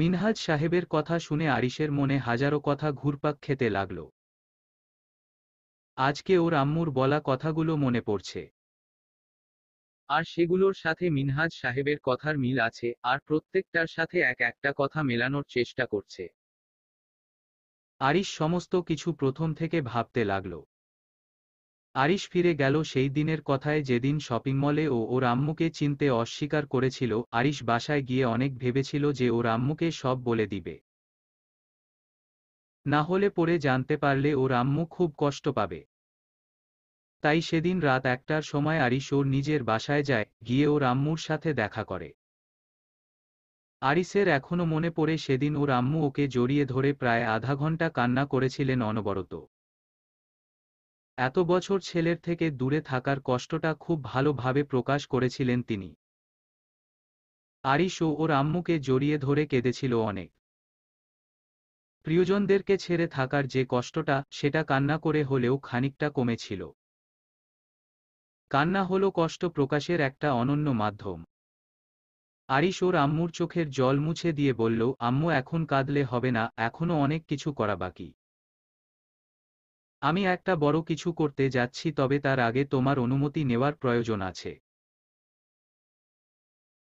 মিনহাজ সাহেবের কথা শুনে আরিশের মনে হাজারো কথা ঘুরপাক খেতে লাগল আজকে ওর আম্মুর বলা কথাগুলো মনে পড়ছে আর সেগুলোর সাথে মিনহাজ সাহেবের কথার মিল আছে আর প্রত্যেকটার সাথে এক একটা কথা মেলানোর চেষ্টা করছে আরিশ সমস্ত কিছু প্রথম থেকে ভাবতে লাগলো আরিশ ফিরে গেল সেই দিনের কথায় যেদিন শপিং মলে ও ও রাম্মুকে চিনতে অস্বীকার করেছিল আরিশ বাসায় গিয়ে অনেক ভেবেছিল যে ও রাম্মুকে সব বলে দিবে না হলে পরে জানতে পারলে ও রাম্মু খুব কষ্ট পাবে তাই সেদিন রাত একটার সময় আরিশ ওর নিজের বাসায় যায় গিয়ে ও রাম্মুর সাথে দেখা করে আরিসের এখনও মনে পড়ে সেদিন ও রাম্মু ওকে জড়িয়ে ধরে প্রায় আধা ঘন্টা কান্না করেছিলেন অনবরত এত বছর ছেলের থেকে দূরে থাকার কষ্টটা খুব ভালোভাবে প্রকাশ করেছিলেন তিনি আরিশ ওর আম্মুকে জড়িয়ে ধরে কেঁদেছিল অনেক প্রিয়জনদেরকে ছেড়ে থাকার যে কষ্টটা সেটা কান্না করে হলেও খানিকটা কমেছিল কান্না হল কষ্ট প্রকাশের একটা অনন্য মাধ্যম আরিশ ওর আম্মুর চোখের জল মুছে দিয়ে বলল আম্মু এখন কাঁদলে হবে না এখনও অনেক কিছু করা বাকি আমি একটা বড় কিছু করতে যাচ্ছি তবে তার আগে তোমার অনুমতি নেওয়ার প্রয়োজন আছে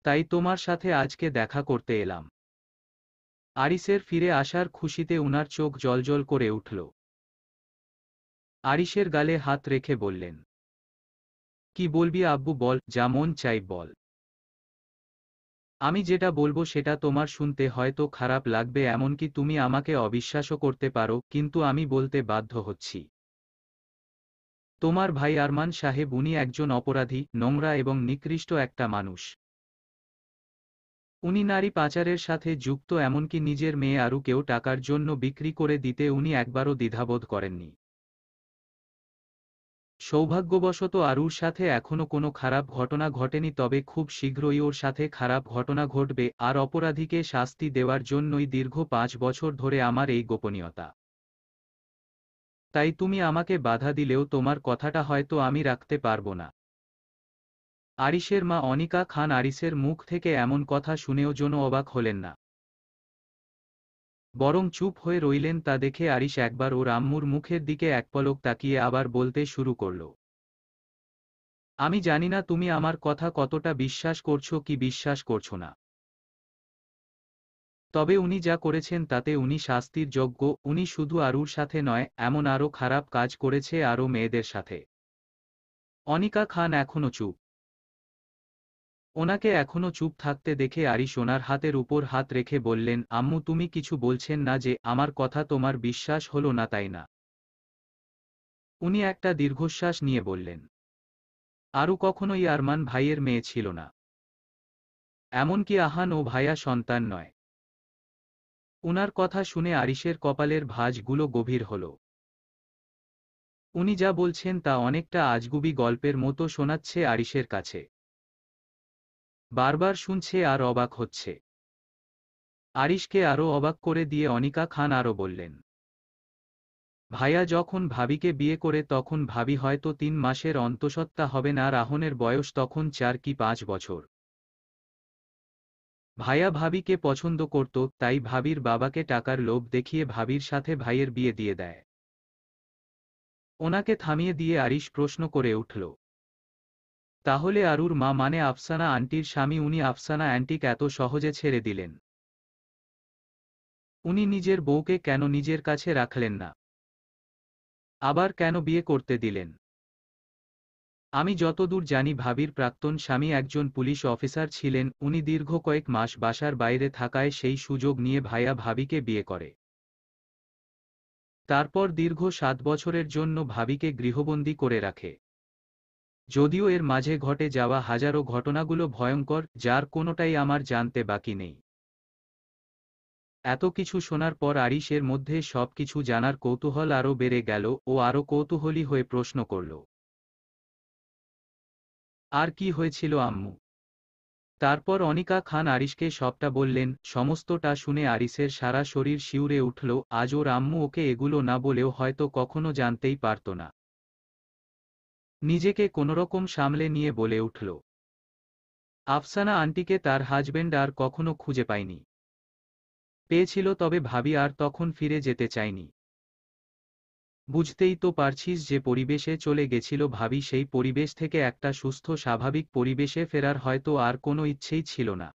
তাই তোমার সাথে আজকে দেখা করতে এলাম আরিসের ফিরে আসার খুশিতে উনার চোখ জলজল করে উঠল আরিসের গালে হাত রেখে বললেন কি বলবি আব্বু বল যা মন চাই বল আমি যেটা বলবো সেটা তোমার শুনতে হয়তো খারাপ লাগবে এমনকি তুমি আমাকে অবিশ্বাসও করতে পারো কিন্তু আমি বলতে বাধ্য হচ্ছি তোমার ভাই আরমান সাহেব উনি একজন অপরাধী নোংরা এবং নিকৃষ্ট একটা মানুষ উনি নারী পাচারের সাথে যুক্ত এমনকি নিজের মেয়ে আরুকেও টাকার জন্য বিক্রি করে দিতে উনি একবারও দ্বিধাবোধ করেননি সৌভাগ্যবশত আরুর সাথে এখনও কোনো খারাপ ঘটনা ঘটেনি তবে খুব শীঘ্রই ওর সাথে খারাপ ঘটনা ঘটবে আর অপরাধীকে শাস্তি দেওয়ার জন্যই দীর্ঘ পাঁচ বছর ধরে আমার এই গোপনীয়তা তাই তুমি আমাকে বাধা দিলেও তোমার কথাটা হয়তো আমি রাখতে পারবো না আরিসের মা অনিকা খান আরিসের মুখ থেকে এমন কথা শুনেও যেন অবাক হলেন না বরং চুপ হয়ে রইলেন তা দেখে আরিশ একবার ও রাম্মুর মুখের দিকে এক পলক তাকিয়ে আবার বলতে শুরু করল আমি জানি না তুমি আমার কথা কতটা বিশ্বাস করছো কি বিশ্বাস করছো না তবে উনি যা করেছেন তাতে উনি শাস্তির যোগ্য উনি শুধু আরুর সাথে নয় এমন আরও খারাপ কাজ করেছে আরও মেয়েদের সাথে অনিকা খান এখনও চুপ ওনাকে এখনো চুপ থাকতে দেখে আরিশ ওনার হাতের উপর হাত রেখে বললেন আম্মু তুমি কিছু বলছেন না যে আমার কথা তোমার বিশ্বাস হল না তাই না উনি একটা দীর্ঘশ্বাস নিয়ে বললেন আরও কখনোই আরমান ভাইয়ের মেয়ে ছিল না এমনকি আহান ও ভাইয়া সন্তান নয় উনার কথা শুনে আরিশের কপালের ভাঁজগুলো গভীর হল উনি যা বলছেন তা অনেকটা আজগুবি গল্পের মতো শোনাচ্ছে আরিশের কাছে বারবার শুনছে আর অবাক হচ্ছে আরিশকে আরও অবাক করে দিয়ে অনিকা খান আরও বললেন ভাইয়া যখন ভাবিকে বিয়ে করে তখন ভাবি হয়তো তিন মাসের অন্তঃসত্ত্বা হবে না রাহনের বয়স তখন চার কি পাঁচ বছর ভাইয়া ভাবিকে পছন্দ করত তাই ভাবির বাবাকে টাকার লোভ দেখিয়ে ভাবির সাথে ভাইয়ের বিয়ে দিয়ে দেয় ওনাকে থামিয়ে দিয়ে আরিশ প্রশ্ন করে উঠল তাহলে আরুর মা মানে আফসানা আন্টির স্বামী উনি আফসানা অ্যান্টিক এত সহজে ছেড়ে দিলেন উনি নিজের বউকে কেন নিজের কাছে রাখলেন না আবার কেন বিয়ে করতে দিলেন আমি যতদূর জানি ভাবির প্রাক্তন স্বামী একজন পুলিশ অফিসার ছিলেন উনি দীর্ঘ কয়েক মাস বাসার বাইরে থাকায় সেই সুযোগ নিয়ে ভাইয়া ভাবিকে বিয়ে করে তারপর দীর্ঘ সাত বছরের জন্য ভাবিকে গৃহবন্দী করে রাখে যদিও এর মাঝে ঘটে যাওয়া হাজারো ঘটনাগুলো ভয়ঙ্কর যার কোনোটাই আমার জানতে বাকি নেই এত কিছু শোনার পর আরিশের মধ্যে সব কিছু জানার কৌতূহল আরও বেড়ে গেল ও আরও কৌতূহলী হয়ে প্রশ্ন করল আর কি হয়েছিল আম্মু তারপর অনিকা খান আরিশকে সবটা বললেন সমস্তটা শুনে আরিসের সারা শরীর শিউরে উঠল আজ ওর আম্মু ওকে এগুলো না বলেও হয়তো কখনো জানতেই পারত না নিজেকে কোনোরকম সামলে নিয়ে বলে উঠল আফসানা আন্টিকে তার হাজবেন্ড আর কখনো খুঁজে পায়নি পেয়েছিল তবে ভাবি আর তখন ফিরে যেতে চায়নি বুঝতেই তো পারছিস যে পরিবেশে চলে গেছিল ভাবি সেই পরিবেশ থেকে একটা সুস্থ স্বাভাবিক পরিবেশে ফেরার হয়তো আর কোনো ইচ্ছেই ছিল না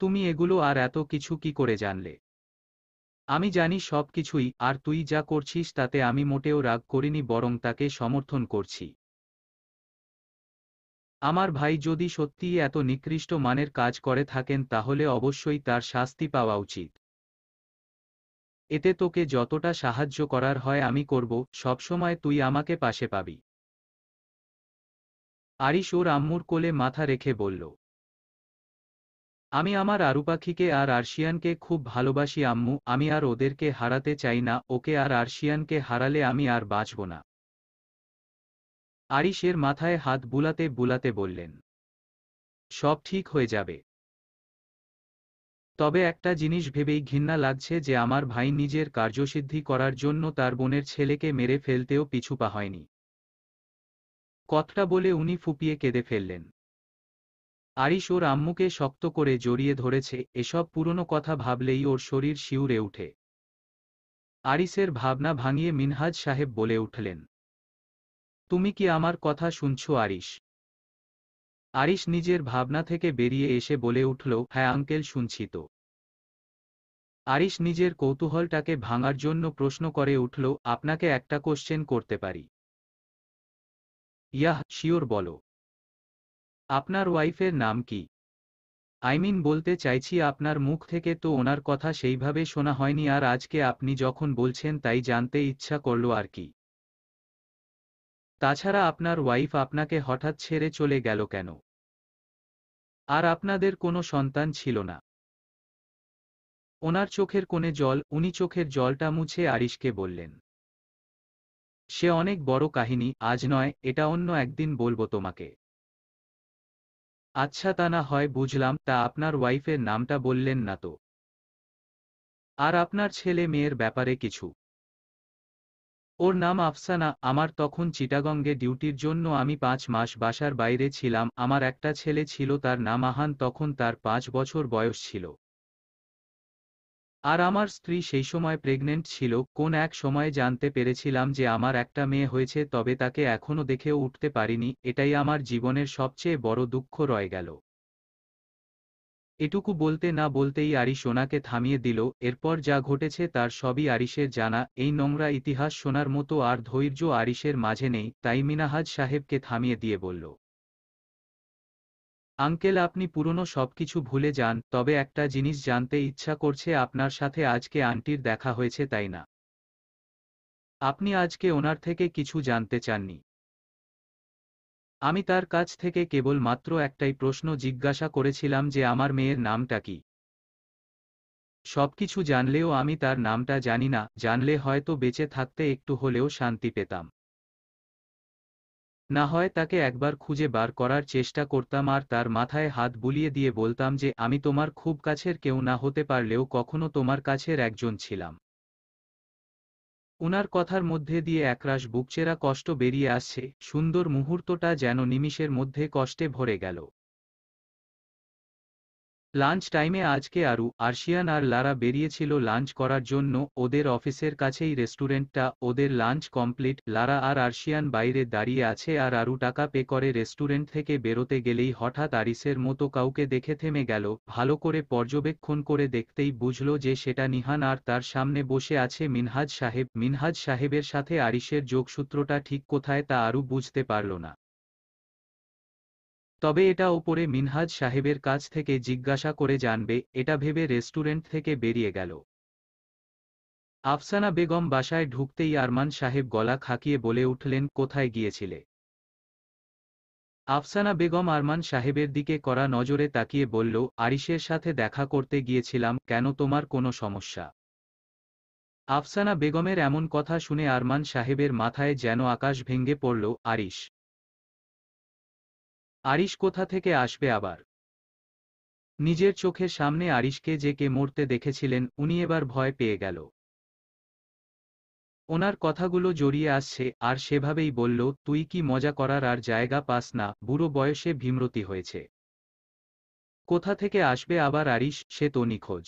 তুমি এগুলো আর এত কিছু কি করে জানলে আমি জানি সব কিছুই আর তুই যা করছিস তাতে আমি মোটেও রাগ করিনি বরং তাকে সমর্থন করছি আমার ভাই যদি সত্যিই এত নিকৃষ্ট মানের কাজ করে থাকেন তাহলে অবশ্যই তার শাস্তি পাওয়া উচিত এতে তোকে যতটা সাহায্য করার হয় আমি করব সবসময় তুই আমাকে পাশে পাবি আরিশ ওর আম্মুর কোলে মাথা রেখে বলল আমি আমার আরুপাখিকে আর আর্শিয়ানকে খুব ভালোবাসি আম্মু আমি আর ওদেরকে হারাতে চাই না ওকে আর আর্শিয়ানকে হারালে আমি আর বাঁচব না আরিশের মাথায় হাত বুলাতে বুলাতে বললেন সব ঠিক হয়ে যাবে তবে একটা জিনিস ভেবেই ঘৃণা লাগছে যে আমার ভাই নিজের কার্যসিদ্ধি করার জন্য তার বোনের ছেলেকে মেরে ফেলতেও পিছুপা হয়নি কথাটা বলে উনি ফুপিয়ে কেঁদে ফেললেন আরিশ ওর আম্মুকে শক্ত করে জড়িয়ে ধরেছে এসব পুরনো কথা ভাবলেই ওর শরীর শিউরে ওঠে আরিসের ভাবনা ভাঙিয়ে মিনহাজ সাহেব বলে উঠলেন তুমি কি আমার কথা শুনছ আরিশ আরিশ নিজের ভাবনা থেকে বেরিয়ে এসে বলে উঠল হ্যাঁ আঙ্কেল শুনছি তো আরিশ নিজের কৌতূহলটাকে ভাঙার জন্য প্রশ্ন করে উঠল আপনাকে একটা কোশ্চেন করতে পারি ইয়াহ শিওর বলো আপনার ওয়াইফের নাম কি আই মিন বলতে চাইছি আপনার মুখ থেকে তো ওনার কথা সেইভাবে শোনা হয়নি আর আজকে আপনি যখন বলছেন তাই জানতে ইচ্ছা করল আর কি তাছাড়া আপনার ওয়াইফ আপনাকে হঠাৎ ছেড়ে চলে গেল কেন আর আপনাদের কোনো সন্তান ছিল না ওনার চোখের কোণে জল উনি চোখের জলটা মুছে আরিশকে বললেন সে অনেক বড় কাহিনী আজ নয় এটা অন্য একদিন বলবো তোমাকে আচ্ছা তা না হয় বুঝলাম তা আপনার ওয়াইফের নামটা বললেন না তো আর আপনার ছেলে মেয়ের ব্যাপারে কিছু ওর নাম আফসানা আমার তখন চিটাগঙ্গে ডিউটির জন্য আমি পাঁচ মাস বাসার বাইরে ছিলাম আমার একটা ছেলে ছিল তার নাম আহান তখন তার পাঁচ বছর বয়স ছিল আর আমার স্ত্রী সেই সময় প্রেগনেন্ট ছিল কোন এক সময়ে জানতে পেরেছিলাম যে আমার একটা মেয়ে হয়েছে তবে তাকে এখনও দেখেও উঠতে পারিনি এটাই আমার জীবনের সবচেয়ে বড় দুঃখ রয়ে গেল এটুকু বলতে না বলতেই আরিশ ওনাকে থামিয়ে দিল এরপর যা ঘটেছে তার সবই আরিশের জানা এই নোংরা ইতিহাস শোনার মতো আর ধৈর্য আরিশের মাঝে নেই তাই মিনাহাজ সাহেবকে থামিয়ে দিয়ে বলল আঙ্কেল আপনি পুরনো সবকিছু ভুলে যান তবে একটা জিনিস জানতে ইচ্ছা করছে আপনার সাথে আজকে আন্টির দেখা হয়েছে তাই না আপনি আজকে ওনার থেকে কিছু জানতে চাননি আমি তার কাছ থেকে কেবল মাত্র একটাই প্রশ্ন জিজ্ঞাসা করেছিলাম যে আমার মেয়ের নামটা কি সবকিছু জানলেও আমি তার নামটা জানি না জানলে হয়তো বেঁচে থাকতে একটু হলেও শান্তি পেতাম না হয় তাকে একবার খুঁজে বার করার চেষ্টা করতাম আর তার মাথায় হাত বুলিয়ে দিয়ে বলতাম যে আমি তোমার খুব কাছের কেউ না হতে পারলেও কখনো তোমার কাছের একজন ছিলাম উনার কথার মধ্যে দিয়ে একরাশ বুকচেরা কষ্ট বেরিয়ে আসছে সুন্দর মুহূর্তটা যেন নিমিষের মধ্যে কষ্টে ভরে গেল লাঞ্চ টাইমে আজকে আরু আর্শিয়ান আর লারা বেরিয়েছিল লাঞ্চ করার জন্য ওদের অফিসের কাছেই রেস্টুরেন্টটা ওদের লাঞ্চ কমপ্লিট লারা আর আর্শিয়ান বাইরে দাঁড়িয়ে আছে আর আরু টাকা পে করে রেস্টুরেন্ট থেকে বেরোতে গেলেই হঠাৎ আরিসের মতো কাউকে দেখে থেমে গেল ভালো করে পর্যবেক্ষণ করে দেখতেই বুঝল যে সেটা নিহান আর তার সামনে বসে আছে মিনহাজ সাহেব মিনহাজ সাহেবের সাথে আরিসের যোগসূত্রটা ঠিক কোথায় তা আরু বুঝতে পারল না তবে এটা ওপরে মিনহাজ সাহেবের কাছ থেকে জিজ্ঞাসা করে জানবে এটা ভেবে রেস্টুরেন্ট থেকে বেরিয়ে গেল আফসানা বেগম বাসায় ঢুকতেই আরমান সাহেব গলা খাকিয়ে বলে উঠলেন কোথায় গিয়েছিলে আফসানা বেগম আরমান সাহেবের দিকে করা নজরে তাকিয়ে বলল আরিশের সাথে দেখা করতে গিয়েছিলাম কেন তোমার কোনো সমস্যা আফসানা বেগমের এমন কথা শুনে আরমান সাহেবের মাথায় যেন আকাশ ভেঙ্গে পড়ল আরিশ আরিশ কোথা থেকে আসবে আবার নিজের চোখের সামনে আরিশকে যে কে মরতে দেখেছিলেন উনি এবার ভয় পেয়ে গেল ওনার কথাগুলো জড়িয়ে আসছে আর সেভাবেই বলল তুই কি মজা করার আর জায়গা পাস না বুড়ো বয়সে ভীমরতি হয়েছে কোথা থেকে আসবে আবার আরিশ সে তো নিখোঁজ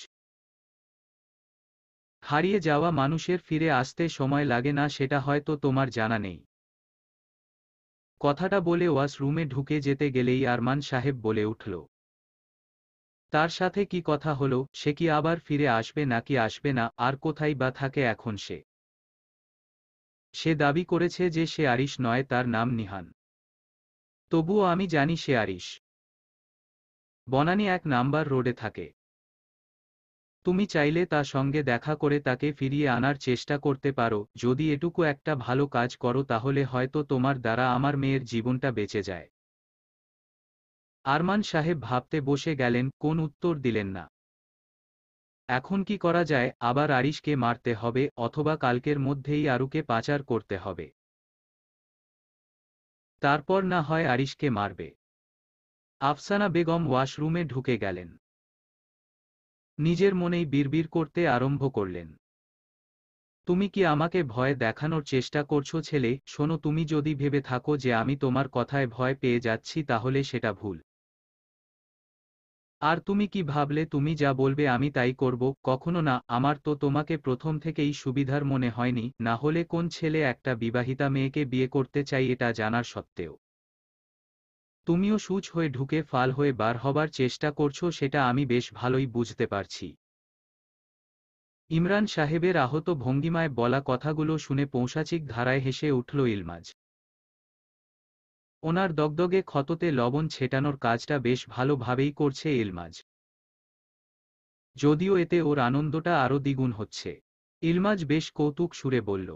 হারিয়ে যাওয়া মানুষের ফিরে আসতে সময় লাগে না সেটা হয়তো তোমার জানা নেই কথাটা বলে ওয়াশরুমে ঢুকে যেতে গেলেই আরমান সাহেব বলে উঠল তার সাথে কি কথা হলো সে কি আবার ফিরে আসবে নাকি আসবে না আর কোথায় বা থাকে এখন সে সে দাবি করেছে যে সে আরিশ নয় তার নাম নিহান তবুও আমি জানি সে আরিশ বনানী এক নাম্বার রোডে থাকে তুমি চাইলে তা সঙ্গে দেখা করে তাকে ফিরিয়ে আনার চেষ্টা করতে পারো যদি এটুকু একটা ভালো কাজ করো তাহলে হয়তো তোমার দ্বারা আমার মেয়ের জীবনটা বেঁচে যায় আরমান সাহেব ভাবতে বসে গেলেন কোন উত্তর দিলেন না এখন কি করা যায় আবার আরিশকে মারতে হবে অথবা কালকের মধ্যেই আরুকে পাচার করতে হবে তারপর না হয় আরিশকে মারবে আফসানা বেগম ওয়াশরুমে ঢুকে গেলেন নিজের মনেই বিড়বিড় করতে আরম্ভ করলেন তুমি কি আমাকে ভয় দেখানোর চেষ্টা করছো ছেলে শোনো তুমি যদি ভেবে থাকো যে আমি তোমার কথায় ভয় পেয়ে যাচ্ছি তাহলে সেটা ভুল আর তুমি কি ভাবলে তুমি যা বলবে আমি তাই করব কখনো না আমার তো তোমাকে প্রথম থেকেই সুবিধার মনে হয়নি না হলে কোন ছেলে একটা বিবাহিতা মেয়েকে বিয়ে করতে চাই এটা জানার সত্ত্বেও তুমিও সুচ হয়ে ঢুকে ফাল হয়ে বার হবার চেষ্টা করছো সেটা আমি বেশ ভালোই বুঝতে পারছি ইমরান সাহেবের আহত ভঙ্গিমায় বলা কথাগুলো শুনে পৌঁছাচিক ধারায় হেসে উঠল ইলমাজ ওনার দগদগে ক্ষততে লবণ ছেটানোর কাজটা বেশ ভালোভাবেই করছে ইলমাজ যদিও এতে ওর আনন্দটা আরও দ্বিগুণ হচ্ছে ইলমাজ বেশ কৌতুক সুরে বলল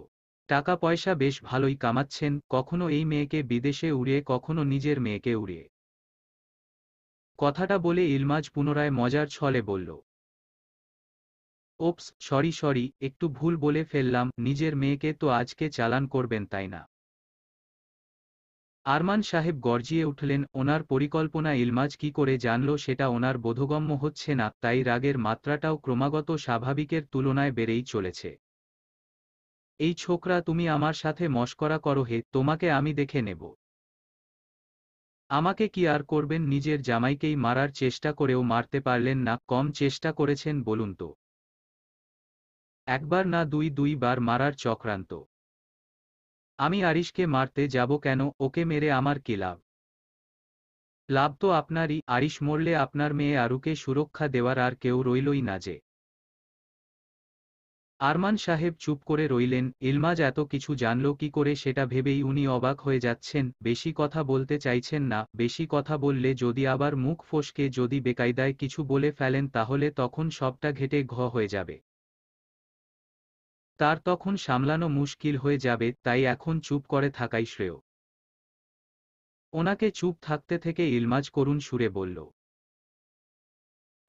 টাকা পয়সা বেশ ভালোই কামাচ্ছেন কখনো এই মেয়েকে বিদেশে উড়িয়ে কখনো নিজের মেয়েকে উড়িয়ে কথাটা বলে ইলমাজ পুনরায় মজার ছলে বলল ওপস সরি সরি একটু ভুল বলে ফেললাম নিজের মেয়েকে তো আজকে চালান করবেন তাই না আরমান সাহেব গর্জিয়ে উঠলেন ওনার পরিকল্পনা ইলমাজ কি করে জানল সেটা ওনার বোধগম্য হচ্ছে না তাই রাগের মাত্রাটাও ক্রমাগত স্বাভাবিকের তুলনায় বেড়েই চলেছে এই ছোকরা তুমি আমার সাথে মস্করা করো হে তোমাকে আমি দেখে নেব আমাকে কি আর করবেন নিজের জামাইকেই মারার চেষ্টা করেও মারতে পারলেন না কম চেষ্টা করেছেন বলুন তো একবার না দুই দুইবার মারার চক্রান্ত আমি আরিশকে মারতে যাব কেন ওকে মেরে আমার কি লাভ লাভ তো আপনারই আরিশ মরলে আপনার মেয়ে আরুকে সুরক্ষা দেওয়ার আর কেউ রইলই না যে আরমান সাহেব চুপ করে রইলেন ইলমাজ এত কিছু জানল কি করে সেটা ভেবেই উনি অবাক হয়ে যাচ্ছেন বেশি কথা বলতে চাইছেন না বেশি কথা বললে যদি আবার মুখ ফসকে যদি বেকায়দায় কিছু বলে ফেলেন তাহলে তখন সবটা ঘেটে ঘ হয়ে যাবে তার তখন সামলানো মুশকিল হয়ে যাবে তাই এখন চুপ করে থাকাই শ্রেয় ওনাকে চুপ থাকতে থেকে ইলমাজ করুন সুরে বলল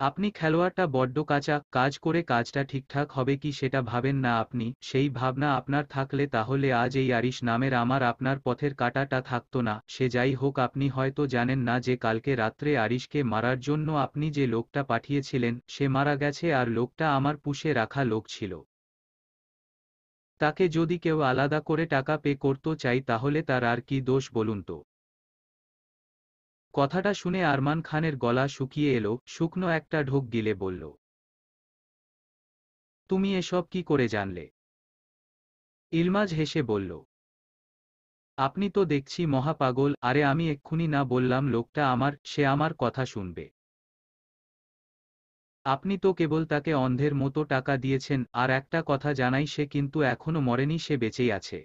আপনি খেলোয়াড়টা বড্ড কাঁচা কাজ করে কাজটা ঠিকঠাক হবে কি সেটা ভাবেন না আপনি সেই ভাবনা আপনার থাকলে তাহলে আজ এই আরিশ নামের আমার আপনার পথের কাটাটা থাকতো না সে যাই হোক আপনি হয়তো জানেন না যে কালকে রাত্রে আরিশকে মারার জন্য আপনি যে লোকটা পাঠিয়েছিলেন সে মারা গেছে আর লোকটা আমার পুষে রাখা লোক ছিল তাকে যদি কেউ আলাদা করে টাকা পে করতো চাই তাহলে তার আর কি দোষ বলুন তো কথাটা শুনে আরমান খানের গলা শুকিয়ে এলো শুকনো একটা ঢোক গিলে বলল তুমি এসব কি করে জানলে ইলমাজ হেসে বলল আপনি তো দেখছি মহাপাগল আরে আমি এক্ষুনি না বললাম লোকটা আমার সে আমার কথা শুনবে আপনি তো কেবল তাকে অন্ধের মতো টাকা দিয়েছেন আর একটা কথা জানাই সে কিন্তু এখনো মরেনি সে বেঁচেই আছে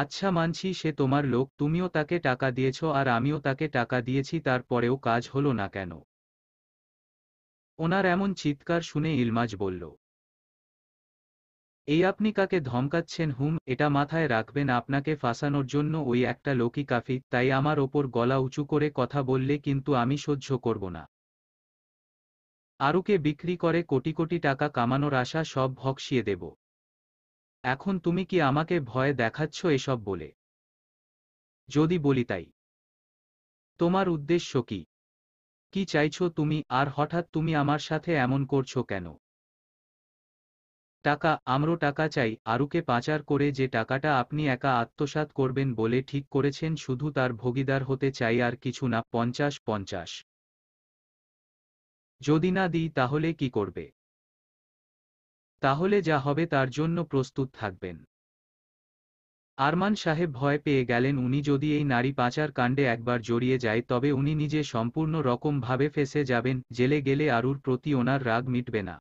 আচ্ছা মানছি সে তোমার লোক তুমিও তাকে টাকা দিয়েছ আর আমিও তাকে টাকা দিয়েছি তারপরেও কাজ হলো না কেন ওনার এমন চিৎকার শুনে ইলমাজ বলল এই আপনি কাকে ধমকাচ্ছেন হুম এটা মাথায় রাখবেন আপনাকে ফাঁসানোর জন্য ওই একটা লোকই কাফি তাই আমার ওপর গলা উঁচু করে কথা বললে কিন্তু আমি সহ্য করব না আরুকে বিক্রি করে কোটি কোটি টাকা কামানোর আশা সব ভক্সিয়ে দেব এখন তুমি কি আমাকে ভয় দেখাচ্ছ এসব বলে যদি বলি তাই তোমার উদ্দেশ্য কি কি চাইছো তুমি আর হঠাৎ তুমি আমার সাথে এমন করছো কেন টাকা আমরো টাকা চাই আরুকে পাচার করে যে টাকাটা আপনি একা আত্মসাত করবেন বলে ঠিক করেছেন শুধু তার ভোগিদার হতে চাই আর কিছু না পঞ্চাশ পঞ্চাশ যদি না দিই তাহলে কি করবে তাহলে যা হবে তার জন্য প্রস্তুত থাকবেন আরমান সাহেব ভয় পেয়ে গেলেন উনি যদি এই নারী পাচার কাণ্ডে একবার জড়িয়ে যায় তবে উনি নিজে সম্পূর্ণ রকমভাবে ভাবে ফেসে যাবেন জেলে গেলে আরুর প্রতি ওনার রাগ মিটবে না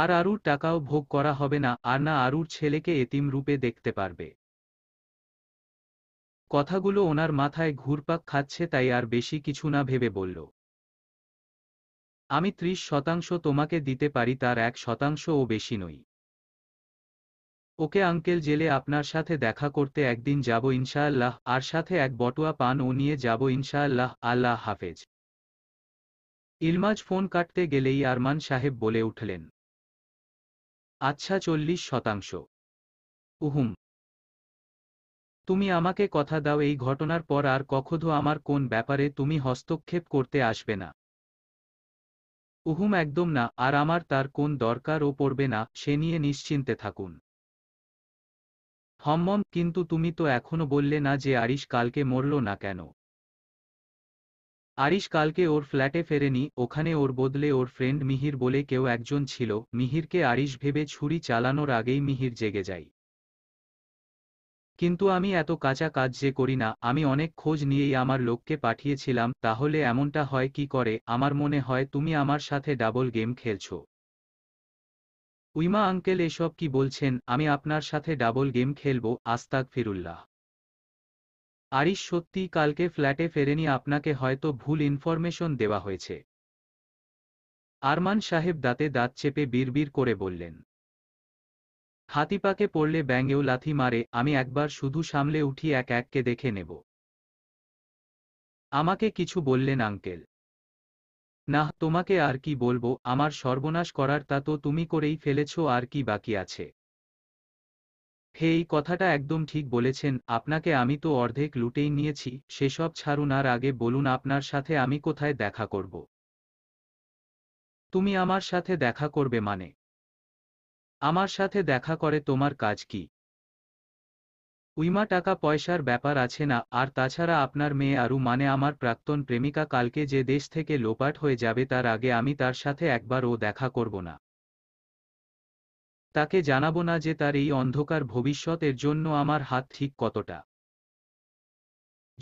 আর আরুর টাকাও ভোগ করা হবে না আর না আরুর ছেলেকে এতিম রূপে দেখতে পারবে কথাগুলো ওনার মাথায় ঘুরপাক খাচ্ছে তাই আর বেশি কিছু না ভেবে বলল আমি ত্রিশ শতাংশ তোমাকে দিতে পারি তার এক শতাংশ ও বেশি নই ওকে আঙ্কেল জেলে আপনার সাথে দেখা করতে একদিন যাব ইনশাআল্লাহ আর সাথে এক বটুয়া পান ও নিয়ে যাব ইনশাআল্লাহ আল্লাহ হাফেজ ইলমাজ ফোন কাটতে গেলেই আরমান সাহেব বলে উঠলেন আচ্ছা চল্লিশ শতাংশ উহুম তুমি আমাকে কথা দাও এই ঘটনার পর আর কখনো আমার কোন ব্যাপারে তুমি হস্তক্ষেপ করতে আসবে না উহুম একদম না আর আমার তার কোন দরকারও পড়বে না সে নিয়ে নিশ্চিন্তে থাকুন হম্মম কিন্তু তুমি তো এখনো বললে না যে আরিশ কালকে মরল না কেন আরিশ কালকে ওর ফ্ল্যাটে ফেরেনি ওখানে ওর বদলে ওর ফ্রেন্ড মিহির বলে কেউ একজন ছিল মিহিরকে আরিশ ভেবে ছুরি চালানোর আগেই মিহির জেগে যায় কিন্তু আমি এত কাঁচা কাজ যে করি না আমি অনেক খোঁজ নিয়েই আমার লোককে পাঠিয়েছিলাম তাহলে এমনটা হয় কি করে আমার মনে হয় তুমি আমার সাথে ডাবল গেম খেলছো উইমা আঙ্কেল এসব কি বলছেন আমি আপনার সাথে ডাবল গেম খেলব আস্তাক ফিরুল্লাহ আরিশ সত্যি কালকে ফ্ল্যাটে ফেরেনি আপনাকে হয়তো ভুল ইনফরমেশন দেওয়া হয়েছে আরমান সাহেব দাঁতে দাঁত চেপে বিড়বিড় করে বললেন হাতি পাকে পড়লে ব্যাঙেও লাথি মারে আমি একবার শুধু সামলে উঠি এক এককে দেখে নেব আমাকে কিছু বললেন আঙ্কেল না তোমাকে আর কি বলবো আমার সর্বনাশ করার তা তো তুমি করেই ফেলেছ আর কি বাকি আছে হে এই কথাটা একদম ঠিক বলেছেন আপনাকে আমি তো অর্ধেক লুটেই নিয়েছি সেসব ছাড়ুন আর আগে বলুন আপনার সাথে আমি কোথায় দেখা করব তুমি আমার সাথে দেখা করবে মানে আমার সাথে দেখা করে তোমার কাজ কি উইমা টাকা পয়সার ব্যাপার আছে না আর তাছাড়া আপনার মেয়ে আরু মানে আমার প্রাক্তন প্রেমিকা কালকে যে দেশ থেকে লোপাট হয়ে যাবে তার আগে আমি তার সাথে একবার ও দেখা করব না তাকে জানাবো না যে তার এই অন্ধকার ভবিষ্যতের জন্য আমার হাত ঠিক কতটা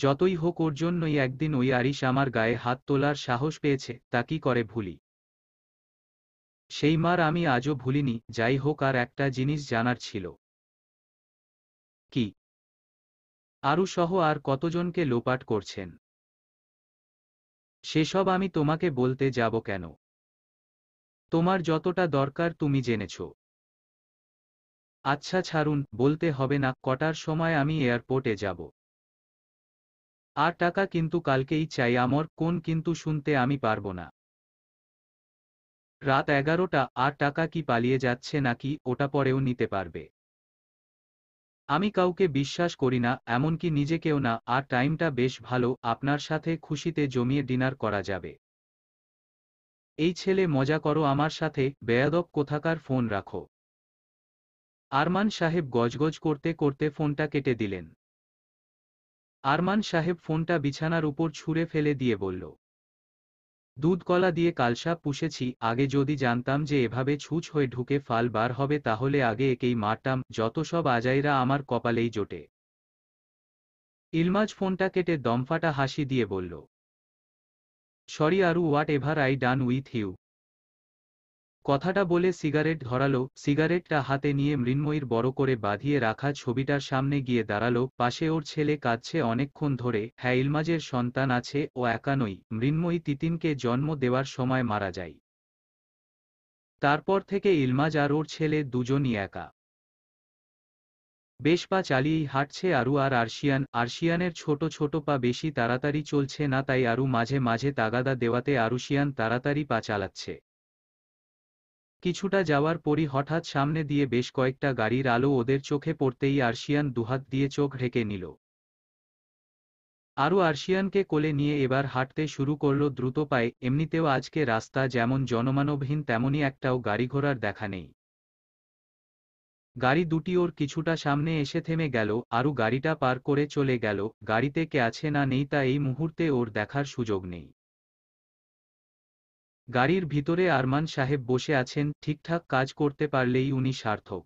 যতই হোক ওর জন্যই একদিন ওই আরিশ আমার গায়ে হাত তোলার সাহস পেয়েছে তা কি করে ভুলি সেই মার আমি আজও ভুলিনি যাই হোক আর একটা জিনিস জানার ছিল কি আরু সহ আর কতজনকে লোপাট করছেন সেসব আমি তোমাকে বলতে যাব কেন তোমার যতটা দরকার তুমি জেনেছ আচ্ছা ছাড়ুন বলতে হবে না কটার সময় আমি এয়ারপোর্টে যাব আর টাকা কিন্তু কালকেই চাই আমার কোন কিন্তু শুনতে আমি পারব না রাত এগারোটা আর টাকা কি পালিয়ে যাচ্ছে নাকি ওটা পরেও নিতে পারবে আমি কাউকে বিশ্বাস করি না এমনকি নিজেকেও না আর টাইমটা বেশ ভালো আপনার সাথে খুশিতে জমিয়ে ডিনার করা যাবে এই ছেলে মজা করো আমার সাথে বেয়াদব কোথাকার ফোন রাখো আরমান সাহেব গজগজ করতে করতে ফোনটা কেটে দিলেন আরমান সাহেব ফোনটা বিছানার উপর ছুঁড়ে ফেলে দিয়ে বলল দুধ কলা দিয়ে কালসাপ পুষেছি আগে যদি জানতাম যে এভাবে ছুচ হয়ে ঢুকে ফাল বার হবে তাহলে আগে একেই মারতাম যত সব আজাইরা আমার কপালেই জোটে ইলমাজ ফোনটা কেটে দমফাটা হাসি দিয়ে বলল sorry Aru whatever I done with you কথাটা বলে সিগারেট ধরালো সিগারেটটা হাতে নিয়ে মৃন্ময়ীর বড় করে বাঁধিয়ে রাখা ছবিটার সামনে গিয়ে দাঁড়ালো পাশে ওর ছেলে কাঁদছে অনেকক্ষণ ধরে হ্যাঁ ইলমাজের সন্তান আছে ও একানই মৃন্ময়ী তিতিনকে জন্ম দেওয়ার সময় মারা যায় তারপর থেকে ইলমাজ আর ওর ছেলে দুজনই একা বেশ পা চালিয়েই হাঁটছে আরু আর আর্শিয়ান আর্শিয়ানের ছোট ছোট পা বেশি তাড়াতাড়ি চলছে না তাই আরু মাঝে মাঝে তাগাদা দেওয়াতে আরুশিয়ান তাড়াতাড়ি পা চালাচ্ছে কিছুটা যাওয়ার পরই হঠাৎ সামনে দিয়ে বেশ কয়েকটা গাড়ির আলো ওদের চোখে পড়তেই আর্শিয়ান দুহাত দিয়ে চোখ ঢেকে নিল আরও আর্শিয়ানকে কোলে নিয়ে এবার হাঁটতে শুরু করল দ্রুত পায়ে এমনিতেও আজকে রাস্তা যেমন জনমানবহীন তেমনই একটাও গাড়ি ঘোড়ার দেখা নেই গাড়ি দুটি ওর কিছুটা সামনে এসে থেমে গেল আরও গাড়িটা পার করে চলে গেল গাড়িতে কে আছে না নেই তা এই মুহূর্তে ওর দেখার সুযোগ নেই গাড়ির ভিতরে আরমান সাহেব বসে আছেন ঠিকঠাক কাজ করতে পারলেই উনি সার্থক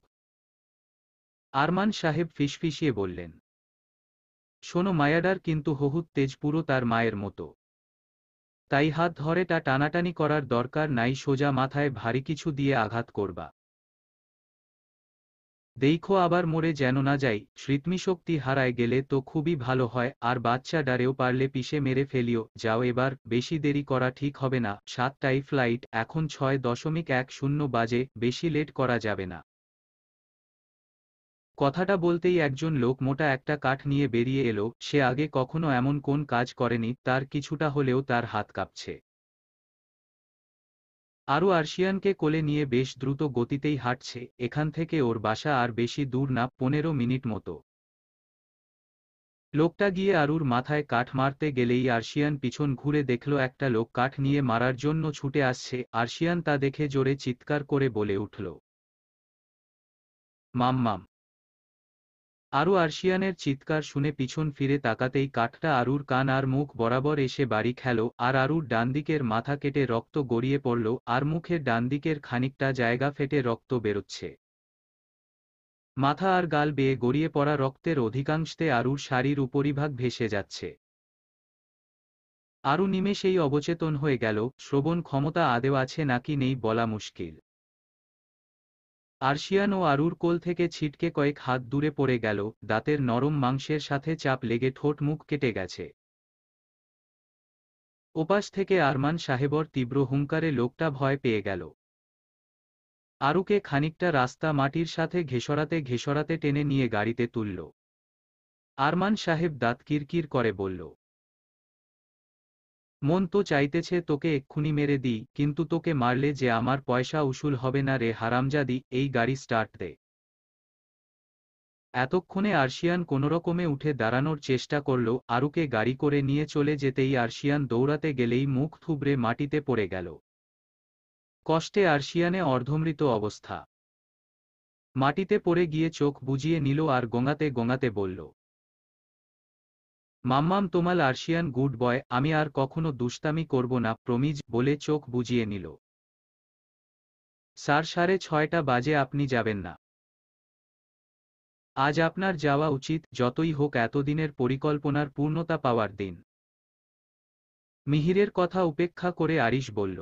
আরমান সাহেব ফিসফিসিয়ে বললেন শোনো মায়াডার কিন্তু হহুত তেজপুরও তার মায়ের মতো তাই হাত ধরে তা টানাটানি করার দরকার নাই সোজা মাথায় ভারী কিছু দিয়ে আঘাত করবা দেইখো আবার মরে যেন না যাই শক্তি হারায় গেলে তো খুবই ভালো হয় আর বাচ্চা ডারেও পারলে পিষে মেরে ফেলিও যাও এবার বেশি দেরি করা ঠিক হবে না সাতটাই ফ্লাইট এখন ছয় দশমিক এক শূন্য বাজে বেশি লেট করা যাবে না কথাটা বলতেই একজন লোক মোটা একটা কাঠ নিয়ে বেরিয়ে এলো সে আগে কখনো এমন কোন কাজ করেনি তার কিছুটা হলেও তার হাত কাঁপছে আরও আর্শিয়ানকে কোলে নিয়ে বেশ দ্রুত গতিতেই হাঁটছে এখান থেকে ওর বাসা আর বেশি দূর না পনেরো মিনিট মতো লোকটা গিয়ে আরুর মাথায় কাঠ মারতে গেলেই আর্শিয়ান পিছন ঘুরে দেখল একটা লোক কাঠ নিয়ে মারার জন্য ছুটে আসছে আর্শিয়ান তা দেখে জোরে চিৎকার করে বলে উঠল মাম্মাম আরু আর্শিয়ানের চিৎকার শুনে পিছন ফিরে তাকাতেই কাঠটা আরুর কান আর মুখ বরাবর এসে বাড়ি খেল আর আরুর ডানদিকের মাথা কেটে রক্ত গড়িয়ে পড়ল আর মুখের ডানদিকের খানিকটা জায়গা ফেটে রক্ত বেরোচ্ছে মাথা আর গাল বেয়ে গড়িয়ে পড়া রক্তের অধিকাংশতে আরুর শাড়ির উপরিভাগ ভেসে যাচ্ছে আরু নিমেষেই অবচেতন হয়ে গেল শ্রবণ ক্ষমতা আদেও আছে নাকি নেই বলা মুশকিল আরশিয়ান ও আরুর কোল থেকে ছিটকে কয়েক হাত দূরে পড়ে গেল দাঁতের নরম মাংসের সাথে চাপ লেগে ঠোঁট মুখ কেটে গেছে ওপাশ থেকে আরমান সাহেবর তীব্র হুঙ্কারে লোকটা ভয় পেয়ে গেল আরুকে খানিকটা রাস্তা মাটির সাথে ঘেসরাতে ঘেসরাতে টেনে নিয়ে গাড়িতে তুলল আরমান সাহেব দাঁত কিরকির করে বলল মন তো চাইতেছে তোকে এক্ষুনি মেরে দিই কিন্তু তোকে মারলে যে আমার পয়সা উসুল হবে না রে হারামজাদি এই গাড়ি স্টার্ট দে এতক্ষণে আর্শিয়ান কোনোরকমে উঠে দাঁড়ানোর চেষ্টা করল আরুকে গাড়ি করে নিয়ে চলে যেতেই আর্শিয়ান দৌড়াতে গেলেই মুখ থুবড়ে মাটিতে পড়ে গেল কষ্টে আর্শিয়ানে অর্ধমৃত অবস্থা মাটিতে পড়ে গিয়ে চোখ বুঝিয়ে নিল আর গোঙাতে গোঙাতে বলল মাম্মাম তোমাল আর্শিয়ান গুড বয় আমি আর কখনো দুষ্টামি করব না প্রমিজ বলে চোখ বুঝিয়ে নিল সার সাড়ে ছয়টা বাজে আপনি যাবেন না আজ আপনার যাওয়া উচিত যতই হোক এতদিনের পরিকল্পনার পূর্ণতা পাওয়ার দিন মিহিরের কথা উপেক্ষা করে আরিশ বলল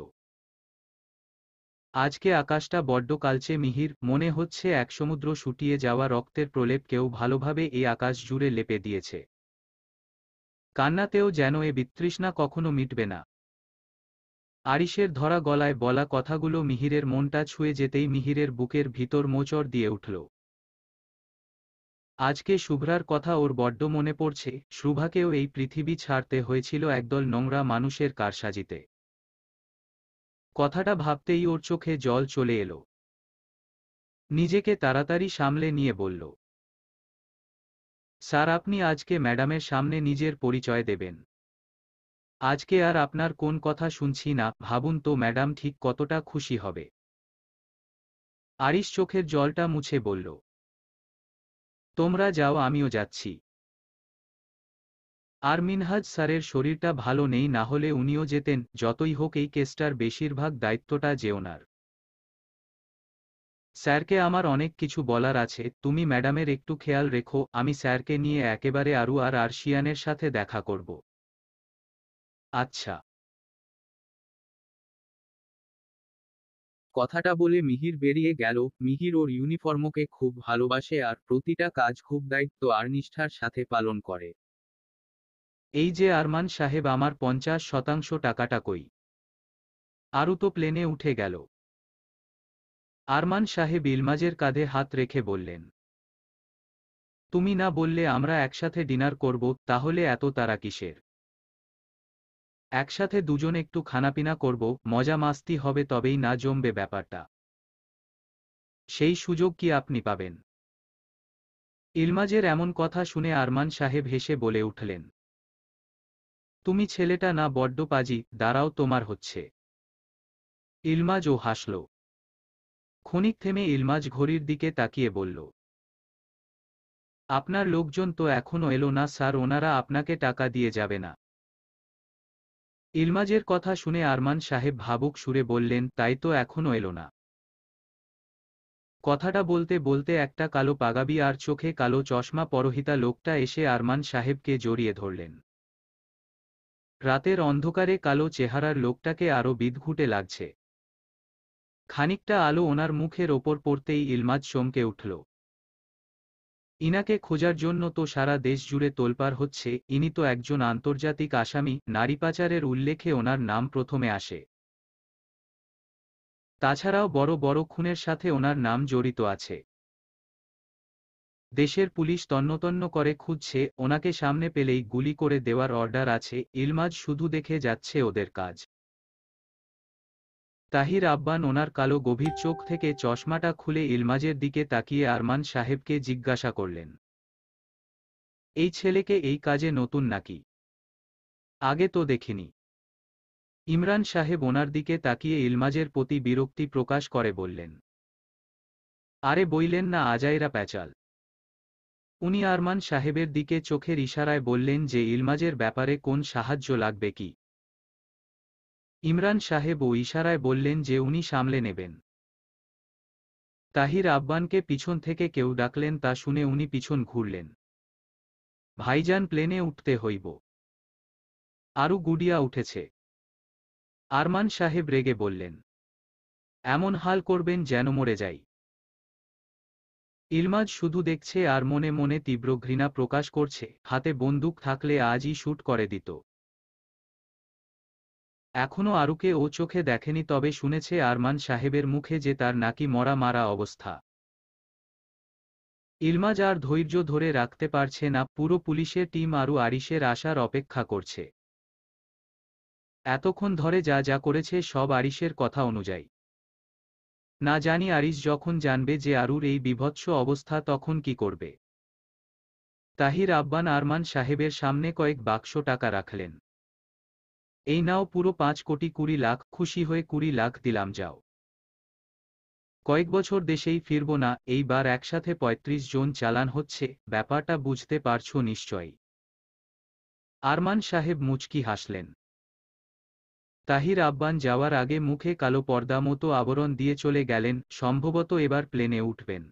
আজকে আকাশটা বড্ড কালচে মিহির মনে হচ্ছে এক সমুদ্র শুটিয়ে যাওয়া রক্তের প্রলেপকেও ভালোভাবে এই আকাশ জুড়ে লেপে দিয়েছে কান্নাতেও যেন এ বিতৃষ্ণা কখনো মিটবে না আরিশের ধরা গলায় বলা কথাগুলো মিহিরের মনটা ছুঁয়ে যেতেই মিহিরের বুকের ভিতর মোচড় দিয়ে উঠল আজকে শুভ্রার কথা ওর বড্ড মনে পড়ছে শুভাকেও এই পৃথিবী ছাড়তে হয়েছিল একদল নোংরা মানুষের কারসাজিতে কথাটা ভাবতেই ওর চোখে জল চলে এলো নিজেকে তাড়াতাড়ি সামলে নিয়ে বলল স্যার আপনি আজকে ম্যাডামের সামনে নিজের পরিচয় দেবেন আজকে আর আপনার কোন কথা শুনছি না ভাবুন তো ম্যাডাম ঠিক কতটা খুশি হবে আরিশ চোখের জলটা মুছে বলল তোমরা যাও আমিও যাচ্ছি আর মিনহাজ স্যারের শরীরটা ভালো নেই না হলে উনিও যেতেন যতই হোক এই কেসটার বেশিরভাগ দায়িত্বটা যে ওনার স্যারকে আমার অনেক কিছু বলার আছে তুমি ম্যাডামের একটু খেয়াল রেখো আমি স্যারকে নিয়ে একেবারে আরু আর আরশিয়ানের সাথে দেখা করব আচ্ছা কথাটা বলে মিহির বেরিয়ে গেল মিহির ওর ইউনিফর্মকে খুব ভালোবাসে আর প্রতিটা কাজ খুব দায়িত্ব আর নিষ্ঠার সাথে পালন করে এই যে আরমান সাহেব আমার পঞ্চাশ শতাংশ টাকাটা কই আরু তো প্লেনে উঠে গেল আরমান সাহেব ইলমাজের কাঁধে হাত রেখে বললেন তুমি না বললে আমরা একসাথে ডিনার করব তাহলে এত তারা কিসের একসাথে দুজন একটু খানাপিনা করব মজা মাস্তি হবে তবেই না জমবে ব্যাপারটা সেই সুযোগ কি আপনি পাবেন ইলমাজের এমন কথা শুনে আরমান সাহেব হেসে বলে উঠলেন তুমি ছেলেটা না বড্ড পাজি দাঁড়াও তোমার হচ্ছে ইলমাজও হাসল ক্ষণিক থেমে ইলমাজ ঘড়ির দিকে তাকিয়ে বলল আপনার লোকজন তো এখনও এলো না স্যার ওনারা আপনাকে টাকা দিয়ে যাবে না ইলমাজের কথা শুনে আরমান সাহেব ভাবুক সুরে বললেন তাই তো এখনও এলো না কথাটা বলতে বলতে একটা কালো পাগাবি আর চোখে কালো চশমা পরহিতা লোকটা এসে আরমান সাহেবকে জড়িয়ে ধরলেন রাতের অন্ধকারে কালো চেহারার লোকটাকে আরও বিদঘুটে লাগছে খানিকটা আলো ওনার মুখের ওপর পড়তেই ইলমাজ চমকে উঠল ইনাকে খোঁজার জন্য তো সারা দেশ জুড়ে তোলপার হচ্ছে ইনি তো একজন আন্তর্জাতিক আসামি নারী পাচারের উল্লেখে ওনার নাম প্রথমে আসে তাছাড়াও বড় বড় খুনের সাথে ওনার নাম জড়িত আছে দেশের পুলিশ তন্নতন্ন করে খুঁজছে ওনাকে সামনে পেলেই গুলি করে দেওয়ার অর্ডার আছে ইলমাজ শুধু দেখে যাচ্ছে ওদের কাজ তাহির আব্বান ওনার কালো গভীর চোখ থেকে চশমাটা খুলে ইলমাজের দিকে তাকিয়ে আরমান সাহেবকে জিজ্ঞাসা করলেন এই ছেলেকে এই কাজে নতুন নাকি আগে তো দেখিনি ইমরান সাহেব ওনার দিকে তাকিয়ে ইলমাজের প্রতি বিরক্তি প্রকাশ করে বললেন আরে বইলেন না আজাইরা প্যাচাল উনি আরমান সাহেবের দিকে চোখের ইশারায় বললেন যে ইলমাজের ব্যাপারে কোন সাহায্য লাগবে কি ইমরান সাহেব ও ইশারায় বললেন যে উনি সামলে নেবেন তাহির আব্বানকে পিছন থেকে কেউ ডাকলেন তা শুনে উনি পিছন ঘুরলেন ভাইজান প্লেনে উঠতে হইব আরও গুডিয়া উঠেছে আরমান সাহেব রেগে বললেন এমন হাল করবেন যেন মরে যাই ইলমাজ শুধু দেখছে আর মনে মনে তীব্র ঘৃণা প্রকাশ করছে হাতে বন্দুক থাকলে আজই শ্যুট করে দিত এখনও আরুকে ও চোখে দেখেনি তবে শুনেছে আরমান সাহেবের মুখে যে তার নাকি মরা মারা অবস্থা ইলমাজ আর ধৈর্য ধরে রাখতে পারছে না পুরো পুলিশের টিম আরু আরিশের আসার অপেক্ষা করছে এতক্ষণ ধরে যা যা করেছে সব আরিশের কথা অনুযায়ী না জানি আরিশ যখন জানবে যে আরুর এই বিভৎস অবস্থা তখন কি করবে তাহির আব্বান আরমান সাহেবের সামনে কয়েক বাক্স টাকা রাখলেন এই নাও পুরো পাঁচ কোটি কুড়ি লাখ খুশি হয়ে কুড়ি লাখ দিলাম যাও কয়েক বছর দেশেই ফিরব না এইবার একসাথে ৩৫ জন চালান হচ্ছে ব্যাপারটা বুঝতে পারছো নিশ্চয়ই আরমান সাহেব মুচকি হাসলেন তাহির আব্বান যাওয়ার আগে মুখে কালো পর্দা মতো আবরণ দিয়ে চলে গেলেন সম্ভবত এবার প্লেনে উঠবেন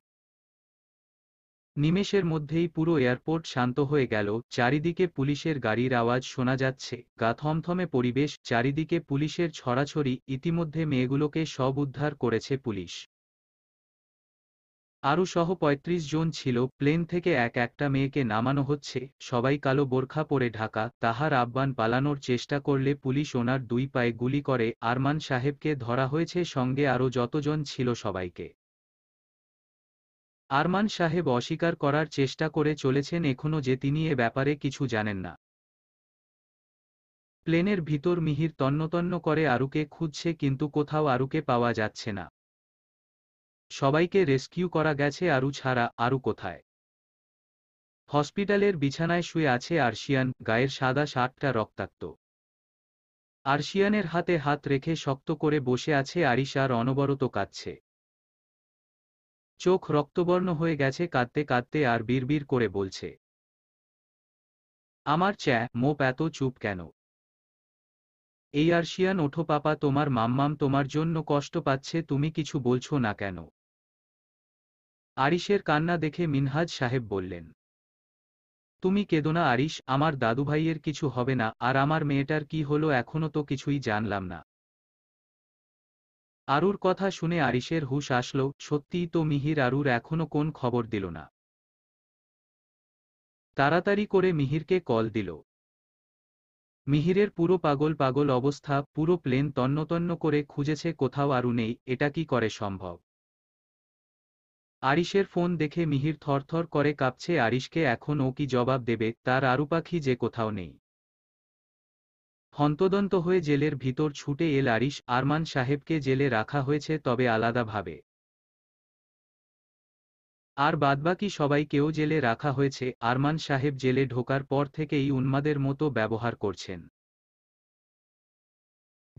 নিমেষের মধ্যেই পুরো এয়ারপোর্ট শান্ত হয়ে গেল চারিদিকে পুলিশের গাড়ির আওয়াজ শোনা যাচ্ছে গা থমথমে পরিবেশ চারিদিকে পুলিশের ছড়াছড়ি ইতিমধ্যে মেয়েগুলোকে সব উদ্ধার করেছে পুলিশ আরও সহ ৩৫ জন ছিল প্লেন থেকে এক একটা মেয়েকে নামানো হচ্ছে সবাই কালো বোরখা পরে ঢাকা তাহার আব্বান পালানোর চেষ্টা করলে পুলিশ ওনার দুই পায়ে গুলি করে আরমান সাহেবকে ধরা হয়েছে সঙ্গে আরও যতজন ছিল সবাইকে আরমান সাহেব অস্বীকার করার চেষ্টা করে চলেছেন এখনও যে তিনি এ ব্যাপারে কিছু জানেন না প্লেনের ভিতর মিহির তন্নতন্ন করে আরুকে খুঁজছে কিন্তু কোথাও আরুকে পাওয়া যাচ্ছে না সবাইকে রেস্কিউ করা গেছে আরু ছাড়া আরু কোথায় হসপিটালের বিছানায় শুয়ে আছে আরশিয়ান গায়ের সাদা শার্টটা রক্তাক্ত আরশিয়ানের হাতে হাত রেখে শক্ত করে বসে আছে আরিশার অনবরত কাচ্ছে চোখ রক্তবর্ণ হয়ে গেছে কাঁদতে কাঁদতে আর বিড়বিড় করে বলছে আমার চ্যা মোপ এত চুপ কেন এই আর্শিয়ান ওঠো পাপা তোমার মাম্মাম তোমার জন্য কষ্ট পাচ্ছে তুমি কিছু বলছো না কেন আরিশের কান্না দেখে মিনহাজ সাহেব বললেন তুমি কেদোনা আরিশ আমার দাদুভাইয়ের কিছু হবে না আর আমার মেয়েটার কি হলো এখনো তো কিছুই জানলাম না আরুর কথা শুনে আরিশের হুশ আসলো সত্যিই তো মিহির আরুর এখনো কোন খবর দিল না তাড়াতাড়ি করে মিহিরকে কল দিল মিহিরের পুরো পাগল পাগল অবস্থা পুরো প্লেন তন্নতন্ন করে খুঁজেছে কোথাও আরু নেই এটা কি করে সম্ভব আরিশের ফোন দেখে মিহির থরথর করে কাঁপছে আরিশকে এখন ও কি জবাব দেবে তার আরুপাখি যে কোথাও নেই হন্তদন্ত হয়ে জেলের ভিতর ছুটে এল আরিশ আরমান সাহেবকে জেলে রাখা হয়েছে তবে আলাদাভাবে আর বাদবাকি সবাইকেও জেলে রাখা হয়েছে আরমান সাহেব জেলে ঢোকার পর থেকেই উন্মাদের মতো ব্যবহার করছেন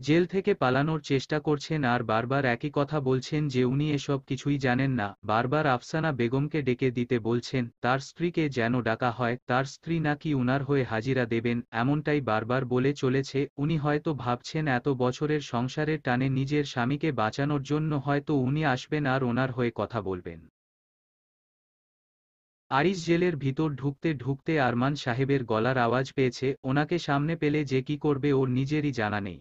জেল থেকে পালানোর চেষ্টা করছেন আর বারবার একই কথা বলছেন যে উনি এসব কিছুই জানেন না বারবার আফসানা বেগমকে ডেকে দিতে বলছেন তার স্ত্রীকে যেন ডাকা হয় তার স্ত্রী নাকি উনার হয়ে হাজিরা দেবেন এমনটাই বারবার বলে চলেছে উনি হয়তো ভাবছেন এত বছরের সংসারের টানে নিজের স্বামীকে বাঁচানোর জন্য হয়তো উনি আসবেন আর ওনার হয়ে কথা বলবেন আরিস জেলের ভিতর ঢুকতে ঢুকতে আরমান সাহেবের গলার আওয়াজ পেয়েছে ওনাকে সামনে পেলে যে কি করবে ওর নিজেরই জানা নেই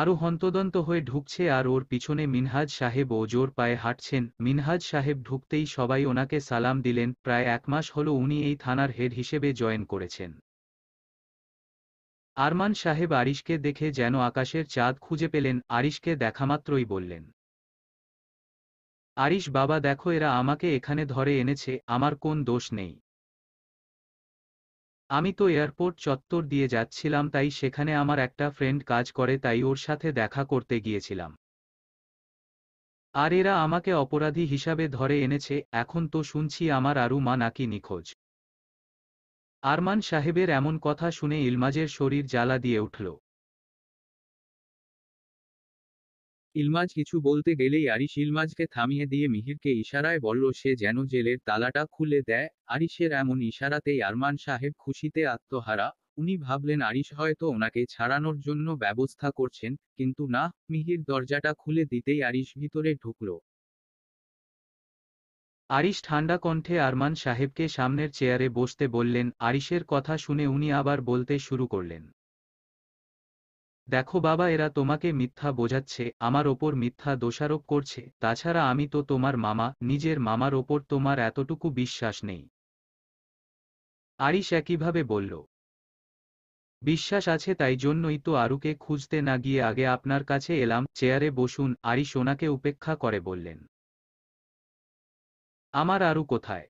আরও হন্তদন্ত হয়ে ঢুকছে আর ওর পিছনে মিনহাজ সাহেব ও জোর পায়ে হাঁটছেন মিনহাজ সাহেব ঢুকতেই সবাই ওনাকে সালাম দিলেন প্রায় এক মাস হল উনি এই থানার হেড হিসেবে জয়েন করেছেন আরমান সাহেব আরিশকে দেখে যেন আকাশের চাঁদ খুঁজে পেলেন আরিশকে দেখামাত্রই বললেন আরিশ বাবা দেখো এরা আমাকে এখানে ধরে এনেছে আমার কোন দোষ নেই আমি তো এয়ারপোর্ট চত্বর দিয়ে যাচ্ছিলাম তাই সেখানে আমার একটা ফ্রেন্ড কাজ করে তাই ওর সাথে দেখা করতে গিয়েছিলাম আর এরা আমাকে অপরাধী হিসাবে ধরে এনেছে এখন তো শুনছি আমার আরু মা নাকি নিখোঁজ আরমান সাহেবের এমন কথা শুনে ইলমাজের শরীর জ্বালা দিয়ে উঠল ইলমাজ কিছু বলতে গেলেই আরিশ ইলমাজকে থামিয়ে দিয়ে মিহিরকে ইশারায় বলল সে যেন জেলের তালাটা খুলে দেয় আরিশের এমন ইশারাতেই আরমান সাহেব খুশিতে আত্মহারা উনি ভাবলেন আরিশ হয়তো ওনাকে ছাড়ানোর জন্য ব্যবস্থা করছেন কিন্তু না মিহির দরজাটা খুলে দিতেই আরিশ ভিতরে ঢুকল আরিশ ঠান্ডা কণ্ঠে আরমান সাহেবকে সামনের চেয়ারে বসতে বললেন আরিশের কথা শুনে উনি আবার বলতে শুরু করলেন দেখো বাবা এরা তোমাকে মিথ্যা বোঝাচ্ছে আমার ওপর মিথ্যা দোষারোপ করছে তাছাড়া আমি তো তোমার মামা নিজের মামার ওপর তোমার এতটুকু বিশ্বাস নেই আরিশ একইভাবে বলল বিশ্বাস আছে তাই জন্যই তো আরুকে খুঁজতে না গিয়ে আগে আপনার কাছে এলাম চেয়ারে বসুন আরিশ ওনাকে উপেক্ষা করে বললেন আমার আরু কোথায়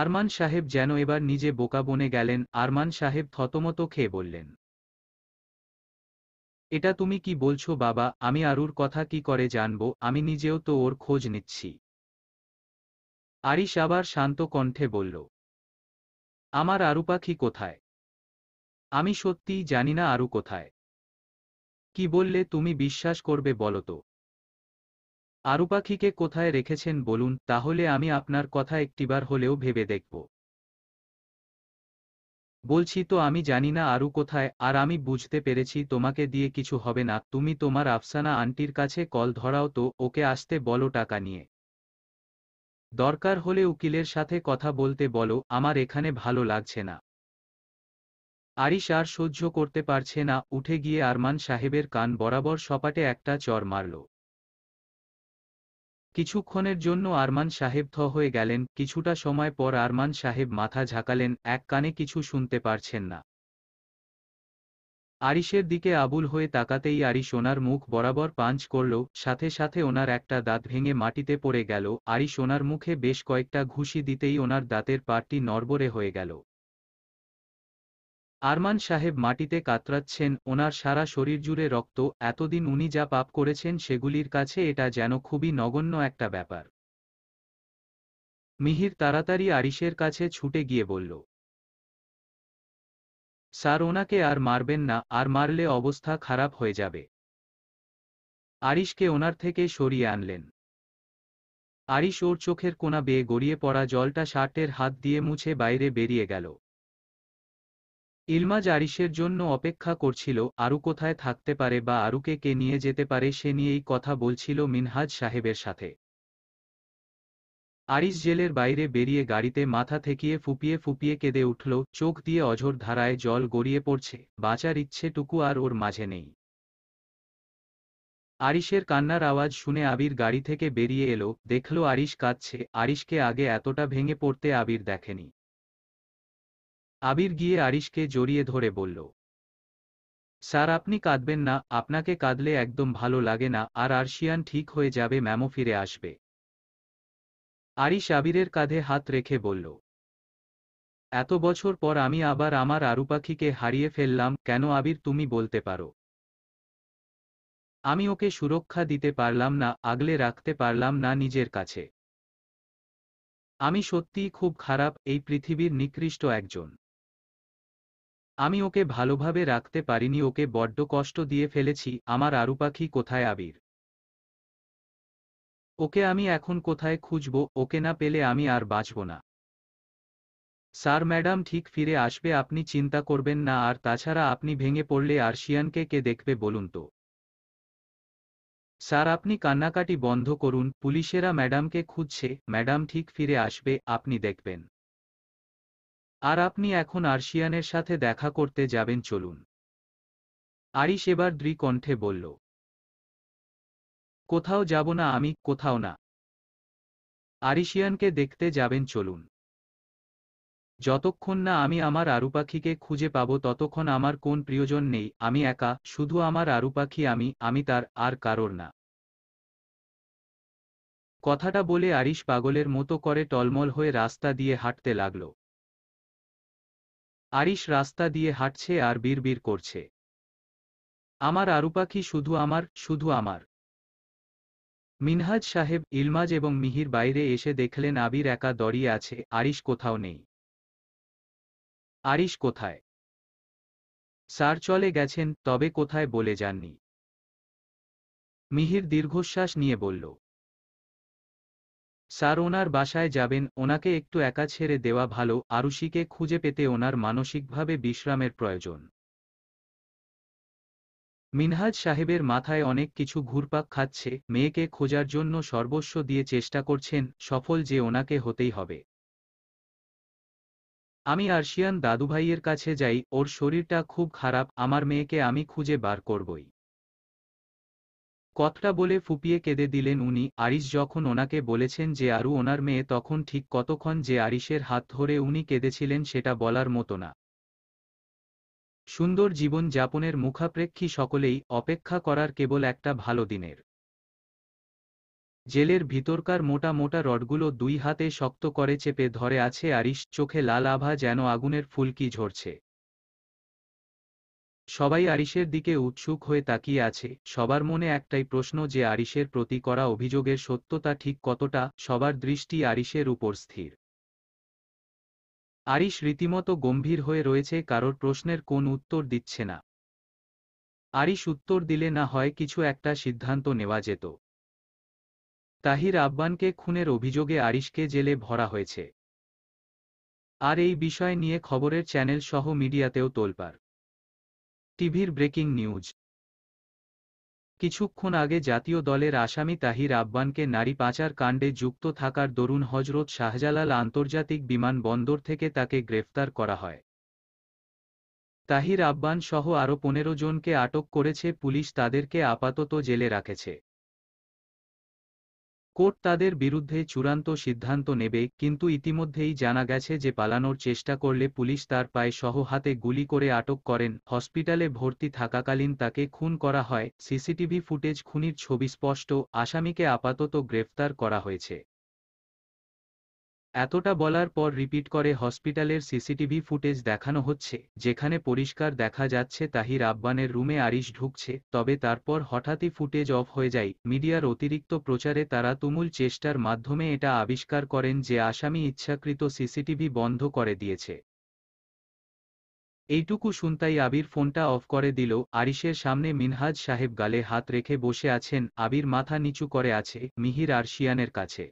আরমান সাহেব যেন এবার নিজে বোকা বনে গেলেন আরমান সাহেব থতমত খেয়ে বললেন এটা তুমি কি বলছো বাবা আমি আরুর কথা কি করে জানব আমি নিজেও তো ওর খোঁজ নিচ্ছি আরিশ আবার শান্ত কণ্ঠে বলল আমার আরু পাখি কোথায় আমি সত্যিই জানি না আরু কোথায় কি বললে তুমি বিশ্বাস করবে বলতো আরুপাখিকে আরু পাখিকে কোথায় রেখেছেন বলুন তাহলে আমি আপনার কথা একটিবার হলেও ভেবে দেখব বলছি তো আমি জানি না আরু কোথায় আর আমি বুঝতে পেরেছি তোমাকে দিয়ে কিছু হবে না তুমি তোমার আফসানা আন্টির কাছে কল ধরাও তো ওকে আসতে বলো টাকা নিয়ে দরকার হলে উকিলের সাথে কথা বলতে বলো আমার এখানে ভালো লাগছে না আরিশ আর সহ্য করতে পারছে না উঠে গিয়ে আরমান সাহেবের কান বরাবর সপাটে একটা চর মারল কিছুক্ষণের জন্য আরমান সাহেব থ হয়ে গেলেন কিছুটা সময় পর আরমান সাহেব মাথা ঝাঁকালেন এক কানে কিছু শুনতে পারছেন না আরিশের দিকে আবুল হয়ে তাকাতেই আরিশ ওনার মুখ বরাবর পাঞ্চ করল সাথে সাথে ওনার একটা দাঁত ভেঙে মাটিতে পড়ে গেল আরিশ ওনার মুখে বেশ কয়েকটা ঘুষি দিতেই ওনার দাঁতের পাটটি নরবরে হয়ে গেল আরমান সাহেব মাটিতে কাতরাচ্ছেন ওনার সারা শরীর জুড়ে রক্ত এতদিন উনি যা পাপ করেছেন সেগুলির কাছে এটা যেন খুবই নগণ্য একটা ব্যাপার মিহির তাড়াতাড়ি আরিশের কাছে ছুটে গিয়ে বলল স্যার ওনাকে আর মারবেন না আর মারলে অবস্থা খারাপ হয়ে যাবে আরিশকে ওনার থেকে সরিয়ে আনলেন আরিশ ওর চোখের কোনা বেয়ে গড়িয়ে পড়া জলটা শার্টের হাত দিয়ে মুছে বাইরে বেরিয়ে গেল ইলমা জারিসের জন্য অপেক্ষা করছিল আরু কোথায় থাকতে পারে বা আরুকে কে নিয়ে যেতে পারে সে নিয়েই কথা বলছিল মিনহাজ সাহেবের সাথে আরিস জেলের বাইরে বেরিয়ে গাড়িতে মাথা থেকিয়ে ফুপিয়ে ফুপিয়ে কেঁদে উঠল চোখ দিয়ে অঝোর ধারায় জল গড়িয়ে পড়ছে বাঁচার ইচ্ছেটুকু আর ওর মাঝে নেই আরিশের কান্নার আওয়াজ শুনে আবির গাড়ি থেকে বেরিয়ে এলো দেখল আরিশ কাঁদছে আরিসকে আগে এতটা ভেঙে পড়তে আবির দেখেনি আবির গিয়ে আরিশকে জড়িয়ে ধরে বলল স্যার আপনি কাঁদবেন না আপনাকে কাঁদলে একদম ভালো লাগে না আর আরশিয়ান ঠিক হয়ে যাবে ম্যামো ফিরে আসবে আরিশ আবিরের কাঁধে হাত রেখে বলল এত বছর পর আমি আবার আমার আরুপাখিকে হারিয়ে ফেললাম কেন আবির তুমি বলতে পারো আমি ওকে সুরক্ষা দিতে পারলাম না আগলে রাখতে পারলাম না নিজের কাছে আমি সত্যিই খুব খারাপ এই পৃথিবীর নিকৃষ্ট একজন আমি ওকে ভালোভাবে রাখতে পারিনি ওকে বড্ড কষ্ট দিয়ে ফেলেছি আমার আরু পাখি কোথায় আবির ওকে আমি এখন কোথায় খুঁজব ওকে না পেলে আমি আর বাঁচব না স্যার ম্যাডাম ঠিক ফিরে আসবে আপনি চিন্তা করবেন না আর তাছাড়া আপনি ভেঙে পড়লে আর শিয়ানকে কে দেখবে বলুন তো স্যার আপনি কান্নাকাটি বন্ধ করুন পুলিশেরা ম্যাডামকে খুঁজছে ম্যাডাম ঠিক ফিরে আসবে আপনি দেখবেন আর আপনি এখন আরশিয়ানের সাথে দেখা করতে যাবেন চলুন আরিশ এবার দৃকণ্ঠে বলল কোথাও যাব না আমি কোথাও না আরিশিয়ানকে দেখতে যাবেন চলুন যতক্ষণ না আমি আমার আরুপাখিকে খুঁজে পাব ততক্ষণ আমার কোন প্রিয়জন নেই আমি একা শুধু আমার আরুপাখি আমি আমি তার আর কারোর না কথাটা বলে আরিশ পাগলের মতো করে টলমল হয়ে রাস্তা দিয়ে হাঁটতে লাগল আরিশ রাস্তা দিয়ে হাঁটছে আর বিড়বিড় করছে আমার আরু পাখি শুধু আমার শুধু আমার মিনহাজ সাহেব ইলমাজ এবং মিহির বাইরে এসে দেখলেন আবির একা দড়িয়ে আছে আরিশ কোথাও নেই আরিশ কোথায় স্যার চলে গেছেন তবে কোথায় বলে যাননি মিহির দীর্ঘশ্বাস নিয়ে বলল স্যার ওনার বাসায় যাবেন ওনাকে একটু একা ছেড়ে দেওয়া ভালো আরুষিকে খুঁজে পেতে ওনার মানসিকভাবে বিশ্রামের প্রয়োজন মিনহাজ সাহেবের মাথায় অনেক কিছু ঘুরপাক খাচ্ছে মেয়েকে খোঁজার জন্য সর্বস্ব দিয়ে চেষ্টা করছেন সফল যে ওনাকে হতেই হবে আমি আর্শিয়ান দাদুভাইয়ের কাছে যাই ওর শরীরটা খুব খারাপ আমার মেয়েকে আমি খুঁজে বার করবই কথাটা বলে ফুপিয়ে কেঁদে দিলেন উনি আরিশ যখন ওনাকে বলেছেন যে আরু ওনার মেয়ে তখন ঠিক কতক্ষণ যে আরিশের হাত ধরে উনি কেঁদেছিলেন সেটা বলার মতো না সুন্দর জীবন যাপনের মুখাপ্রেক্ষী সকলেই অপেক্ষা করার কেবল একটা ভালো দিনের জেলের ভিতরকার মোটা মোটা রডগুলো দুই হাতে শক্ত করে চেপে ধরে আছে আরিশ চোখে লাল আভা যেন আগুনের ফুলকি ঝরছে সবাই আরিশের দিকে উৎসুক হয়ে তাকিয়ে আছে সবার মনে একটাই প্রশ্ন যে আরিশের প্রতি করা অভিযোগের সত্যতা ঠিক কতটা সবার দৃষ্টি আরিশের উপর স্থির আরিশ রীতিমতো গম্ভীর হয়ে রয়েছে কারোর প্রশ্নের কোন উত্তর দিচ্ছে না আরিশ উত্তর দিলে না হয় কিছু একটা সিদ্ধান্ত নেওয়া যেত তাহির আব্বানকে খুনের অভিযোগে আরিশকে জেলে ভরা হয়েছে আর এই বিষয় নিয়ে খবরের চ্যানেল সহ মিডিয়াতেও তোলপাড় টিভির ব্রেকিং নিউজ কিছুক্ষণ আগে জাতীয় দলের আসামি তাহির আব্বানকে নারী পাচার কাণ্ডে যুক্ত থাকার দরুন হজরত শাহজালাল আন্তর্জাতিক বিমান বন্দর থেকে তাকে গ্রেফতার করা হয় তাহির আব্বান সহ আরও পনেরো জনকে আটক করেছে পুলিশ তাদেরকে আপাতত জেলে রাখেছে কোর্ট তাদের বিরুদ্ধে চূড়ান্ত সিদ্ধান্ত নেবে কিন্তু ইতিমধ্যেই জানা গেছে যে পালানোর চেষ্টা করলে পুলিশ তার পায়ে সহ হাতে গুলি করে আটক করেন হসপিটালে ভর্তি থাকাকালীন তাকে খুন করা হয় সিসিটিভি ফুটেজ খুনির ছবি স্পষ্ট আসামিকে আপাতত গ্রেফতার করা হয়েছে এতটা বলার পর রিপিট করে হসপিটালের সিসিটিভি ফুটেজ দেখানো হচ্ছে যেখানে পরিষ্কার দেখা যাচ্ছে তাহির আব্বানের রুমে আরিশ ঢুকছে তবে তারপর হঠাৎই ফুটেজ অফ হয়ে যায় মিডিয়ার অতিরিক্ত প্রচারে তারা তুমুল চেষ্টার মাধ্যমে এটা আবিষ্কার করেন যে আসামি ইচ্ছাকৃত সিসিটিভি বন্ধ করে দিয়েছে এইটুকু শুনতাই আবির ফোনটা অফ করে দিল আরিশের সামনে মিনহাজ সাহেব গালে হাত রেখে বসে আছেন আবির মাথা নিচু করে আছে মিহির আরশিয়ানের কাছে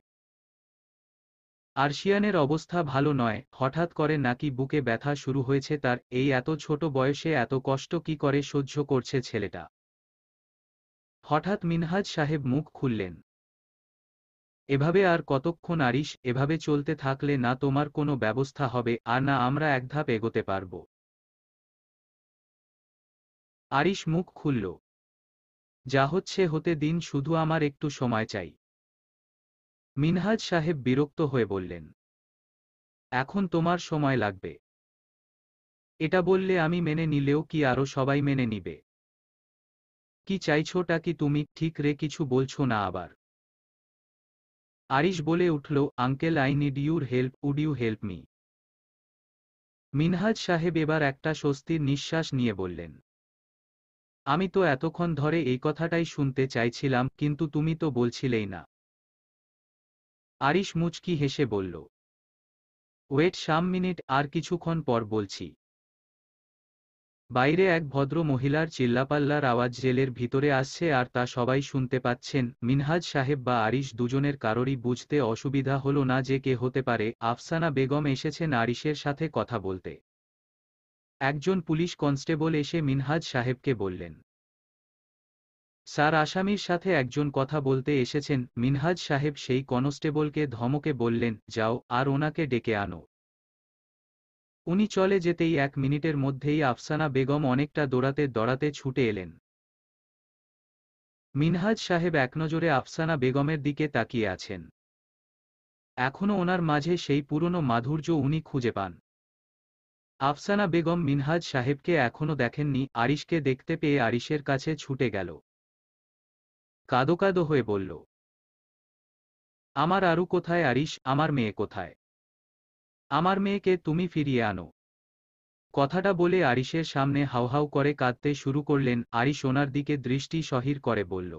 আরশিয়ানের অবস্থা ভালো নয় হঠাৎ করে নাকি বুকে ব্যথা শুরু হয়েছে তার এই এত ছোট বয়সে এত কষ্ট কি করে সহ্য করছে ছেলেটা হঠাৎ মিনহাজ সাহেব মুখ খুললেন এভাবে আর কতক্ষণ আরিস এভাবে চলতে থাকলে না তোমার কোনো ব্যবস্থা হবে আর না আমরা এক ধাপ এগোতে পারব আরিস মুখ খুলল যা হচ্ছে হতে দিন শুধু আমার একটু সময় চাই মিনহাজ সাহেব বিরক্ত হয়ে বললেন এখন তোমার সময় লাগবে এটা বললে আমি মেনে নিলেও কি আরো সবাই মেনে নিবে কি চাইছোটা কি তুমি ঠিক রে কিছু বলছো না আবার আরিশ বলে উঠল uncle I need your help would you help me Minhaj সাহেব এবার একটা স্বস্তির নিঃশ্বাস নিয়ে বললেন আমি তো এতক্ষণ ধরে এই কথাটাই শুনতে চাইছিলাম কিন্তু তুমি তো বলছিলেই না আরিশ মুচকি হেসে বলল ওয়েট সাম মিনিট আর কিছুক্ষণ পর বলছি বাইরে এক ভদ্র মহিলার চিল্লাপাল্লার আওয়াজ জেলের ভিতরে আসছে আর তা সবাই শুনতে পাচ্ছেন মিনহাজ সাহেব বা আরিশ দুজনের কারোরই বুঝতে অসুবিধা হল না যে কে হতে পারে আফসানা বেগম এসেছেন আরিশের সাথে কথা বলতে একজন পুলিশ কনস্টেবল এসে মিনহাজ সাহেবকে বললেন স্যার আসামির সাথে একজন কথা বলতে এসেছেন মিনহাজ সাহেব সেই কনস্টেবলকে ধমকে বললেন যাও আর ওনাকে ডেকে আনো উনি চলে যেতেই এক মিনিটের মধ্যেই আফসানা বেগম অনেকটা দৌড়াতে দৌড়াতে ছুটে এলেন মিনহাজ সাহেব একনজরে আফসানা বেগমের দিকে তাকিয়ে আছেন এখনও ওনার মাঝে সেই পুরনো মাধুর্য উনি খুঁজে পান আফসানা বেগম মিনহাজ সাহেবকে এখনও দেখেননি আরিশকে দেখতে পেয়ে আরিশের কাছে ছুটে গেল কাদো কাদো হয়ে বলল আমার আরু কোথায় আরিস আমার মেয়ে কোথায় আমার মেয়েকে তুমি ফিরিয়ে আনো কথাটা বলে আরিসের সামনে হাউহাউ করে কাঁদতে শুরু করলেন আরিস ওনার দিকে দৃষ্টি সহির করে বলল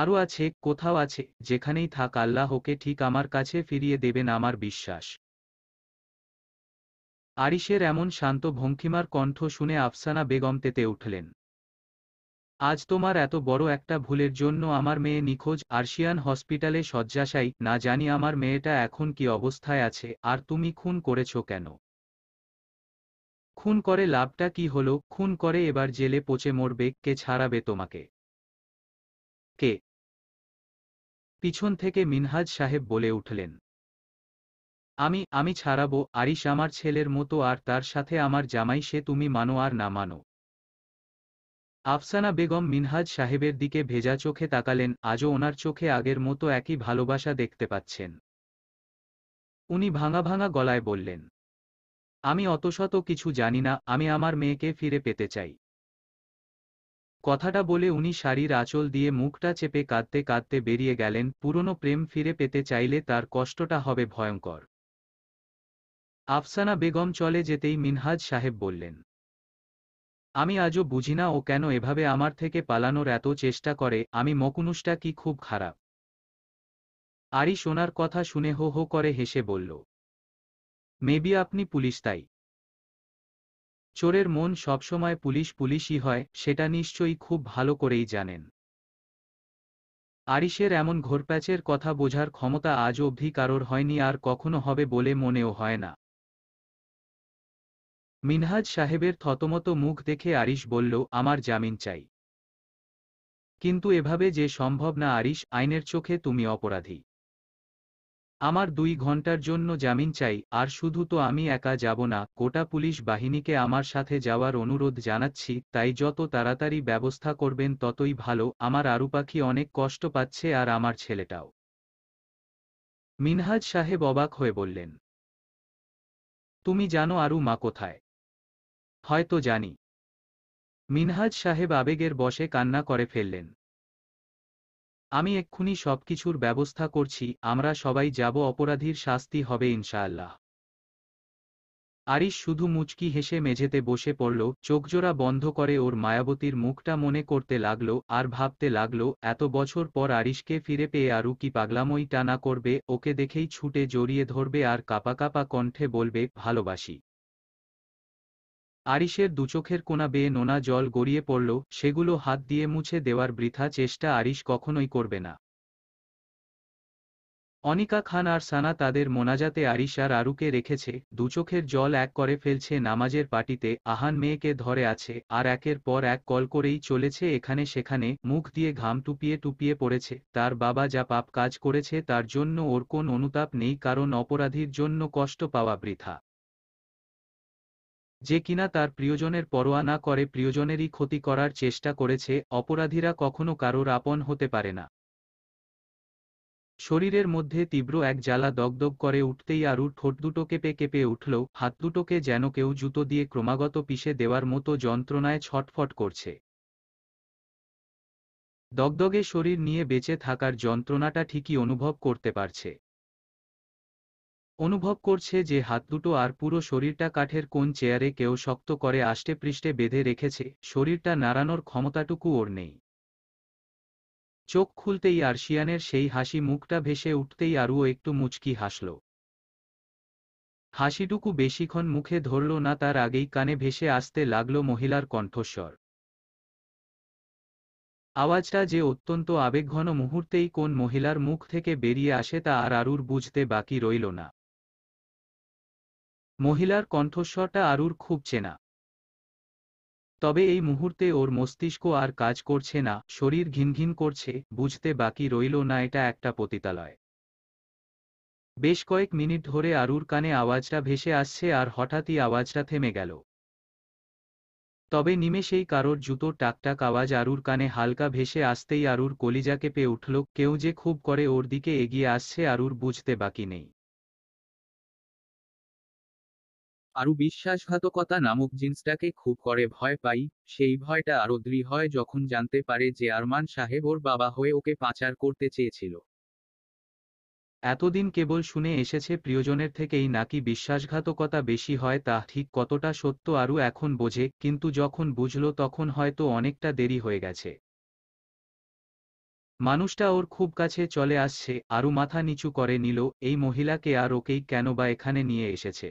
আরও আছে কোথাও আছে যেখানেই থাক আল্লাহ ওকে ঠিক আমার কাছে ফিরিয়ে দেবেন আমার বিশ্বাস আরিসের এমন শান্ত ভঙ্কিমার কণ্ঠ শুনে আফসানা বেগম তেতে উঠলেন আজ তোমার এত বড় একটা ভুলের জন্য আমার মেয়ে নিখোঁজ আর্শিয়ান হসপিটালে শয্যাশায়ী না জানি আমার মেয়েটা এখন কি অবস্থায় আছে আর তুমি খুন করেছ কেন খুন করে লাভটা কি হলো খুন করে এবার জেলে পচে মরবে কে ছাড়াবে তোমাকে কে পিছন থেকে মিনহাজ সাহেব বলে উঠলেন আমি আমি ছাড়াবো আরিশ আমার ছেলের মতো আর তার সাথে আমার জামাই সে তুমি মানো আর না মানো আফসানা বেগম মিনহাজ সাহেবের দিকে ভেজা চোখে তাকালেন আজও ওনার চোখে আগের মতো একই ভালোবাসা দেখতে পাচ্ছেন উনি ভাঙা ভাঙা গলায় বললেন আমি অতশত কিছু জানি না আমি আমার মেয়েকে ফিরে পেতে চাই কথাটা বলে উনি শাড়ির আঁচল দিয়ে মুখটা চেপে কাঁদতে কাঁদতে বেরিয়ে গেলেন পুরনো প্রেম ফিরে পেতে চাইলে তার কষ্টটা হবে ভয়ঙ্কর আফসানা বেগম চলে যেতেই মিনহাজ সাহেব বললেন আমি আজও বুঝি না ও কেন এভাবে আমার থেকে পালানোর এত চেষ্টা করে আমি মকুনুষটা কি খুব খারাপ আরি সোনার কথা শুনে হো হো করে হেসে বলল মেবি আপনি পুলিশ তাই চোরের মন সবসময় পুলিশ পুলিশই হয় সেটা নিশ্চয়ই খুব ভালো করেই জানেন আরিশের এমন ঘোরপ্যাচের কথা বোঝার ক্ষমতা আজ অবধি কারোর হয়নি আর কখনো হবে বলে মনেও হয় না মিনহাজ সাহেবের থতমত মুখ দেখে আরিশ বলল আমার জামিন চাই কিন্তু এভাবে যে সম্ভব না আরিশ আইনের চোখে তুমি অপরাধী আমার দুই ঘন্টার জন্য জামিন চাই আর শুধু তো আমি একা যাব না কোটা পুলিশ বাহিনীকে আমার সাথে যাওয়ার অনুরোধ জানাচ্ছি তাই যত তাড়াতাড়ি ব্যবস্থা করবেন ততই ভালো আমার আরু পাখি অনেক কষ্ট পাচ্ছে আর আমার ছেলেটাও মিনহাজ সাহেব অবাক হয়ে বললেন তুমি জানো আরু মা কোথায় হয়তো জানি মিনহাজ সাহেব আবেগের বসে কান্না করে ফেললেন আমি এক্ষুনি সবকিছুর ব্যবস্থা করছি আমরা সবাই যাব অপরাধীর শাস্তি হবে ইনশাআল্লাহ আরিশ শুধু মুচকি হেসে মেঝেতে বসে পড়ল চোখজোড়া বন্ধ করে ওর মায়াবতীর মুখটা মনে করতে লাগল আর ভাবতে লাগল এত বছর পর আরিশকে ফিরে পেয়ে আরু কি পাগলামই টানা করবে ওকে দেখেই ছুটে জড়িয়ে ধরবে আর কাপা কাপা কণ্ঠে বলবে ভালোবাসি আরিশের দুচোখের কোনা বেয়ে নোনা জল গড়িয়ে পড়ল সেগুলো হাত দিয়ে মুছে দেওয়ার বৃথা চেষ্টা আরিশ কখনোই করবে না অনিকা খান আর সানা তাদের মোনাজাতে আরিশ আর আরুকে রেখেছে দুচোখের জল এক করে ফেলছে নামাজের পাটিতে আহান মেয়েকে ধরে আছে আর একের পর এক কল করেই চলেছে এখানে সেখানে মুখ দিয়ে ঘাম টুপিয়ে টুপিয়ে পড়েছে তার বাবা যা পাপ কাজ করেছে তার জন্য ওর কোন অনুতাপ নেই কারণ অপরাধীর জন্য কষ্ট পাওয়া বৃথা যে কিনা তার প্রিয়জনের পরোয়া না করে প্রিয়জনেরই ক্ষতি করার চেষ্টা করেছে অপরাধীরা কখনো কারোর আপন হতে পারে না শরীরের মধ্যে তীব্র এক জ্বালা দগদগ করে উঠতেই আরু ঠোঁট দুটো কেঁপে কেঁপে উঠল হাত দুটোকে যেন কেউ জুতো দিয়ে ক্রমাগত পিষে দেওয়ার মতো যন্ত্রণায় ছটফট করছে দগদগে শরীর নিয়ে বেঁচে থাকার যন্ত্রণাটা ঠিকই অনুভব করতে পারছে অনুভব করছে যে হাত দুটো আর পুরো শরীরটা কাঠের কোন চেয়ারে কেউ শক্ত করে আষ্টে পৃষ্ঠে বেঁধে রেখেছে শরীরটা নাড়ানোর ক্ষমতাটুকু ওর নেই চোখ খুলতেই আরশিয়ানের সেই হাসি মুখটা ভেসে উঠতেই আরও একটু মুচকি হাসল হাসিটুকু বেশিক্ষণ মুখে ধরল না তার আগেই কানে ভেসে আসতে লাগল মহিলার কণ্ঠস্বর আওয়াজটা যে অত্যন্ত আবেগঘন মুহূর্তেই কোন মহিলার মুখ থেকে বেরিয়ে আসে তা আর আরুর বুঝতে বাকি রইল না মহিলার কণ্ঠস্বরটা আরুর খুব চেনা তবে এই মুহূর্তে ওর মস্তিষ্ক আর কাজ করছে না শরীর ঘিনঘিন করছে বুঝতে বাকি রইল না এটা একটা পতিতালয় বেশ কয়েক মিনিট ধরে আরুর কানে আওয়াজটা ভেসে আসছে আর হঠাৎই আওয়াজটা থেমে গেল তবে নিমেষেই কারোর জুতোর টাকটাক আওয়াজ আরুর কানে হালকা ভেসে আসতেই আরুর কলিজা কেঁপে উঠল কেউ যে খুব করে ওর দিকে এগিয়ে আসছে আরুর বুঝতে বাকি নেই আরও বিশ্বাসঘাতকতা নামক জিন্সটাকে খুব করে ভয় পাই সেই ভয়টা আরও দৃঢ় হয় যখন জানতে পারে যে আরমান সাহেব ওর বাবা হয়ে ওকে পাচার করতে চেয়েছিল এতদিন কেবল শুনে এসেছে প্রিয়জনের থেকেই নাকি বিশ্বাসঘাতকতা বেশি হয় তা ঠিক কতটা সত্য আরও এখন বোঝে কিন্তু যখন বুঝল তখন হয়তো অনেকটা দেরি হয়ে গেছে মানুষটা ওর খুব কাছে চলে আসছে আরও মাথা নিচু করে নিল এই মহিলাকে আর ওকেই কেন বা এখানে নিয়ে এসেছে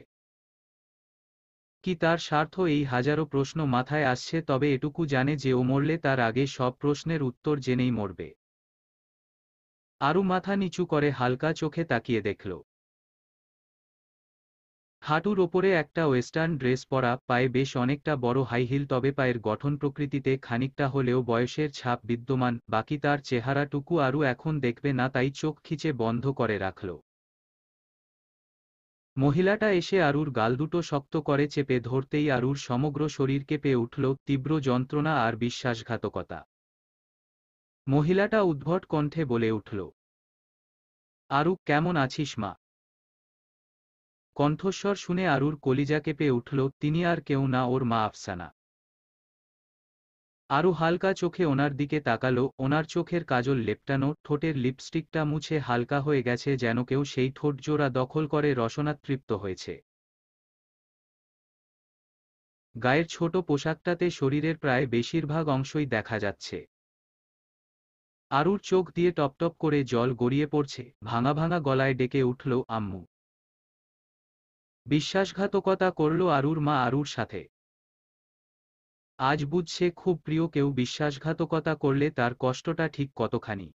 কি তার স্বার্থ এই হাজারো প্রশ্ন মাথায় আসছে তবে এটুকু জানে যে ও মরলে তার আগে সব প্রশ্নের উত্তর জেনেই মরবে আরু মাথা নিচু করে হালকা চোখে তাকিয়ে দেখল হাঁটুর ওপরে একটা ওয়েস্টার্ন ড্রেস পরা পায়ে বেশ অনেকটা বড় হাই হিল তবে পায়ের গঠন প্রকৃতিতে খানিকটা হলেও বয়সের ছাপ বিদ্যমান বাকি তার চেহারাটুকু আরও এখন দেখবে না তাই চোখ খিচে বন্ধ করে রাখল মহিলাটা এসে আরুর গাল দুটো শক্ত করে চেপে ধরতেই আরুর সমগ্র শরীর কেঁপে উঠল তীব্র যন্ত্রণা আর বিশ্বাসঘাতকতা মহিলাটা উদ্ভট কণ্ঠে বলে উঠল আরু কেমন আছিস মা কণ্ঠস্বর শুনে আরুর কলিজা কেঁপে উঠল তিনি আর কেউ না ওর মা আফসানা আরু হালকা চোখে ওনার দিকে তাকালো ওনার চোখের কাজল লেপটানো ঠোঁটের লিপস্টিকটা মুছে হালকা হয়ে গেছে যেন কেউ সেই ঠোঁট জোড়া দখল করে রসনাতৃপ্ত হয়েছে গায়ের ছোট পোশাকটাতে শরীরের প্রায় বেশিরভাগ অংশই দেখা যাচ্ছে আরুর চোখ দিয়ে টপটপ করে জল গড়িয়ে পড়ছে ভাঙা ভাঙা গলায় ডেকে উঠল আম্মু বিশ্বাসঘাতকতা করল আরুর মা আরুর সাথে আজ বুঝছে খুব প্রিয় কেউ বিশ্বাসঘাতকতা করলে তার কষ্টটা ঠিক কতখানি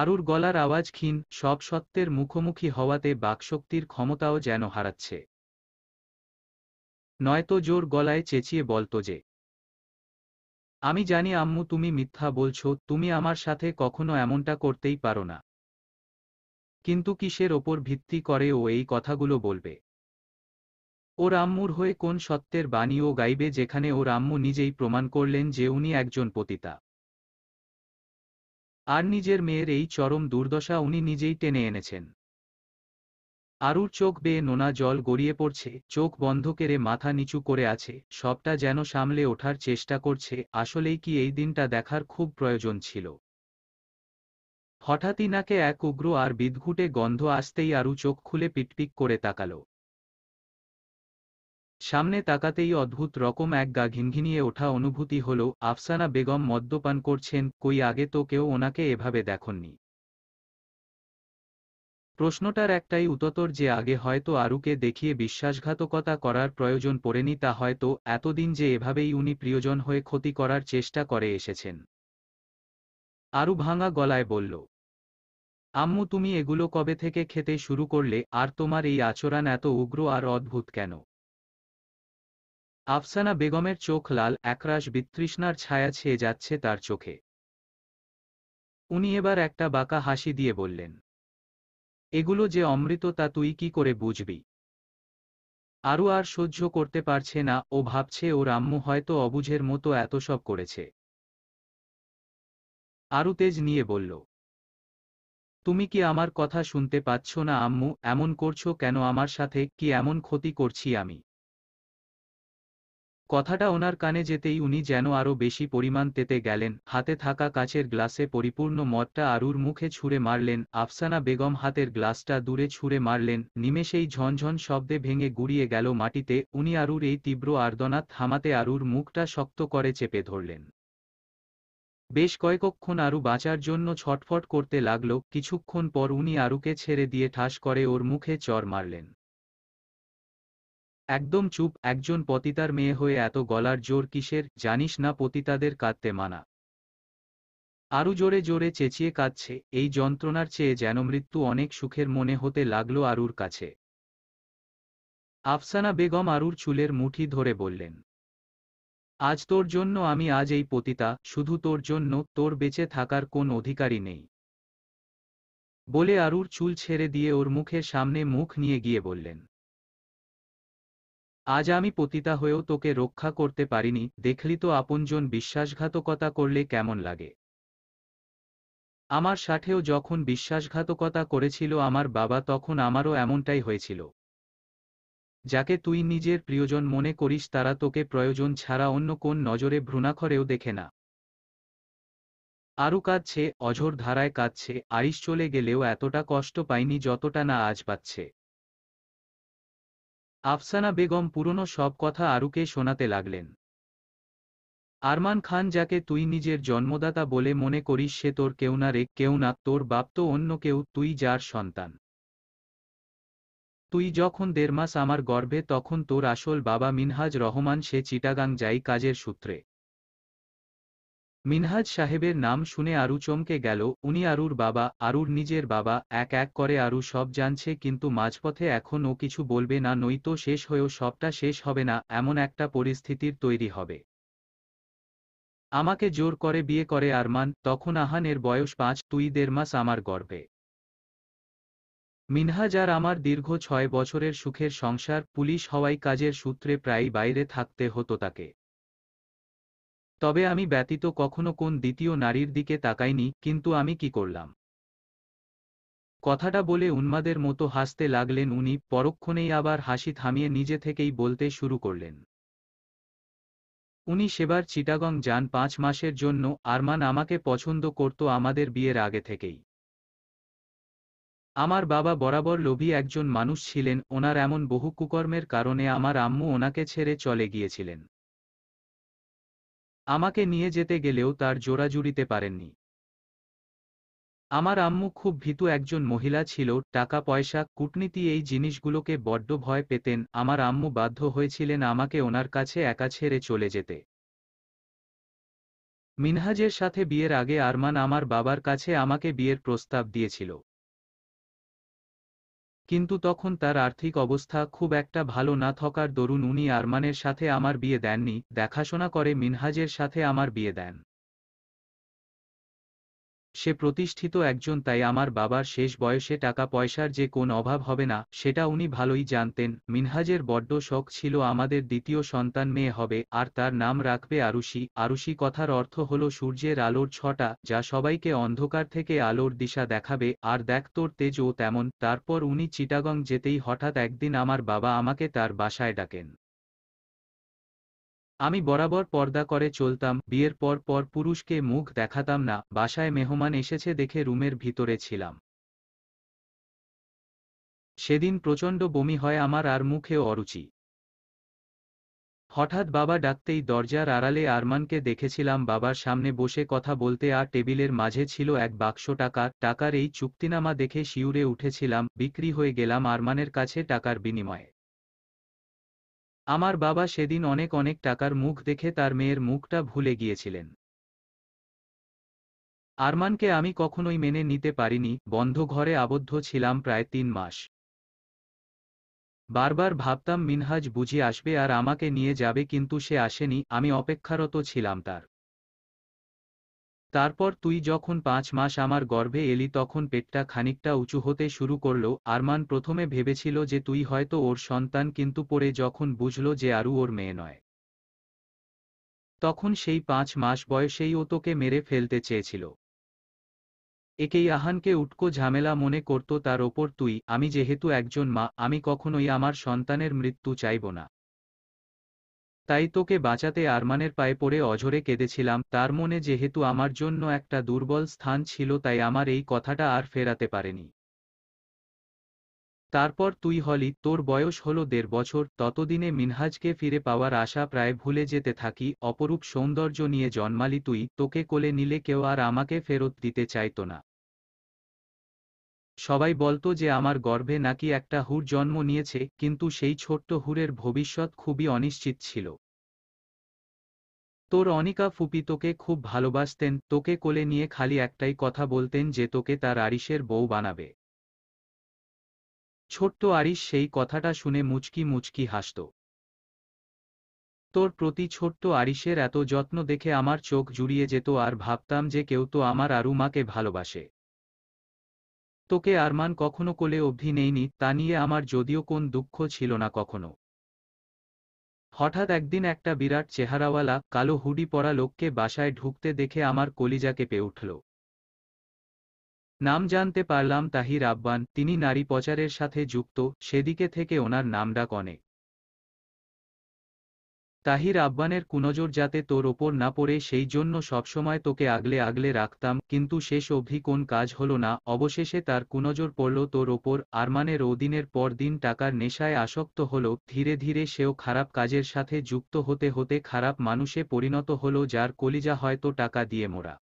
আরুর গলার আওয়াজ ক্ষীণ সব সত্যের মুখোমুখি হওয়াতে বাকশক্তির ক্ষমতাও যেন হারাচ্ছে নয়তো জোর গলায় চেঁচিয়ে বলতো যে আমি জানি আম্মু তুমি মিথ্যা বলছো তুমি আমার সাথে কখনো এমনটা করতেই পারো না কিন্তু কিসের ওপর ভিত্তি করে ও এই কথাগুলো বলবে ও রাম্মুর হয়ে কোন সত্যের বাণী ও গাইবে যেখানে ও রাম্মু নিজেই প্রমাণ করলেন যে উনি একজন পতিতা আর নিজের মেয়ের এই চরম দুর্দশা উনি নিজেই টেনে এনেছেন আরুর চোখ বেয়ে নোনা জল গড়িয়ে পড়ছে চোখ বন্ধ কেড়ে মাথা নিচু করে আছে সবটা যেন সামলে ওঠার চেষ্টা করছে আসলেই কি এই দিনটা দেখার খুব প্রয়োজন ছিল হঠাৎই নাকে এক উগ্র আর বিদঘুটে গন্ধ আসতেই আরু চোখ খুলে পিটপিক করে তাকালো সামনে তাকাতেই অদ্ভুত রকম এক গা ঘিনঘিনিয়ে ওঠা অনুভূতি হল আফসানা বেগম মদ্যপান করছেন কই আগে তো কেউ ওনাকে এভাবে দেখননি প্রশ্নটার একটাই উততর যে আগে হয়তো আরুকে দেখিয়ে বিশ্বাসঘাতকতা করার প্রয়োজন পড়েনি তা হয়তো এতদিন যে এভাবেই উনি প্রিয়জন হয়ে ক্ষতি করার চেষ্টা করে এসেছেন আরু ভাঙা গলায় বলল আম্মু তুমি এগুলো কবে থেকে খেতে শুরু করলে আর তোমার এই আচরণ এত উগ্র আর অদ্ভুত কেন আফসানা বেগমের চোখ লাল একরাশ বিতৃষ্ণার ছায়া ছেয়ে যাচ্ছে তার চোখে উনি এবার একটা বাঁকা হাসি দিয়ে বললেন এগুলো যে অমৃত তা তুই কি করে বুঝবি আরও আর সহ্য করতে পারছে না ও ভাবছে ও রাম্মু হয়তো অবুঝের মতো এত সব করেছে আরু তেজ নিয়ে বলল তুমি কি আমার কথা শুনতে পাচ্ছ না আম্মু এমন করছো কেন আমার সাথে কি এমন ক্ষতি করছি আমি কথাটা ওনার কানে যেতেই উনি যেন আরও বেশি পরিমাণ তেতে গেলেন হাতে থাকা কাচের গ্লাসে পরিপূর্ণ মদটা আরুর মুখে ছুঁড়ে মারলেন আফসানা বেগম হাতের গ্লাসটা দূরে ছুঁড়ে মারলেন নিমেষেই ঝনঝন শব্দে ভেঙে গুড়িয়ে গেল মাটিতে উনি আরুর এই তীব্র আর্দনা থামাতে আরুর মুখটা শক্ত করে চেপে ধরলেন বেশ কয়েকক্ষণ আরু বাঁচার জন্য ছটফট করতে লাগল কিছুক্ষণ পর উনি আরুকে ছেড়ে দিয়ে ঠাস করে ওর মুখে চর মারলেন একদম চুপ একজন পতিতার মেয়ে হয়ে এত গলার জোর কিসের জানিস না পতিতাদের কাঁদতে মানা আরও জোরে জোরে চেঁচিয়ে কাঁদছে এই যন্ত্রণার চেয়ে যেন মৃত্যু অনেক সুখের মনে হতে লাগলো আরুর কাছে আফসানা বেগম আরুর চুলের মুঠি ধরে বললেন আজ তোর জন্য আমি আজ এই পতিতা শুধু তোর জন্য তোর বেঁচে থাকার কোন অধিকারই নেই বলে আরুর চুল ছেড়ে দিয়ে ওর মুখের সামনে মুখ নিয়ে গিয়ে বললেন আজ আমি পতিতা হয়েও তোকে রক্ষা করতে পারিনি দেখলি তো আপনজন বিশ্বাসঘাতকতা করলে কেমন লাগে আমার সাথেও যখন বিশ্বাসঘাতকতা করেছিল আমার বাবা তখন আমারও এমনটাই হয়েছিল যাকে তুই নিজের প্রিয়জন মনে করিস তারা তোকে প্রয়োজন ছাড়া অন্য কোন নজরে ভ্রূণাখরেও দেখে না আরও কাঁদছে অঝোর ধারায় কাঁদছে আইস চলে গেলেও এতটা কষ্ট পাইনি যতটা না আজ পাচ্ছে আফসানা বেগম পুরনো সব কথা আরুকে শোনাতে লাগলেন আরমান খান যাকে তুই নিজের জন্মদাতা বলে মনে করিস সে তোর কেউ না রে কেউ না তোর বাপ তো অন্য কেউ তুই যার সন্তান তুই যখন দেড় মাস আমার গর্ভে তখন তোর আসল বাবা মিনহাজ রহমান সে চিটাগাং যাই কাজের সূত্রে মিনহাজ সাহেবের নাম শুনে আরু চমকে গেল উনি আরুর বাবা আরুর নিজের বাবা এক এক করে আরু সব জানছে কিন্তু মাঝপথে এখন ও কিছু বলবে না নইতো শেষ হয়েও সবটা শেষ হবে না এমন একটা পরিস্থিতির তৈরি হবে আমাকে জোর করে বিয়ে করে আরমান তখন আহানের বয়স পাঁচ তুই দেড় মাস আমার গর্বে মিনহাজ আর আমার দীর্ঘ ছয় বছরের সুখের সংসার পুলিশ হওয়াই কাজের সূত্রে প্রায় বাইরে থাকতে হতো তাকে তবে আমি ব্যতীত কখনো কোন দ্বিতীয় নারীর দিকে তাকাইনি কিন্তু আমি কি করলাম কথাটা বলে উন্মাদের মতো হাসতে লাগলেন উনি পরক্ষণেই আবার হাসি থামিয়ে নিজে থেকেই বলতে শুরু করলেন উনি সেবার চিটাগং যান পাঁচ মাসের জন্য আরমান আমাকে পছন্দ করত আমাদের বিয়ের আগে থেকেই আমার বাবা বরাবর লোভী একজন মানুষ ছিলেন ওনার এমন বহু কুকর্মের কারণে আমার আম্মু ওনাকে ছেড়ে চলে গিয়েছিলেন আমাকে নিয়ে যেতে গেলেও তার জোরাজুরিতে পারেননি আমার আম্মু খুব ভীতু একজন মহিলা ছিল টাকা পয়সা কূটনীতি এই জিনিসগুলোকে বড্ড ভয় পেতেন আমার আম্মু বাধ্য হয়েছিলেন আমাকে ওনার কাছে একা ছেড়ে চলে যেতে মিনহাজের সাথে বিয়ের আগে আরমান আমার বাবার কাছে আমাকে বিয়ের প্রস্তাব দিয়েছিল কিন্তু তখন তার আর্থিক অবস্থা খুব একটা ভালো না থকার দরুন উনি আরমানের সাথে আমার বিয়ে দেননি দেখাশোনা করে মিনহাজের সাথে আমার বিয়ে দেন সে প্রতিষ্ঠিত একজন তাই আমার বাবার শেষ বয়সে টাকা পয়সার যে কোন অভাব হবে না সেটা উনি ভালোই জানতেন মিনহাজের বড্ড শখ ছিল আমাদের দ্বিতীয় সন্তান মেয়ে হবে আর তার নাম রাখবে আরুষি আরুষি কথার অর্থ হল সূর্যের আলোর ছটা যা সবাইকে অন্ধকার থেকে আলোর দিশা দেখাবে আর দেখ তোর তেজ ও তেমন তারপর উনি চিটাগং যেতেই হঠাৎ একদিন আমার বাবা আমাকে তার বাসায় ডাকেন আমি বরাবর পর্দা করে চলতাম বিয়ের পর পর পুরুষকে মুখ দেখাতাম না বাসায় মেহমান এসেছে দেখে রুমের ভিতরে ছিলাম সেদিন প্রচণ্ড বমি হয় আমার আর মুখেও অরুচি হঠাৎ বাবা ডাকতেই দরজার আড়ালে আরমানকে দেখেছিলাম বাবার সামনে বসে কথা বলতে আর টেবিলের মাঝে ছিল এক বাক্স টাকা টাকার এই চুক্তিনামা দেখে শিউরে উঠেছিলাম বিক্রি হয়ে গেলাম আরমানের কাছে টাকার বিনিময়ে আমার বাবা সেদিন অনেক অনেক টাকার মুখ দেখে তার মেয়ের মুখটা ভুলে গিয়েছিলেন আরমানকে আমি কখনোই মেনে নিতে পারিনি বন্ধ ঘরে আবদ্ধ ছিলাম প্রায় তিন মাস বারবার ভাবতাম মিনহাজ বুঝি আসবে আর আমাকে নিয়ে যাবে কিন্তু সে আসেনি আমি অপেক্ষারত ছিলাম তার তারপর তুই যখন পাঁচ মাস আমার গর্ভে এলি তখন পেটটা খানিকটা উঁচু হতে শুরু করল আরমান প্রথমে ভেবেছিল যে তুই হয়তো ওর সন্তান কিন্তু পরে যখন বুঝল যে আরু ওর মেয়ে নয় তখন সেই পাঁচ মাস বয়সেই ও তোকে মেরে ফেলতে চেয়েছিল একেই আহানকে উটকো ঝামেলা মনে করত তার ওপর তুই আমি যেহেতু একজন মা আমি কখনোই আমার সন্তানের মৃত্যু চাইব না তাই তোকে বাঁচাতে আরমানের পায়ে পড়ে অঝরে কেঁদেছিলাম তার মনে যেহেতু আমার জন্য একটা দুর্বল স্থান ছিল তাই আমার এই কথাটা আর ফেরাতে পারেনি তারপর তুই হলি তোর বয়স হলো দেড় বছর ততদিনে মিনহাজকে ফিরে পাওয়ার আশা প্রায় ভুলে যেতে থাকি অপরূপ সৌন্দর্য নিয়ে জন্মালি তুই তোকে কোলে নিলে কেউ আর আমাকে ফেরত দিতে চাইত না সবাই বলতো যে আমার গর্ভে নাকি একটা হুর জন্ম নিয়েছে কিন্তু সেই ছোট্ট হুরের ভবিষ্যৎ খুবই অনিশ্চিত ছিল তোর অনিকা ফুপি তোকে খুব ভালোবাসতেন তোকে কোলে নিয়ে খালি একটাই কথা বলতেন যে তোকে তার আরিসের বউ বানাবে ছোট্ট আরিস সেই কথাটা শুনে মুচকি মুচকি হাসত তোর প্রতি ছোট্ট আরিসের এত যত্ন দেখে আমার চোখ জুড়িয়ে যেত আর ভাবতাম যে কেউ তো আমার আরুমাকে ভালোবাসে তোকে আরমান কখনো কোলে অবধি নেইনি তা নিয়ে আমার যদিও কোন দুঃখ ছিল না কখনো হঠাৎ একদিন একটা বিরাট চেহারাওয়ালা কালো হুডি পরা লোককে বাসায় ঢুকতে দেখে আমার কলিজা কেঁপে উঠল নাম জানতে পারলাম তাহির আব্বান তিনি নারী পচারের সাথে যুক্ত সেদিকে থেকে ওনার নাম অনেক তাহির আব্বানের কুনজর যাতে তোর ওপর না পড়ে সেই জন্য সবসময় তোকে আগলে আগলে রাখতাম কিন্তু শেষ অবধি কোন কাজ হলো না অবশেষে তার কুনজর পড়ল তোর ওপর আরমানের ওদিনের পর দিন টাকার নেশায় আসক্ত হল ধীরে ধীরে সেও খারাপ কাজের সাথে যুক্ত হতে হতে খারাপ মানুষে পরিণত হল যার কলিজা হয়তো টাকা দিয়ে মোরা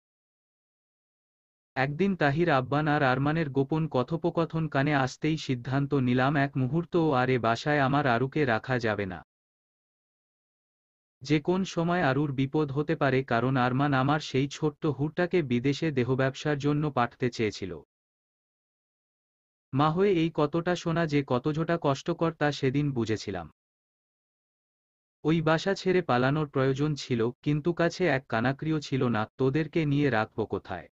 একদিন তাহির আব্বান আর আরমানের গোপন কথোপকথন কানে আসতেই সিদ্ধান্ত নিলাম এক মুহূর্তও আর এ বাসায় আমার আরুকে রাখা যাবে না যে কোন সময় আরুর বিপদ হতে পারে কারণ আরমান আমার সেই ছোট্ট হুরটাকে বিদেশে দেহ ব্যবসার জন্য পাঠতে চেয়েছিল মা হয়ে এই কতটা শোনা যে কতঝোটা কষ্টকর তা সেদিন বুঝেছিলাম ওই বাসা ছেড়ে পালানোর প্রয়োজন ছিল কিন্তু কাছে এক কানাক্রিয় ছিল না তোদেরকে নিয়ে রাখব কোথায়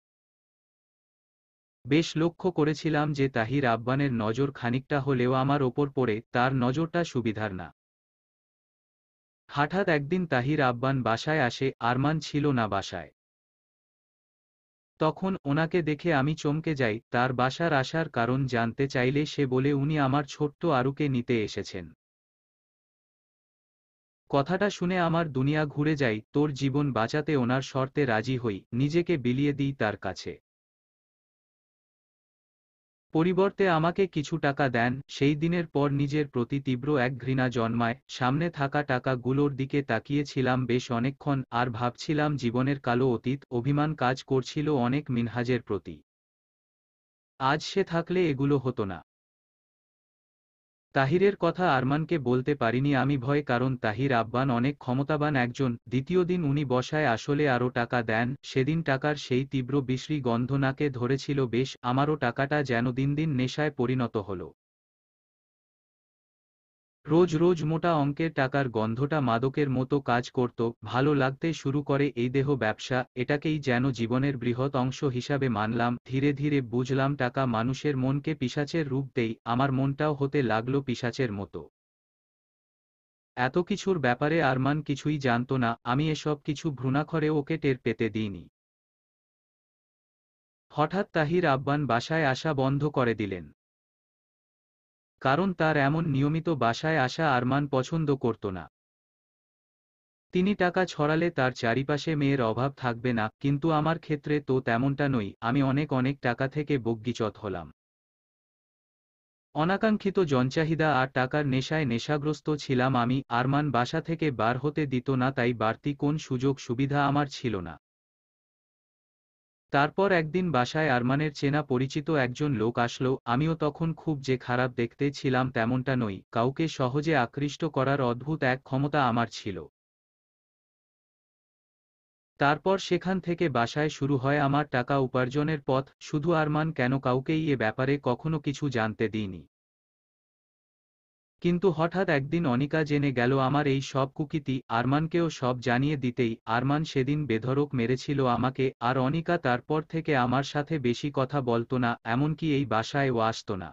বেশ লক্ষ্য করেছিলাম যে তাহির আব্বানের নজর খানিকটা হলেও আমার ওপর পড়ে তার নজরটা সুবিধার না হঠাৎ একদিন তাহির আব্বান বাসায় আসে আরমান ছিল না বাসায় তখন ওনাকে দেখে আমি চমকে যাই তার বাসার আসার কারণ জানতে চাইলে সে বলে উনি আমার ছোট্ট আরুকে নিতে এসেছেন কথাটা শুনে আমার দুনিয়া ঘুরে যাই তোর জীবন বাঁচাতে ওনার শর্তে রাজি হই নিজেকে বিলিয়ে দিই তার কাছে পরিবর্তে আমাকে কিছু টাকা দেন সেই দিনের পর নিজের প্রতি তীব্র এক ঘৃণা জন্মায় সামনে থাকা টাকাগুলোর দিকে তাকিয়েছিলাম বেশ অনেকক্ষণ আর ভাবছিলাম জীবনের কালো অতীত অভিমান কাজ করছিল অনেক মিনহাজের প্রতি আজ সে থাকলে এগুলো হতো না তাহিরের কথা আরমানকে বলতে পারিনি আমি ভয় কারণ তাহির আব্বান অনেক ক্ষমতাবান একজন দ্বিতীয় দিন উনি বসায় আসলে আরও টাকা দেন সেদিন টাকার সেই তীব্র বিশ্রী গন্ধ নাকে ধরেছিল বেশ আমারও টাকাটা যেন দিন দিন নেশায় পরিণত হলো রোজ রোজ মোটা অঙ্কের টাকার গন্ধটা মাদকের মতো কাজ করত ভালো লাগতে শুরু করে এই দেহ ব্যবসা এটাকেই যেন জীবনের বৃহৎ অংশ হিসাবে মানলাম ধীরে ধীরে বুঝলাম টাকা মানুষের মনকে পিসাচের রূপ দেই আমার মনটাও হতে লাগলো পিসাচের মতো এত কিছুর ব্যাপারে আরমান কিছুই জানত না আমি এসব কিছু ভ্রূণাক্ষরে ওকে টের পেতে দিইনি হঠাৎ তাহির আব্বান বাসায় আসা বন্ধ করে দিলেন কারণ তার এমন নিয়মিত বাসায় আসা আরমান পছন্দ করত না তিনি টাকা ছড়ালে তার চারিপাশে মেয়ের অভাব থাকবে না কিন্তু আমার ক্ষেত্রে তো তেমনটা নই আমি অনেক অনেক টাকা থেকে বগ্গিচত হলাম অনাকাঙ্ক্ষিত জনচাহিদা আর টাকার নেশায় নেশাগ্রস্ত ছিলাম আমি আরমান বাসা থেকে বার হতে দিত না তাই বাড়তি কোন সুযোগ সুবিধা আমার ছিল না তারপর একদিন বাসায় আরমানের চেনা পরিচিত একজন লোক আসলো আমিও তখন খুব যে খারাপ দেখতে ছিলাম তেমনটা নই কাউকে সহজে আকৃষ্ট করার অদ্ভুত এক ক্ষমতা আমার ছিল তারপর সেখান থেকে বাসায় শুরু হয় আমার টাকা উপার্জনের পথ শুধু আরমান কেন কাউকেই এ ব্যাপারে কখনো কিছু জানতে দিইনি কিন্তু হঠাৎ একদিন অনিকা জেনে গেল আমার এই সব কুকিতি আরমানকেও সব জানিয়ে দিতেই আরমান সেদিন বেধরক মেরেছিল আমাকে আর অনিকা তারপর থেকে আমার সাথে বেশি কথা বলত না এমনকি এই বাসায়ও আসত না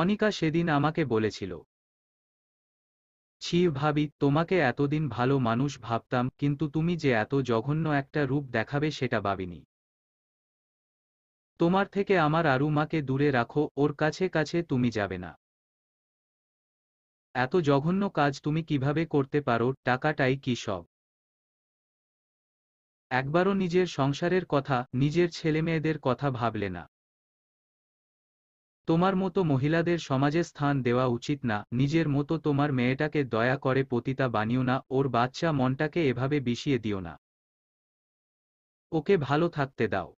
অনিকা সেদিন আমাকে বলেছিল ছি ভাবি তোমাকে এতদিন ভালো মানুষ ভাবতাম কিন্তু তুমি যে এত জঘন্য একটা রূপ দেখাবে সেটা ভাবিনি তোমার থেকে আমার আরু মাকে দূরে রাখো ওর কাছে কাছে তুমি যাবে না এত জঘন্য কাজ তুমি কিভাবে করতে পারো টাকাটাই কি সব একবারও নিজের সংসারের কথা নিজের ছেলেমেয়েদের কথা ভাবলে না তোমার মতো মহিলাদের সমাজে স্থান দেওয়া উচিত না নিজের মতো তোমার মেয়েটাকে দয়া করে পতিতা বানিও না ওর বাচ্চা মনটাকে এভাবে বিষিয়ে দিও না ওকে ভালো থাকতে দাও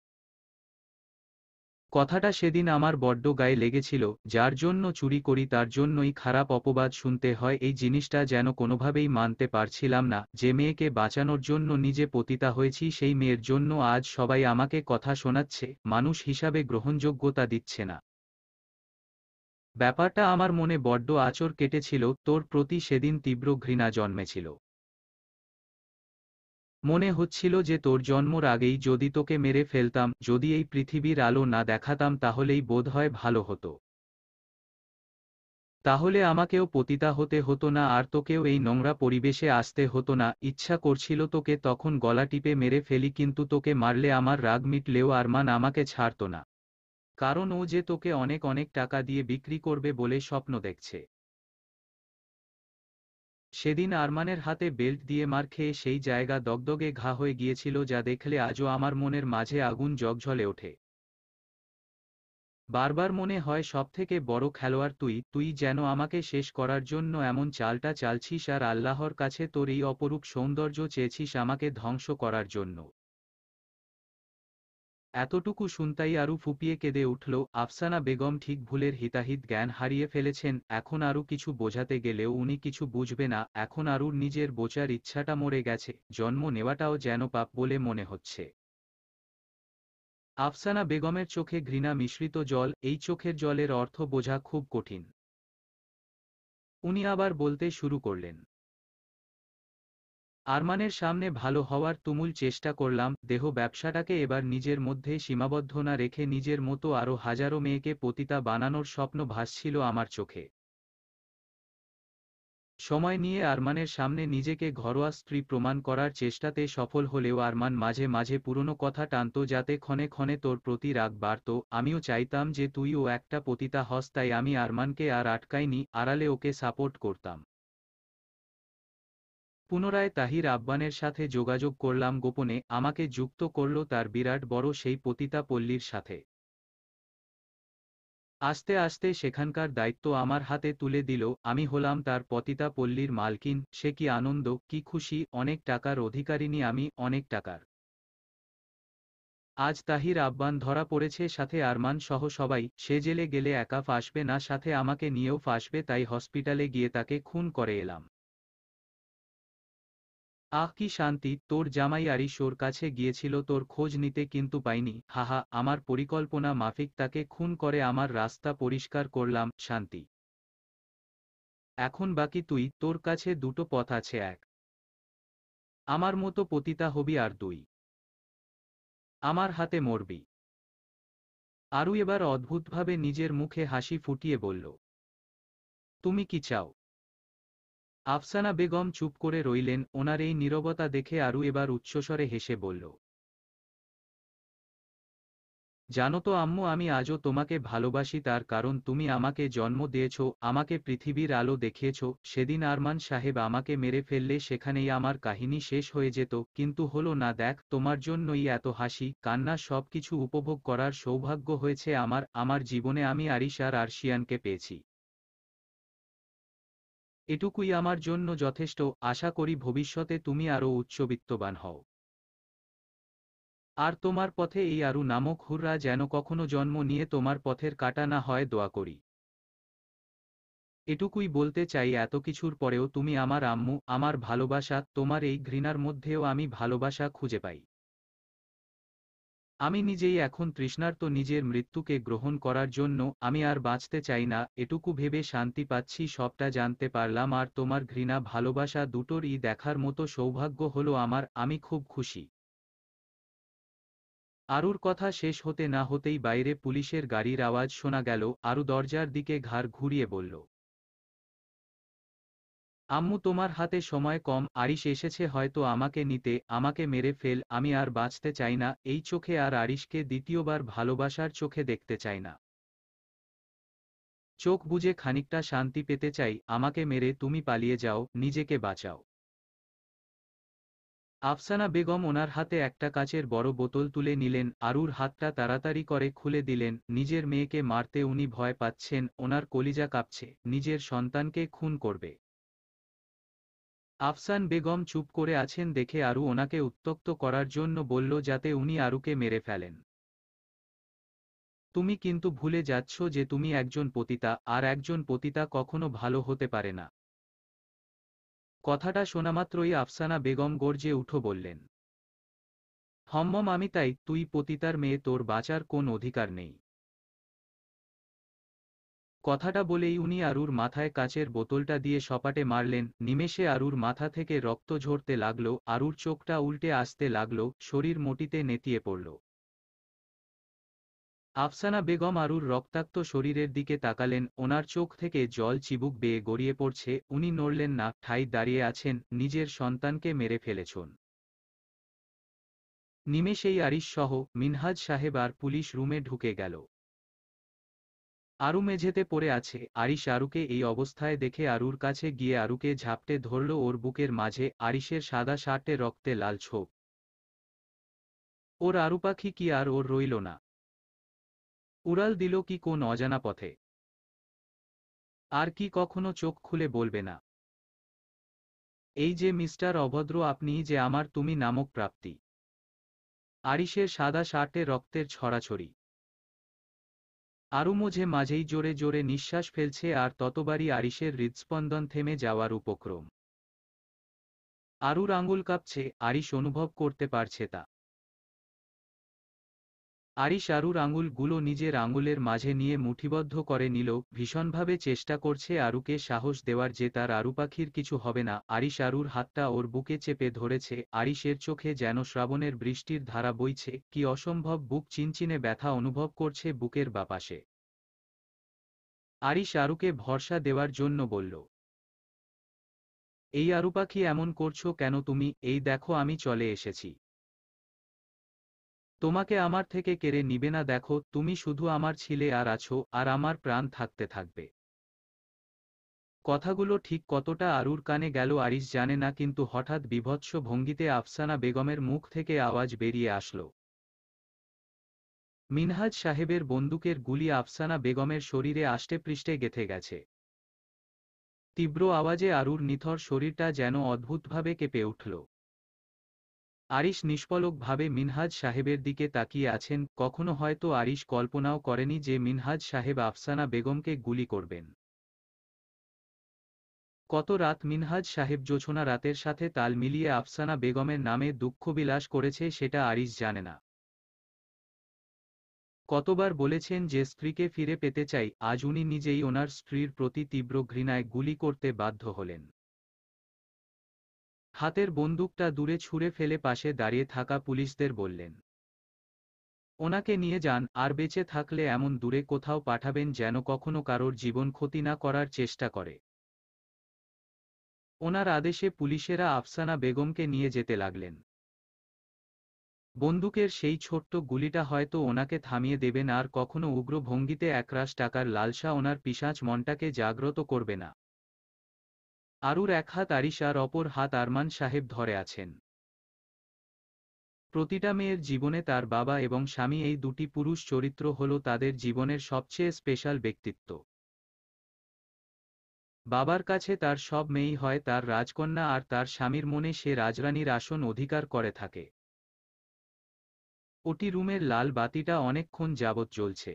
কথাটা সেদিন আমার বড্ড গায়ে লেগেছিল যার জন্য চুরি করি তার জন্যই খারাপ অপবাদ শুনতে হয় এই জিনিসটা যেন কোনোভাবেই মানতে পারছিলাম না যে মেয়েকে বাঁচানোর জন্য নিজে পতিতা হয়েছি সেই মেয়ের জন্য আজ সবাই আমাকে কথা শোনাচ্ছে মানুষ হিসাবে গ্রহণযোগ্যতা দিচ্ছে না ব্যাপারটা আমার মনে বড্ড আচর কেটেছিল তোর প্রতি সেদিন তীব্র ঘৃণা জন্মেছিল মনে হচ্ছিল যে তোর জন্মর আগেই যদি তোকে মেরে ফেলতাম যদি এই পৃথিবীর আলো না দেখাতাম তাহলেই বোধহয় ভালো হতো তাহলে আমাকেও পতিতা হতে হতো না আর তোকেও এই নোংরা পরিবেশে আসতে হতো না ইচ্ছা করছিল তোকে তখন গলা টিপে মেরে ফেলি কিন্তু তোকে মারলে আমার রাগ মিটলেও আর মান আমাকে ছাড়ত না কারণ ও যে তোকে অনেক অনেক টাকা দিয়ে বিক্রি করবে বলে স্বপ্ন দেখছে সেদিন আরমানের হাতে বেল্ট দিয়ে মার খেয়ে সেই জায়গা দগদগে ঘা হয়ে গিয়েছিল যা দেখলে আজও আমার মনের মাঝে আগুন জগঝলে ওঠে বারবার মনে হয় সবথেকে বড় খেলোয়াড় তুই তুই যেন আমাকে শেষ করার জন্য এমন চালটা চালছিস আর আল্লাহর কাছে তোর এই অপরূপ সৌন্দর্য চেয়েছিস আমাকে ধ্বংস করার জন্য এতটুকু শুনতাই আরু ফুপিয়ে কেঁদে উঠল আফসানা বেগম ঠিক ভুলের হিতাহিত জ্ঞান হারিয়ে ফেলেছেন এখন আরও কিছু বোঝাতে গেলেও উনি কিছু বুঝবে না এখন আরুর নিজের বোচার ইচ্ছাটা মরে গেছে জন্ম নেওয়াটাও যেন পাপ বলে মনে হচ্ছে আফসানা বেগমের চোখে ঘৃণা মিশ্রিত জল এই চোখের জলের অর্থ বোঝা খুব কঠিন উনি আবার বলতে শুরু করলেন আরমানের সামনে ভালো হওয়ার তুমুল চেষ্টা করলাম দেহ ব্যবসাটাকে এবার নিজের মধ্যে সীমাবদ্ধ না রেখে নিজের মতো আরও হাজারো মেয়েকে পতিতা বানানোর স্বপ্ন ভাসছিল আমার চোখে সময় নিয়ে আরমানের সামনে নিজেকে ঘরোয়া স্ত্রী প্রমাণ করার চেষ্টাতে সফল হলেও আরমান মাঝে মাঝে পুরনো কথা টানত যাতে ক্ষণে ক্ষণে তোর প্রতি রাগ বাড়ত আমিও চাইতাম যে তুইও একটা পতিতা হস তাই আমি আরমানকে আর আটকাইনি আড়ালে ওকে সাপোর্ট করতাম পুনরায় তাহির আব্বানের সাথে যোগাযোগ করলাম গোপনে আমাকে যুক্ত করল তার বিরাট বড় সেই পতিতা পল্লীর সাথে আস্তে আস্তে সেখানকার দায়িত্ব আমার হাতে তুলে দিল আমি হলাম তার পতিতা পল্লীর মালকিন সে কি আনন্দ কি খুশি অনেক টাকার অধিকারিণী আমি অনেক টাকার আজ তাহির আব্বান ধরা পড়েছে সাথে আরমান সহ সবাই সে জেলে গেলে একা ফাঁসবে না সাথে আমাকে নিয়েও ফাঁসবে তাই হসপিটালে গিয়ে তাকে খুন করে এলাম আহ কি শান্তি তোর জামাই আরি সোর কাছে গিয়েছিল তোর খোঁজ নিতে কিন্তু পাইনি হাহা আমার পরিকল্পনা মাফিক তাকে খুন করে আমার রাস্তা পরিষ্কার করলাম শান্তি এখন বাকি তুই তোর কাছে দুটো পথ আছে এক আমার মতো পতিতা হবি আর দুই আমার হাতে মরবি আরু এবার অদ্ভুতভাবে নিজের মুখে হাসি ফুটিয়ে বলল তুমি কি চাও আফসানা বেগম চুপ করে রইলেন ওনার এই নীরবতা দেখে আরু এবার উচ্চস্বরে হেসে বলল জানো তো আম্মু আমি আজও তোমাকে ভালোবাসি তার কারণ তুমি আমাকে জন্ম দিয়েছ আমাকে পৃথিবীর আলো দেখিয়েছ সেদিন আরমান সাহেব আমাকে মেরে ফেললে সেখানেই আমার কাহিনী শেষ হয়ে যেত কিন্তু হলো না দেখ তোমার জন্যই এত হাসি কান্না সব কিছু উপভোগ করার সৌভাগ্য হয়েছে আমার আমার জীবনে আমি আরিশার আরশিয়ানকে পেয়েছি এটুকুই আমার জন্য যথেষ্ট আশা করি ভবিষ্যতে তুমি আরও উচ্চবিত্তবান হও আর তোমার পথে এই আরু নামক হুররা যেন কখনো জন্ম নিয়ে তোমার পথের কাটা না হয় দোয়া করি এটুকুই বলতে চাই এত কিছুর পরেও তুমি আমার আম্মু আমার ভালোবাসা তোমার এই ঘৃণার মধ্যেও আমি ভালোবাসা খুঁজে পাই আমি নিজেই এখন তৃষ্ণার্ত নিজের মৃত্যুকে গ্রহণ করার জন্য আমি আর বাঁচতে চাই না এটুকু ভেবে শান্তি পাচ্ছি সবটা জানতে পারলাম আর তোমার ঘৃণা ভালোবাসা দুটোরই দেখার মতো সৌভাগ্য হলো আমার আমি খুব খুশি আরুর কথা শেষ হতে না হতেই বাইরে পুলিশের গাড়ির আওয়াজ শোনা গেল আরু দরজার দিকে ঘাড় ঘুরিয়ে বলল আম্মু তোমার হাতে সময় কম আরিশ এসেছে হয়তো আমাকে নিতে আমাকে মেরে ফেল আমি আর বাঁচতে চাই না এই চোখে আর আরিশকে দ্বিতীয়বার ভালোবাসার চোখে দেখতে চাই না চোখ বুঝে খানিকটা শান্তি পেতে চাই আমাকে মেরে তুমি পালিয়ে যাও নিজেকে বাঁচাও আফসানা বেগম ওনার হাতে একটা কাচের বড় বোতল তুলে নিলেন আরুর হাতটা তাড়াতাড়ি করে খুলে দিলেন নিজের মেয়েকে মারতে উনি ভয় পাচ্ছেন ওনার কলিজা কাঁপছে নিজের সন্তানকে খুন করবে আফসান বেগম চুপ করে আছেন দেখে আরু ওনাকে উত্তক্ত করার জন্য বলল যাতে উনি আরুকে মেরে ফেলেন তুমি কিন্তু ভুলে যাচ্ছ যে তুমি একজন পতিতা আর একজন পতিতা কখনো ভালো হতে পারে না কথাটা শোনামাত্রই আফসানা বেগম গর্জে উঠো বললেন হম্মম আমি তাই তুই পতিতার মেয়ে তোর বাঁচার কোন অধিকার নেই কথাটা বলেই উনি আরুর মাথায় কাচের বোতলটা দিয়ে সপাটে মারলেন নিমেষে আরুর মাথা থেকে রক্ত ঝরতে লাগল আরুর চোখটা উল্টে আসতে লাগল শরীর মোটিতে নেতিয়ে পড়ল আফসানা বেগম আরুর রক্তাক্ত শরীরের দিকে তাকালেন ওনার চোখ থেকে জল চিবুক বেয়ে গড়িয়ে পড়ছে উনি নড়লেন না ঠাই দাঁড়িয়ে আছেন নিজের সন্তানকে মেরে ফেলেছেন নিমেষেই আরিশ সহ মিনহাজ সাহেব আর পুলিশ রুমে ঢুকে গেল আরু মেঝেতে পড়ে আছে আরিশ আরুকে এই অবস্থায় দেখে আরুর কাছে গিয়ে আরুকে ঝাপটে ধরল ওর বুকের মাঝে আরিশের সাদা শার্টে রক্তে লাল ছোপ ওর আরু পাখি কি আর ওর রইল না উড়াল দিল কি কোন অজানা পথে আর কি কখনো চোখ খুলে বলবে না এই যে মিস্টার অভদ্র আপনি যে আমার তুমি নামক প্রাপ্তি আরিশের সাদা শার্টে রক্তের ছড়াছড়ি আরু মোঝে মাঝেই জোরে জোরে নিঃশ্বাস ফেলছে আর ততবারই আরিশের হৃদস্পন্দন থেমে যাওয়ার উপক্রম আরুর আঙুল কাঁপছে আরিশ অনুভব করতে পারছে তা আরি আরুর আঙুলগুলো নিজের আঙুলের মাঝে নিয়ে মুঠিবদ্ধ করে নিল ভীষণভাবে চেষ্টা করছে আরুকে সাহস দেওয়ার যে তার আরু পাখির কিছু হবে না আরি আরুর হাতটা ওর বুকে চেপে ধরেছে আরিশের চোখে যেন শ্রাবণের বৃষ্টির ধারা বইছে কি অসম্ভব বুক চিনচিনে ব্যথা অনুভব করছে বুকের বাপাশে আরি শারুকে ভরসা দেওয়ার জন্য বলল এই আরু পাখি এমন করছো কেন তুমি এই দেখো আমি চলে এসেছি তোমাকে আমার থেকে কেড়ে নিবে না দেখো তুমি শুধু আমার ছিলে আর আছো আর আমার প্রাণ থাকতে থাকবে কথাগুলো ঠিক কতটা আরুর কানে গেল আরিস জানে না কিন্তু হঠাৎ বিভৎস ভঙ্গিতে আফসানা বেগমের মুখ থেকে আওয়াজ বেরিয়ে আসল মিনহাজ সাহেবের বন্দুকের গুলি আফসানা বেগমের শরীরে আষ্টেপৃষ্টে গেথে গেছে তীব্র আওয়াজে আরুর নিথর শরীরটা যেন অদ্ভুতভাবে কেঁপে উঠল আরিশ নিষ্পলকভাবে মিনহাজ সাহেবের দিকে তাকিয়ে আছেন কখনো হয়তো আরিশ কল্পনাও করেনি যে মিনহাজ সাহেব আফসানা বেগমকে গুলি করবেন কত রাত মিনহাজ সাহেব জোছনা রাতের সাথে তাল মিলিয়ে আফসানা বেগমের নামে দুঃখবিলাস করেছে সেটা আরিশ জানে না কতবার বলেছেন যে স্ত্রীকে ফিরে পেতে চাই আজ উনি নিজেই ওনার স্ত্রীর প্রতি তীব্র ঘৃণায় গুলি করতে বাধ্য হলেন হাতের বন্দুকটা দূরে ছুঁড়ে ফেলে পাশে দাঁড়িয়ে থাকা পুলিশদের বললেন ওনাকে নিয়ে যান আর বেঁচে থাকলে এমন দূরে কোথাও পাঠাবেন যেন কখনো কারোর জীবন ক্ষতি না করার চেষ্টা করে ওনার আদেশে পুলিশেরা আফসানা বেগমকে নিয়ে যেতে লাগলেন বন্দুকের সেই ছোট্ট গুলিটা হয়তো ওনাকে থামিয়ে দেবেন আর কখনো উগ্র ভঙ্গিতে একরাশ টাকার লালসা ওনার পিসাচ মনটাকে জাগ্রত করবে না আরুর এক হাত আরিশার অপর হাত আরমান সাহেব ধরে আছেন প্রতিটা মেয়ের জীবনে তার বাবা এবং স্বামী এই দুটি পুরুষ চরিত্র হল তাদের জীবনের সবচেয়ে স্পেশাল ব্যক্তিত্ব বাবার কাছে তার সব মেয়েই হয় তার রাজকন্যা আর তার স্বামীর মনে সে রাজরানীর আসন অধিকার করে থাকে ওটি রুমের লাল বাতিটা অনেকক্ষণ যাবৎ জ্বলছে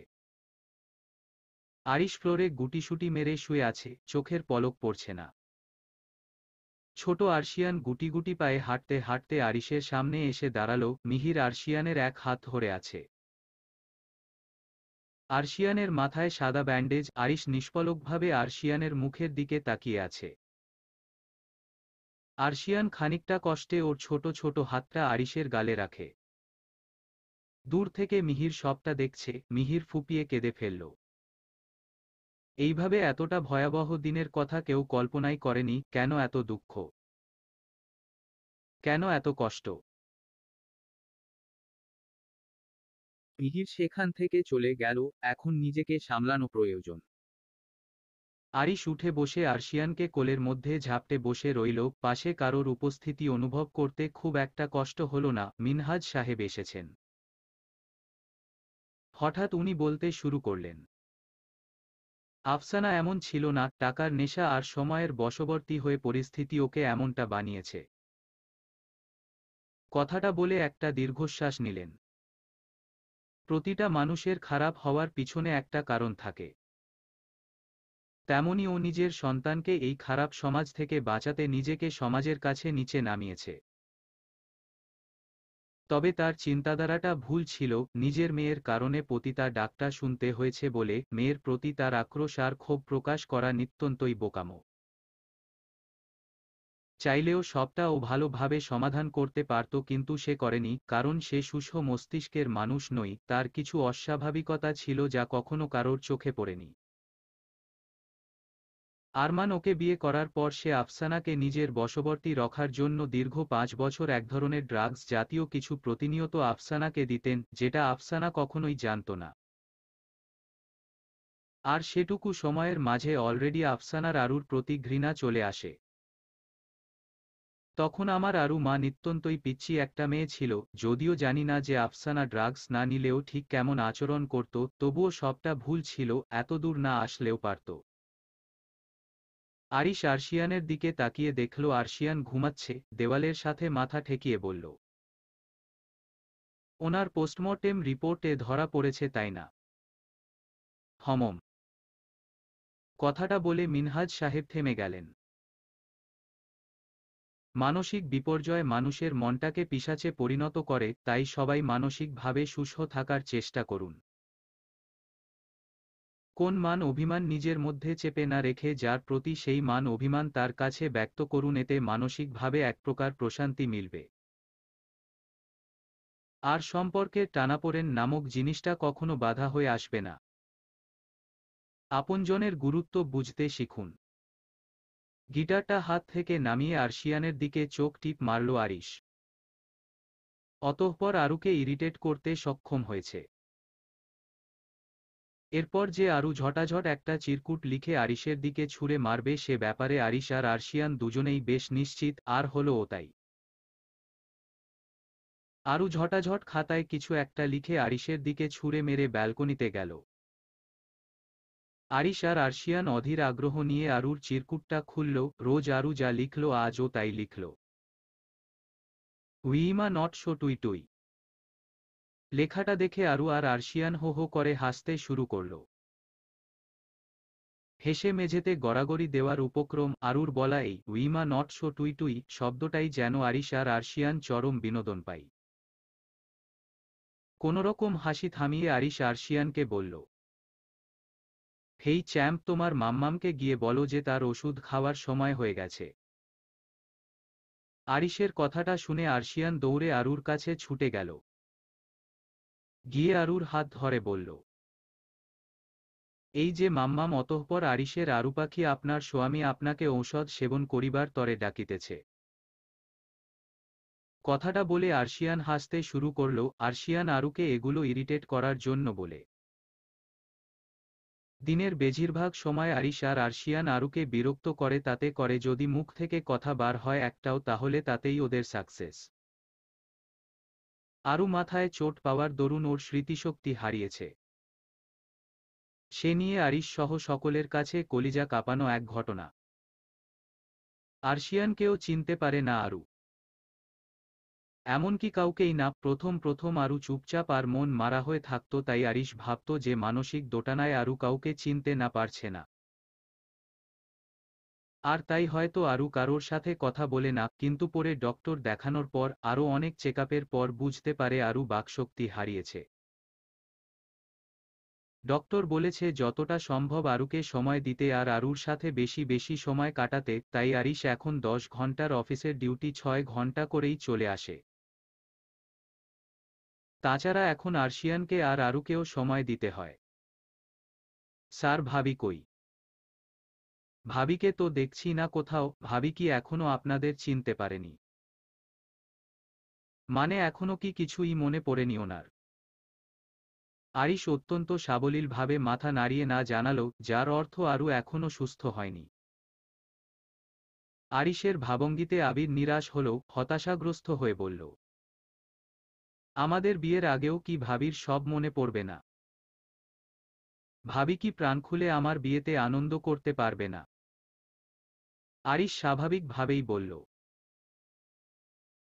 আরিশ ফ্লোরে গুটিসুটি মেরে শুয়ে আছে চোখের পলক পড়ছে না ছোট আর্শিয়ান গুটি গুটি পায়ে হাঁটতে হাঁটতে আরিশের সামনে এসে দাঁড়ালো মিহির আর্শিয়ানের এক হাত ধরে আছে আর্শিয়ানের মাথায় সাদা ব্যান্ডেজ আরিশ নিষ্পলকভাবে আর্শিয়ানের মুখের দিকে তাকিয়ে আছে আর্শিয়ান খানিকটা কষ্টে ওর ছোট ছোট হাতটা আরিশের গালে রাখে দূর থেকে মিহির সবটা দেখছে মিহির ফুপিয়ে কেঁদে ফেলল এইভাবে এতটা ভয়াবহ দিনের কথা কেউ কল্পনাই করেনি কেন এত দুঃখ কেন এত কষ্ট মিহির সেখান থেকে চলে গেল এখন নিজেকে সামলানো প্রয়োজন আরিশ উঠে বসে আর্শিয়ানকে কোলের মধ্যে ঝাপটে বসে রইল পাশে কারোর উপস্থিতি অনুভব করতে খুব একটা কষ্ট হল না মিনহাজ সাহেব এসেছেন হঠাৎ উনি বলতে শুরু করলেন আফসানা এমন ছিল না টাকার নেশা আর সময়ের বশবর্তী হয়ে পরিস্থিতি ওকে এমনটা বানিয়েছে কথাটা বলে একটা দীর্ঘশ্বাস নিলেন প্রতিটা মানুষের খারাপ হওয়ার পিছনে একটা কারণ থাকে তেমনি ও নিজের সন্তানকে এই খারাপ সমাজ থেকে বাঁচাতে নিজেকে সমাজের কাছে নিচে নামিয়েছে তবে তার চিন্তাধারাটা ভুল ছিল নিজের মেয়ের কারণে পতিতা ডাকটা শুনতে হয়েছে বলে মেয়ের প্রতি তার আক্রোশ আর ক্ষোভ প্রকাশ করা নিত্যন্তই বোকামো চাইলেও সবটাও ভালোভাবে সমাধান করতে পারত কিন্তু সে করেনি কারণ সে সুষ মস্তিষ্কের মানুষ নই তার কিছু অস্বাভাবিকতা ছিল যা কখনো কারোর চোখে পড়েনি আরমান ওকে বিয়ে করার পর সে আফসানাকে নিজের বশবর্তী রখার জন্য দীর্ঘ পাঁচ বছর এক ধরনের ড্রাগস জাতীয় কিছু প্রতিনিয়ত আফসানাকে দিতেন যেটা আফসানা কখনোই জানত না আর সেটুকু সময়ের মাঝে অলরেডি আফসানার আরুর প্রতি ঘৃণা চলে আসে তখন আমার আরু মা নিত্যন্তই পিচ্ছি একটা মেয়ে ছিল যদিও জানি না যে আফসানা ড্রাগস না নিলেও ঠিক কেমন আচরণ করত তবুও সবটা ভুল ছিল এত দূর না আসলেও পারত আরিশ আর্শিয়ানের দিকে তাকিয়ে দেখল আর্শিয়ান ঘুমাচ্ছে দেওয়ালের সাথে মাথা ঠেকিয়ে বলল ওনার পোস্টমর্টেম রিপোর্টে ধরা পড়েছে তাই না হমম কথাটা বলে মিনহাজ সাহেব থেমে গেলেন মানসিক বিপর্যয় মানুষের মনটাকে পিসাচে পরিণত করে তাই সবাই মানসিকভাবে সুস্থ থাকার চেষ্টা করুন কোন মান অভিমান নিজের মধ্যে চেপে না রেখে যার প্রতি সেই মান অভিমান তার কাছে ব্যক্ত করুন এতে মানসিকভাবে এক প্রকার প্রশান্তি মিলবে আর সম্পর্কে টানাপোড়েন নামক জিনিসটা কখনো বাধা হয়ে আসবে না আপনজনের গুরুত্ব বুঝতে শিখুন গিটারটা হাত থেকে নামিয়ে আরশিয়ানের দিকে চোখ টিপ মারল আরিশ অতঃপর আরুকে ইরিটেট করতে সক্ষম হয়েছে এরপর যে আরু ঝটাঝট একটা চিরকুট লিখে আরিশের দিকে ছুঁড়ে মারবে সে ব্যাপারে আরিশ আর আরশিয়ান দুজনেই বেশ নিশ্চিত আর হলো তাই আরু ঝটাঝট খাতায় কিছু একটা লিখে আরিশের দিকে ছুঁড়ে মেরে ব্যালকনিতে গেল আরিশ আর আরশিয়ান অধীর আগ্রহ নিয়ে আরুর চিরকুটটা খুলল রোজ আরু যা লিখল আজও তাই লিখল উইমা নট শো টুই টুই লেখাটা দেখে আরু আর আরশিয়ান হো হো করে হাসতে শুরু করল হেসে মেঝেতে গড়াগড়ি দেওয়ার উপক্রম আরুর বলা এই উইমা নট শো টুই টুই শব্দটাই যেন আরিশ আর আরশিয়ান চরম বিনোদন পাই কোনোরকম হাসি থামিয়ে আরিশ আরশিয়ানকে বলল হেই চ্যাম্প তোমার মাম্মামকে গিয়ে বলো যে তার ওষুধ খাওয়ার সময় হয়ে গেছে আরিশের কথাটা শুনে আরশিয়ান দৌড়ে আরুর কাছে ছুটে গেল গিয়ে আরুর হাত ধরে বলল এই যে মাম্মাম অতঃপর আরিসের আরুপাখি আপনার স্বামী আপনাকে ঔষধ সেবন করিবার তরে ডাকিতেছে কথাটা বলে আরশিয়ান হাসতে শুরু করল আরশিয়ান আরুকে এগুলো ইরিটেট করার জন্য বলে দিনের বেশিরভাগ সময় আরিস আর আরশিয়ান আরুকে বিরক্ত করে তাতে করে যদি মুখ থেকে কথা বার হয় একটাও তাহলে তাতেই ওদের সাকসেস আরও মাথায় চোট পাওয়ার দরুন ওর স্মৃতিশক্তি হারিয়েছে সে নিয়ে আরিশ সহ সকলের কাছে কলিজা কাঁপানো এক ঘটনা আর্শিয়ানকেও চিনতে পারে না আরু এমনকি কাউকেই না প্রথম প্রথম আরু চুপচাপ আর মন মারা হয়ে থাকত তাই আরিশ ভাবত যে মানসিক দোটানায় আরু কাউকে চিনতে না পারছে না আর তাই হয়তো আরও কারোর সাথে কথা বলে না কিন্তু পরে ডক্টর দেখানোর পর আরও অনেক চেকআপের পর বুঝতে পারে আরও বাকশক্তি হারিয়েছে ডক্টর বলেছে যতটা সম্ভব আরুকে সময় দিতে আর আরুর সাথে বেশি বেশি সময় কাটাতে তাই আরিস এখন দশ ঘন্টার অফিসের ডিউটি ছয় ঘন্টা করেই চলে আসে তাছাড়া এখন আর্শিয়ানকে আর আরুকেও সময় দিতে হয় স্যার ভাবি কই ভাবিকে তো দেখছি না কোথাও ভাবি কি এখনো আপনাদের চিনতে পারেনি মানে এখনো কি কিছুই মনে পড়েনি ওনার আরিশ অত্যন্ত সাবলীলভাবে মাথা নাড়িয়ে না জানালো যার অর্থ আরও এখনো সুস্থ হয়নি আরিশের ভাবঙ্গিতে আবির নিরাশ হল হতাশাগ্রস্ত হয়ে বলল আমাদের বিয়ের আগেও কি ভাবির সব মনে পড়বে না ভাবি কি প্রাণ খুলে আমার বিয়েতে আনন্দ করতে পারবে না আরিশ স্বাভাবিকভাবেই বলল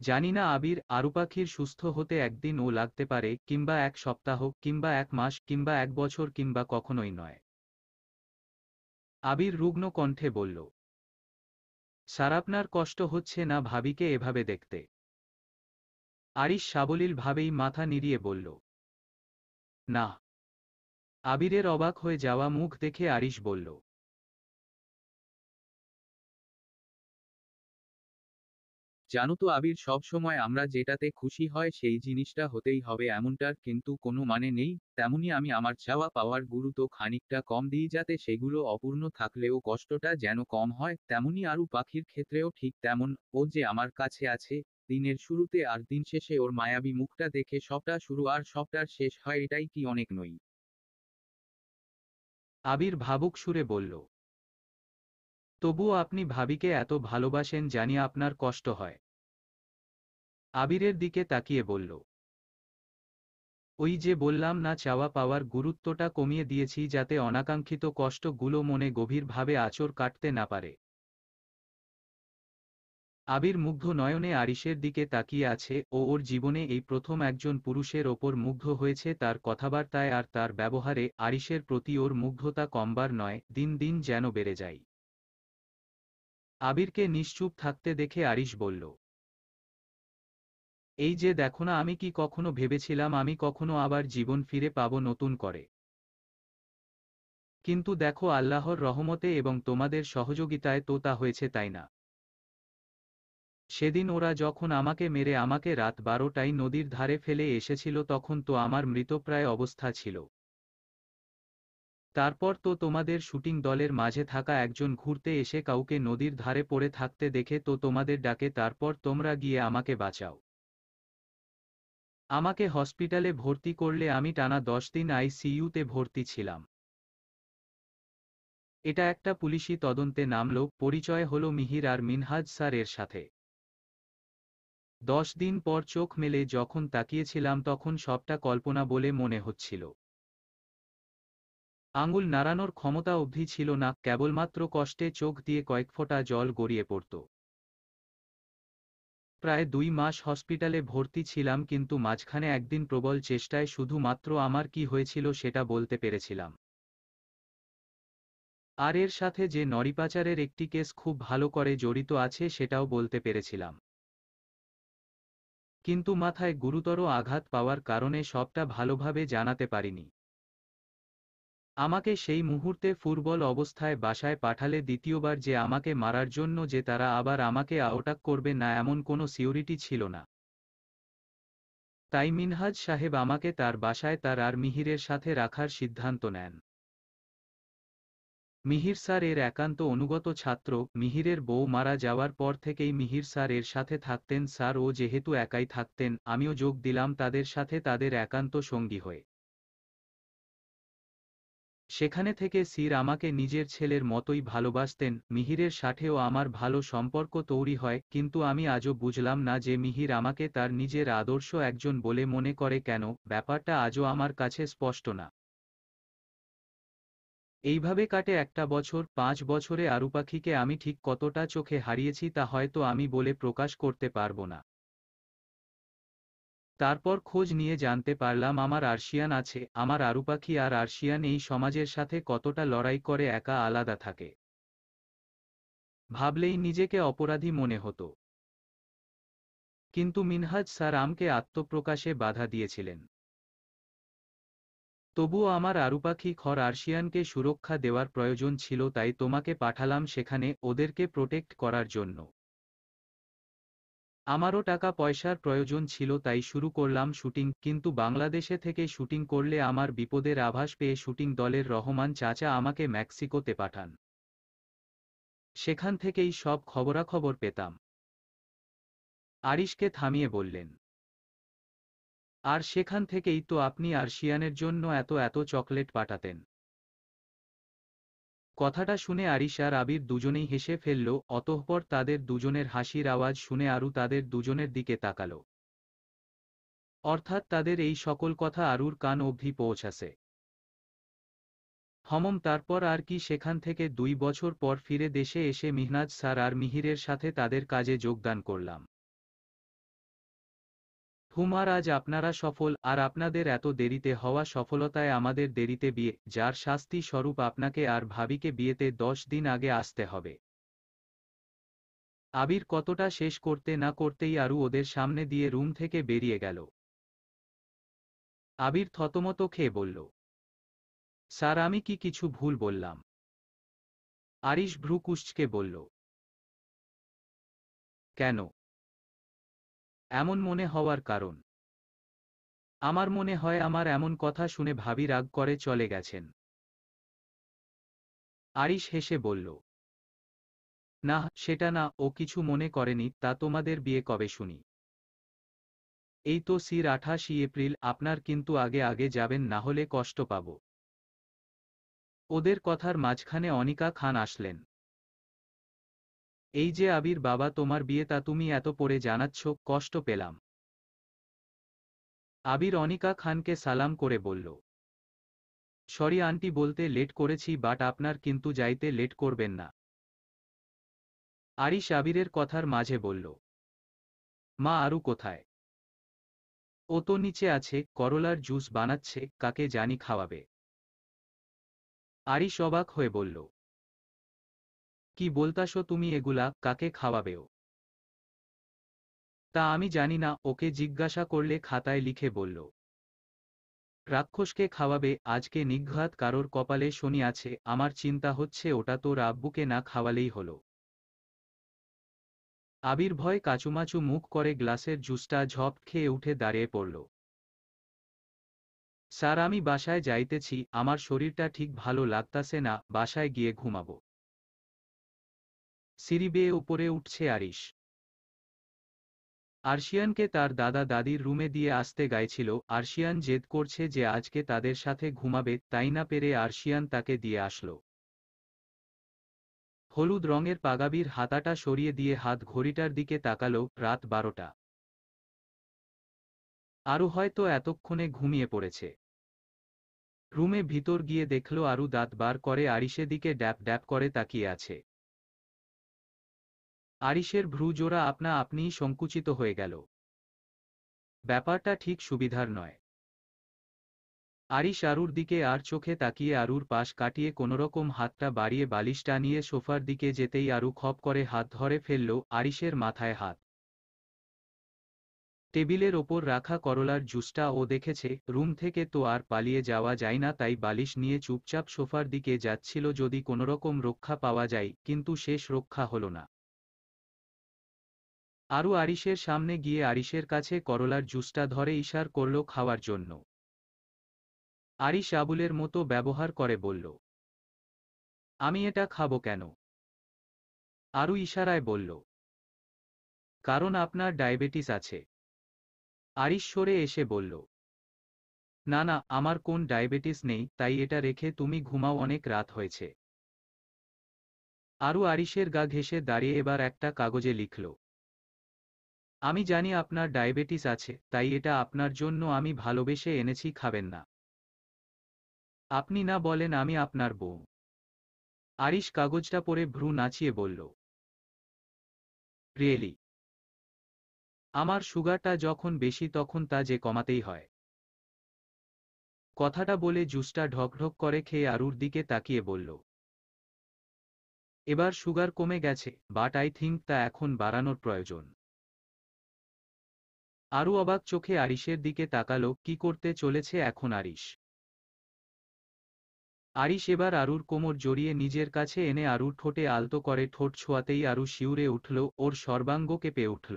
জানি না আবির আরু পাখির সুস্থ হতে একদিন ও লাগতে পারে কিংবা এক সপ্তাহ কিংবা এক মাস কিংবা এক বছর কিংবা কখনোই নয় আবির রুগ্ন কণ্ঠে বলল স্যার আপনার কষ্ট হচ্ছে না ভাবিকে এভাবে দেখতে সাবলীল সাবলীলভাবেই মাথা নিড়িয়ে বলল না আবিরের অবাক হয়ে যাওয়া মুখ দেখে আরিস বলল জানো তো আবির সব সময় আমরা যেটাতে খুশি হয় সেই জিনিসটা হতেই হবে এমনটার কিন্তু কোনো মানে নেই তেমনি আমি আমার চাওয়া পাওয়ার গুরুত্ব খানিকটা কম দিই যাতে সেগুলো অপূর্ণ থাকলেও কষ্টটা যেন কম হয় তেমনি আরও পাখির ক্ষেত্রেও ঠিক তেমন ও যে আমার কাছে আছে দিনের শুরুতে আর দিন শেষে ওর মায়াবী মুখটা দেখে সবটা শুরু আর সবটার শেষ হয় এটাই কি অনেক নই আবির ভাবুক সুরে বলল তবুও আপনি ভাবিকে এত ভালোবাসেন জানি আপনার কষ্ট হয় আবিরের দিকে তাকিয়ে বলল ওই যে বললাম না চাওয়া পাওয়ার গুরুত্বটা কমিয়ে দিয়েছি যাতে অনাকাঙ্ক্ষিত কষ্টগুলো মনে গভীরভাবে আচর কাটতে না পারে আবির মুগ্ধ নয়নে আরিশের দিকে তাকিয়ে আছে ও ওর জীবনে এই প্রথম একজন পুরুষের ওপর মুগ্ধ হয়েছে তার কথাবার্তায় আর তার ব্যবহারে আরিশের প্রতি ওর মুগ্ধতা কমবার নয় দিন দিন যেন বেড়ে যায় আবিরকে নিশ্চুপ থাকতে দেখে আরিশ বলল এই যে দেখো না আমি কি কখনো ভেবেছিলাম আমি কখনো আবার জীবন ফিরে পাব নতুন করে কিন্তু দেখো আল্লাহর রহমতে এবং তোমাদের সহযোগিতায় তো তা হয়েছে তাই না সেদিন ওরা যখন আমাকে মেরে আমাকে রাত বারোটায় নদীর ধারে ফেলে এসেছিল তখন তো আমার মৃতপ্রায় অবস্থা ছিল তারপর তো তোমাদের শুটিং দলের মাঝে থাকা একজন ঘুরতে এসে কাউকে নদীর ধারে পড়ে থাকতে দেখে তো তোমাদের ডাকে তারপর তোমরা গিয়ে আমাকে বাঁচাও আমাকে হসপিটালে ভর্তি করলে আমি টানা দশ দিন আইসিইউতে ভর্তি ছিলাম এটা একটা পুলিশি তদন্তে নামল পরিচয় হল মিহির আর মিনহাজ স্যারের সাথে দশ দিন পর চোখ মেলে যখন তাকিয়েছিলাম তখন সবটা কল্পনা বলে মনে হচ্ছিল আঙুল নাড়ানোর ক্ষমতা অবধি ছিল না কেবলমাত্র কষ্টে চোখ দিয়ে কয়েক ফোঁটা জল গড়িয়ে পড়ত প্রায় দুই মাস হসপিটালে ভর্তি ছিলাম কিন্তু মাঝখানে একদিন প্রবল চেষ্টায় শুধুমাত্র আমার কি হয়েছিল সেটা বলতে পেরেছিলাম আর এর সাথে যে নরিপাচারের একটি কেস খুব ভালো করে জড়িত আছে সেটাও বলতে পেরেছিলাম কিন্তু মাথায় গুরুতর আঘাত পাওয়ার কারণে সবটা ভালোভাবে জানাতে পারিনি আমাকে সেই মুহূর্তে ফুরবল অবস্থায় বাসায় পাঠালে দ্বিতীয়বার যে আমাকে মারার জন্য যে তারা আবার আমাকে আওটাক করবে না এমন কোনো সিউরিটি ছিল না তাই মিনহাজ সাহেব আমাকে তার বাসায় তার আর মিহিরের সাথে রাখার সিদ্ধান্ত নেন মিহির স্যার এর একান্ত অনুগত ছাত্র মিহিরের বউ মারা যাওয়ার পর থেকেই মিহির স্যার এর সাথে থাকতেন স্যার ও যেহেতু একাই থাকতেন আমিও যোগ দিলাম তাদের সাথে তাদের একান্ত সঙ্গী হয়ে সেখানে থেকে সির আমাকে নিজের ছেলের মতোই ভালোবাসতেন মিহিরের সাথেও আমার ভালো সম্পর্ক তৈরি হয় কিন্তু আমি আজও বুঝলাম না যে মিহির আমাকে তার নিজের আদর্শ একজন বলে মনে করে কেন ব্যাপারটা আজও আমার কাছে স্পষ্ট না এইভাবে কাটে একটা বছর পাঁচ বছরে আরুপাখিকে আমি ঠিক কতটা চোখে হারিয়েছি তা হয়তো আমি বলে প্রকাশ করতে পারবো না তারপর খোঁজ নিয়ে জানতে পারলাম আমার আর্শিয়ান আছে আমার আরুপাখি আর আর্শিয়ান এই সমাজের সাথে কতটা লড়াই করে একা আলাদা থাকে ভাবলেই নিজেকে অপরাধী মনে হতো কিন্তু মিনহাজ স্যার আমকে আত্মপ্রকাশে বাধা দিয়েছিলেন তবুও আমার আরুপাখি খর আর্শিয়ানকে সুরক্ষা দেওয়ার প্রয়োজন ছিল তাই তোমাকে পাঠালাম সেখানে ওদেরকে প্রোটেক্ট করার জন্য আমারও টাকা পয়সার প্রয়োজন ছিল তাই শুরু করলাম শুটিং কিন্তু বাংলাদেশে থেকে শুটিং করলে আমার বিপদের আভাস পেয়ে শুটিং দলের রহমান চাচা আমাকে মেক্সিকোতে পাঠান সেখান থেকেই সব খবরাখবর পেতাম আরিশকে থামিয়ে বললেন আর সেখান থেকেই তো আপনি আরশিয়ানের জন্য এত এত চকলেট পাঠাতেন কথাটা শুনে আরিশ আর আবির দুজনেই হেসে ফেলল অতঃপর তাদের দুজনের হাসির আওয়াজ শুনে আরু তাদের দুজনের দিকে তাকাল অর্থাৎ তাদের এই সকল কথা আরুর কান অবধি পৌঁছাছে হমম তারপর আর কি সেখান থেকে দুই বছর পর ফিরে দেশে এসে মিহনাজ স্যার আর মিহিরের সাথে তাদের কাজে যোগদান করলাম হুমার আজ আপনারা সফল আর আপনাদের এত দেরিতে হওয়া সফলতায় আমাদের দেরিতে বিয়ে যার শাস্তি স্বরূপ আপনাকে আর ভাবিকে বিয়েতে দশ দিন আগে আসতে হবে আবির কতটা শেষ করতে না করতেই আরু ওদের সামনে দিয়ে রুম থেকে বেরিয়ে গেল আবির থতমত খেয়ে বলল স্যার আমি কি কিছু ভুল বললাম আরিশ ভ্রুকুশকে বলল কেন এমন মনে হওয়ার কারণ আমার মনে হয় আমার এমন কথা শুনে ভাবি রাগ করে চলে গেছেন আরিশ হেসে বলল না সেটা না ও কিছু মনে করেনি তা তোমাদের বিয়ে কবে শুনি এই তো সির আঠাশি এপ্রিল আপনার কিন্তু আগে আগে যাবেন না হলে কষ্ট পাব ওদের কথার মাঝখানে অনিকা খান আসলেন এই যে আবির বাবা তোমার বিয়ে তা তুমি এত পরে জানাচ্ছ কষ্ট পেলাম আবির অনিকা খানকে সালাম করে বলল সরি আন্টি বলতে লেট করেছি বাট আপনার কিন্তু যাইতে লেট করবেন না আরিশ আবিরের কথার মাঝে বলল মা আরু কোথায় ও তো নিচে আছে করলার জুস বানাচ্ছে কাকে জানি খাওয়াবে আরিশ অবাক হয়ে বলল কি বলতাসো তুমি এগুলা কাকে খাওয়াবেও তা আমি জানি না ওকে জিজ্ঞাসা করলে খাতায় লিখে বলল রাক্ষসকে খাওয়াবে আজকে নিঘাত কারোর কপালে শনি আছে আমার চিন্তা হচ্ছে ওটা তোর আব্বুকে না খাওয়ালেই হল আবির ভয় কাচুমাচু মুখ করে গ্লাসের জুসটা ঝপ খেয়ে উঠে দাঁড়িয়ে পড়ল স্যার আমি বাসায় যাইতেছি আমার শরীরটা ঠিক ভালো লাগতাছে না বাসায় গিয়ে ঘুমাবো সিঁড়ি বেয়ে উপরে উঠছে আরিশ আরশিয়ানকে তার দাদা দাদির রুমে দিয়ে আসতে গাইছিল আরশিয়ান জেদ করছে যে আজকে তাদের সাথে ঘুমাবে তাই না পেরে আরশিয়ান তাকে দিয়ে আসলো হলুদ রঙের পাগাবির হাতাটা সরিয়ে দিয়ে হাত ঘড়িটার দিকে তাকালো রাত বারোটা আরু হয়তো এতক্ষণে ঘুমিয়ে পড়েছে রুমে ভিতর গিয়ে দেখল আরু দাঁত বার করে আরিসে দিকে ড্যাপ ড্যাপ করে তাকিয়ে আছে আরিশের ভ্রুজোড়া আপনা আপনিই সংকুচিত হয়ে গেল ব্যাপারটা ঠিক সুবিধার নয় আরিশ আরুর দিকে আর চোখে তাকিয়ে আরুর পাশ কাটিয়ে কোনোরকম হাতটা বাড়িয়ে বালিশ টানিয়ে সোফার দিকে যেতেই আরু খপ করে হাত ধরে ফেলল আরিশের মাথায় হাত টেবিলের ওপর রাখা করলার জুসটা ও দেখেছে রুম থেকে তো আর পালিয়ে যাওয়া যায় না তাই বালিশ নিয়ে চুপচাপ সোফার দিকে যাচ্ছিল যদি কোনোরকম রক্ষা পাওয়া যায় কিন্তু শেষ রক্ষা হল না আরু আরিশের সামনে গিয়ে আরিশের কাছে করলার জুসটা ধরে ইশার করল খাওয়ার জন্য আরিশ আবুলের মতো ব্যবহার করে বলল আমি এটা খাব কেন আরু ইশারায় বলল কারণ আপনার ডায়াবেটিস আছে আরিশ সরে এসে বলল না না আমার কোন ডায়াবেটিস নেই তাই এটা রেখে তুমি ঘুমাও অনেক রাত হয়েছে আরু আরিশের গা ঘেঁষে দাঁড়িয়ে এবার একটা কাগজে লিখল আমি জানি আপনার ডায়াবেটিস আছে তাই এটা আপনার জন্য আমি ভালোবেসে এনেছি খাবেন না আপনি না বলেন আমি আপনার বউ আরিশ কাগজটা পরে ভ্রু নাচিয়ে বলল রিয়েলি আমার সুগারটা যখন বেশি তখন তা যে কমাতেই হয় কথাটা বলে জুসটা ঢকঢক করে খেয়ে আরুর দিকে তাকিয়ে বলল এবার সুগার কমে গেছে বাট আই থিঙ্ক তা এখন বাড়ানোর প্রয়োজন আরও অবাক চোখে আরিশের দিকে তাকালো কি করতে চলেছে এখন আরিশ আরিশ এবার আরুর কোমর জড়িয়ে নিজের কাছে এনে আরুর ঠোঁটে আলতো করে ঠোঁট ছোঁয়াতেই আরু শিউরে উঠল ওর সর্বাঙ্গ কেঁপে উঠল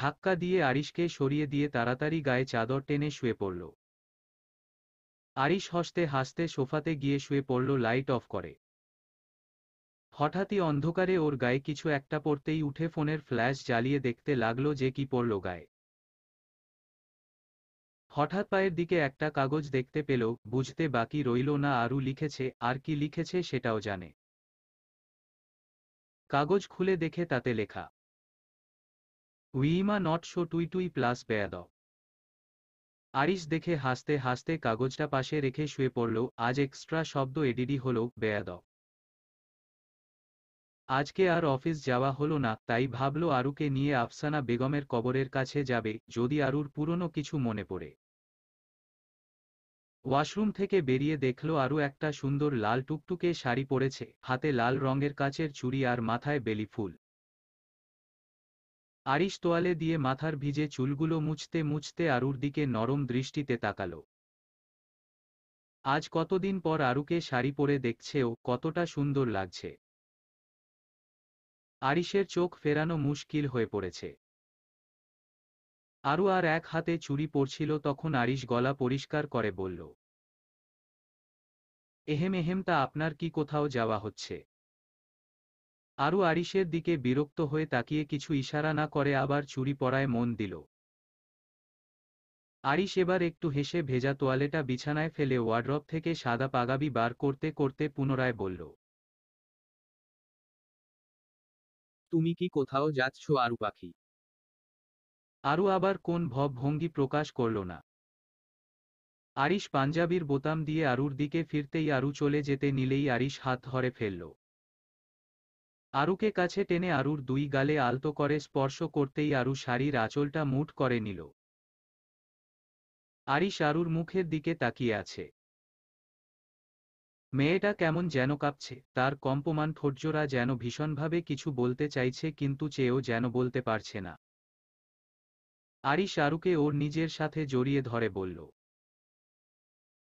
ধাক্কা দিয়ে আরিশকে সরিয়ে দিয়ে তাড়াতাড়ি গায়ে চাদর টেনে শুয়ে পড়ল আরিশ হসতে হাসতে সোফাতে গিয়ে শুয়ে পড়ল লাইট অফ করে হঠাৎই অন্ধকারে ওর গায়ে কিছু একটা পড়তেই উঠে ফোনের ফ্ল্যাশ জ্বালিয়ে দেখতে লাগলো যে কি পড়ল গায়ে হঠাৎ পায়ের দিকে একটা কাগজ দেখতে পেল বুঝতে বাকি রইল না আরু লিখেছে আর কি লিখেছে সেটাও জানে কাগজ খুলে দেখে তাতে লেখা উইমা নট শো টুই টুই প্লাস বেয়াদ আরিস দেখে হাসতে হাসতে কাগজটা পাশে রেখে শুয়ে পড়ল আজ এক্সট্রা শব্দ এডিডি হল বেয়াদ আজকে আর অফিস যাওয়া হলো না তাই ভাবল আরুকে নিয়ে আফসানা বেগমের কবরের কাছে যাবে যদি আরুর পুরনো কিছু মনে পড়ে ওয়াশরুম থেকে বেরিয়ে দেখল আরও একটা সুন্দর লাল টুকটুকে শাড়ি পরেছে হাতে লাল রঙের কাচের চুড়ি আর মাথায় বেলি ফুল আরিশ তোয়ালে দিয়ে মাথার ভিজে চুলগুলো মুছতে মুছতে আরুর দিকে নরম দৃষ্টিতে তাকালো আজ কতদিন পর আরুকে শাড়ি পরে দেখছেও কতটা সুন্দর লাগছে আরিশের চোখ ফেরানো মুশকিল হয়ে পড়েছে আরু আর এক হাতে চুরি পড়ছিল তখন আরিশ গলা পরিষ্কার করে বলল এহেম এহেম তা আপনার কি কোথাও যাওয়া হচ্ছে আরু আরিশের দিকে বিরক্ত হয়ে তাকিয়ে কিছু ইশারা না করে আবার চুরি পড়ায় মন দিল আরিশ এবার একটু হেসে ভেজা তোয়ালেটা বিছানায় ফেলে ওয়ার্ড্রপ থেকে সাদা পাগাবি বার করতে করতে পুনরায় বলল তুমি কি কোথাও যাচ্ছ আরু পাখি আরু আবার কোন ভঙ্গি প্রকাশ করল না আরিশ পাঞ্জাবির বোতাম দিয়ে আরুর দিকে ফিরতেই আরু চলে যেতে নিলেই আরিশ হাত ধরে ফেলল আরুকে কাছে টেনে আরুর দুই গালে আলতো করে স্পর্শ করতেই আরু শাড়ির আঁচলটা মুঠ করে নিল আরিশ আরুর মুখের দিকে তাকিয়ে আছে মেয়েটা কেমন যেন কাঁপছে তার কম্পমান ঠোঁটজোড়া যেন ভীষণভাবে কিছু বলতে চাইছে কিন্তু চেয়েও যেন বলতে পারছে না আরি শাহরুখে ওর নিজের সাথে জড়িয়ে ধরে বলল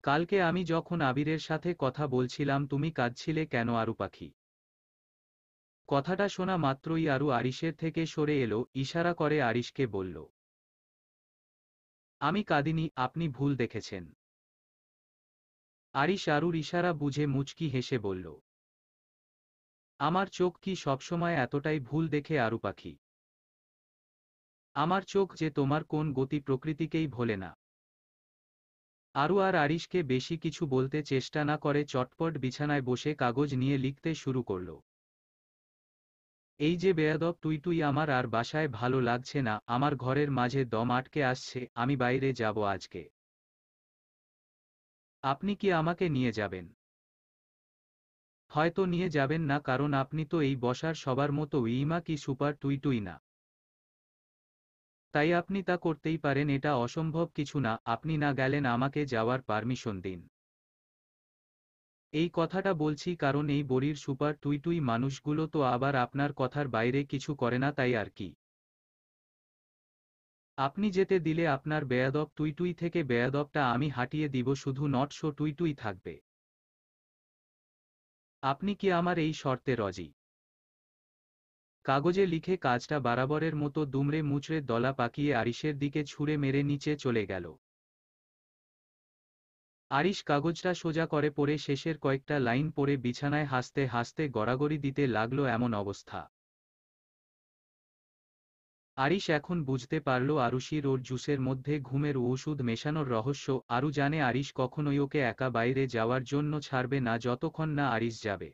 কালকে আমি যখন আবিরের সাথে কথা বলছিলাম তুমি কাঁদছিলে কেন আরু পাখি কথাটা শোনা মাত্রই আরু আরিশের থেকে সরে এলো ইশারা করে আরিশকে বলল আমি কাঁদিনি আপনি ভুল দেখেছেন আরিশ আরুর ইশারা বুঝে মুচকি হেসে বলল আমার চোখ কি সবসময় এতটাই ভুল দেখে আরু পাখি আমার চোখ যে তোমার কোন গতি প্রকৃতিকেই ভোলে না আরু আর আরিশকে বেশি কিছু বলতে চেষ্টা না করে চটপট বিছানায় বসে কাগজ নিয়ে লিখতে শুরু করল এই যে বেয়াদব তুই তুই আমার আর বাসায় ভালো লাগছে না আমার ঘরের মাঝে দম আটকে আসছে আমি বাইরে যাব আজকে আপনি কি আমাকে নিয়ে যাবেন হয়তো নিয়ে যাবেন না কারণ আপনি তো এই বসার সবার মতো ইমা কি সুপার টুইটুই না তাই আপনি তা করতেই পারেন এটা অসম্ভব কিছু না আপনি না গেলেন আমাকে যাওয়ার পারমিশন দিন এই কথাটা বলছি কারণ এই বড়ির সুপার টুইটুই মানুষগুলো তো আবার আপনার কথার বাইরে কিছু করে না তাই আর কি আপনি যেতে দিলে আপনার বেয়াদব টুইটুই থেকে বেয়াদবটা আমি হাঁটিয়ে দিব শুধু নট শো টুইটুই থাকবে আপনি কি আমার এই শর্তে রজি কাগজে লিখে কাজটা বারাবরের মতো দুমড়ে মুচড়ে দলা পাকিয়ে আরিশের দিকে ছুঁড়ে মেরে নিচে চলে গেল আরিশ কাগজটা সোজা করে পড়ে শেষের কয়েকটা লাইন পড়ে বিছানায় হাসতে হাসতে গড়াগড়ি দিতে লাগলো এমন অবস্থা আরিশ এখন বুঝতে পারল আরুষির ওর জুসের মধ্যে ঘুমের ওষুধ মেশানোর রহস্য আরু জানে আরিশ কখনোই ওকে একা বাইরে যাওয়ার জন্য ছাড়বে না যতক্ষণ না আরিশ যাবে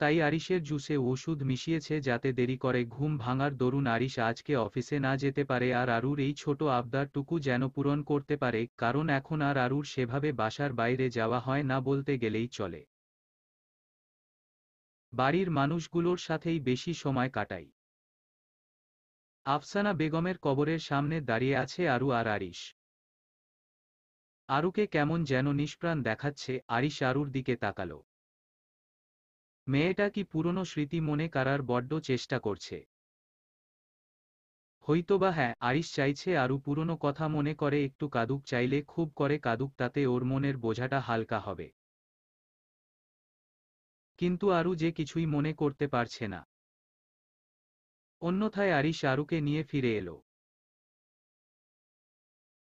তাই আরিশের জুসে ওষুধ মিশিয়েছে যাতে দেরি করে ঘুম ভাঙার দরুন আরিশ আজকে অফিসে না যেতে পারে আর আরুর এই ছোট আবদারটুকু যেন পূরণ করতে পারে কারণ এখন আর আরুর সেভাবে বাসার বাইরে যাওয়া হয় না বলতে গেলেই চলে বাড়ির মানুষগুলোর সাথেই বেশি সময় কাটাই আফসানা বেগমের কবরের সামনে দাঁড়িয়ে আছে আরু আর আরিশ আরুকে কেমন যেন নিষ্প্রাণ দেখাচ্ছে আরিশ আরুর দিকে তাকালো মেয়েটা কি পুরনো স্মৃতি মনে কারার বড্ড চেষ্টা করছে হয়তোবা হ্যাঁ আরিশ চাইছে আরু পুরনো কথা মনে করে একটু কাদুক চাইলে খুব করে কাদুক তাতে ওর মনের বোঝাটা হালকা হবে কিন্তু আরু যে কিছুই মনে করতে পারছে না অন্যথায় আরি শাহরুখে নিয়ে ফিরে এলো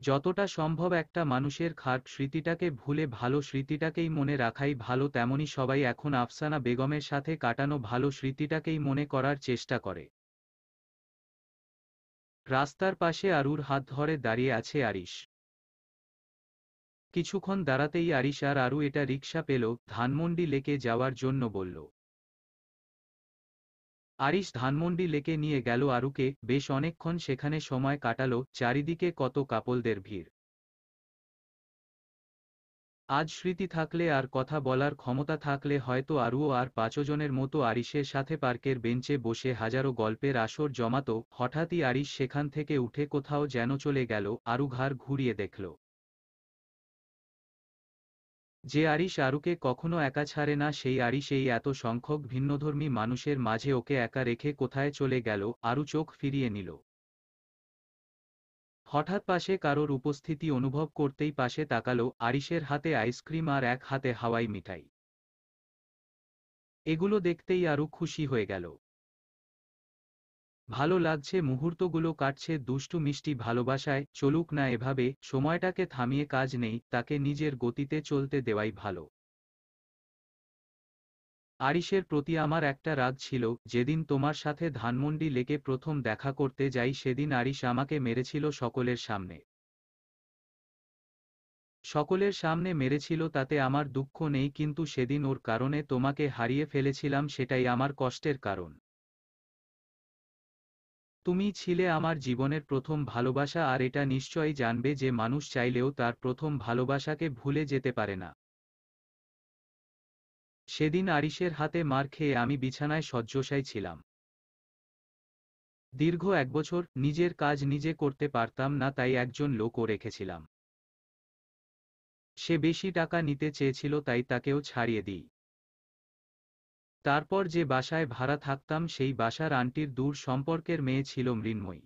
যতটা সম্ভব একটা মানুষের খারাপ স্মৃতিটাকে ভুলে ভালো স্মৃতিটাকেই মনে রাখাই ভালো তেমনি সবাই এখন আফসানা বেগমের সাথে কাটানো ভালো স্মৃতিটাকেই মনে করার চেষ্টা করে রাস্তার পাশে আরুর হাত ধরে দাঁড়িয়ে আছে আরিশ কিছুক্ষণ দাঁড়াতেই আরিশ আর আরু এটা রিক্সা পেল ধানমন্ডি লেকে যাওয়ার জন্য বলল আরিশ ধানমন্ডি লেকে নিয়ে গেল আরুকে বেশ অনেকক্ষণ সেখানে সময় কাটালো চারিদিকে কত কাপলদের ভিড় আজ স্মৃতি থাকলে আর কথা বলার ক্ষমতা থাকলে হয়তো আরুও আর পাঁচজনের মতো আরিশের সাথে পার্কের বেঞ্চে বসে হাজারো গল্পের আসর জমাত হঠাৎই আরিশ সেখান থেকে উঠে কোথাও যেন চলে গেল আরু ঘাড় ঘুরিয়ে দেখল যে আরিশ আরুকে কখনো একা ছাড়ে না সেই আরিশ এই এত সংখ্যক ভিন্নধর্মী মানুষের মাঝে ওকে একা রেখে কোথায় চলে গেল আরু চোখ ফিরিয়ে নিল হঠাৎ পাশে কারোর উপস্থিতি অনুভব করতেই পাশে তাকালো আরিশের হাতে আইসক্রিম আর এক হাতে হাওয়াই মিঠাই এগুলো দেখতেই আরু খুশি হয়ে গেল ভালো লাগছে মুহূর্তগুলো কাটছে দুষ্টু মিষ্টি ভালোবাসায় চলুক না এভাবে সময়টাকে থামিয়ে কাজ নেই তাকে নিজের গতিতে চলতে দেওয়াই ভালো আরিশের প্রতি আমার একটা রাগ ছিল যেদিন তোমার সাথে ধানমন্ডি লেকে প্রথম দেখা করতে যাই সেদিন আরিশ আমাকে মেরেছিল সকলের সামনে সকলের সামনে মেরেছিল তাতে আমার দুঃখ নেই কিন্তু সেদিন ওর কারণে তোমাকে হারিয়ে ফেলেছিলাম সেটাই আমার কষ্টের কারণ তুমি ছিলে আমার জীবনের প্রথম ভালোবাসা আর এটা নিশ্চয়ই জানবে যে মানুষ চাইলেও তার প্রথম ভালোবাসাকে ভুলে যেতে পারে না সেদিন আরিশের হাতে মার খেয়ে আমি বিছানায় শয্যশায় ছিলাম দীর্ঘ এক বছর নিজের কাজ নিজে করতে পারতাম না তাই একজন লোকও রেখেছিলাম সে বেশি টাকা নিতে চেয়েছিল তাই তাকেও ছাড়িয়ে দিই তারপর যে বাসায় ভাড়া থাকতাম সেই বাসার আন্টির দূর সম্পর্কের মেয়ে ছিল মৃন্ময়ী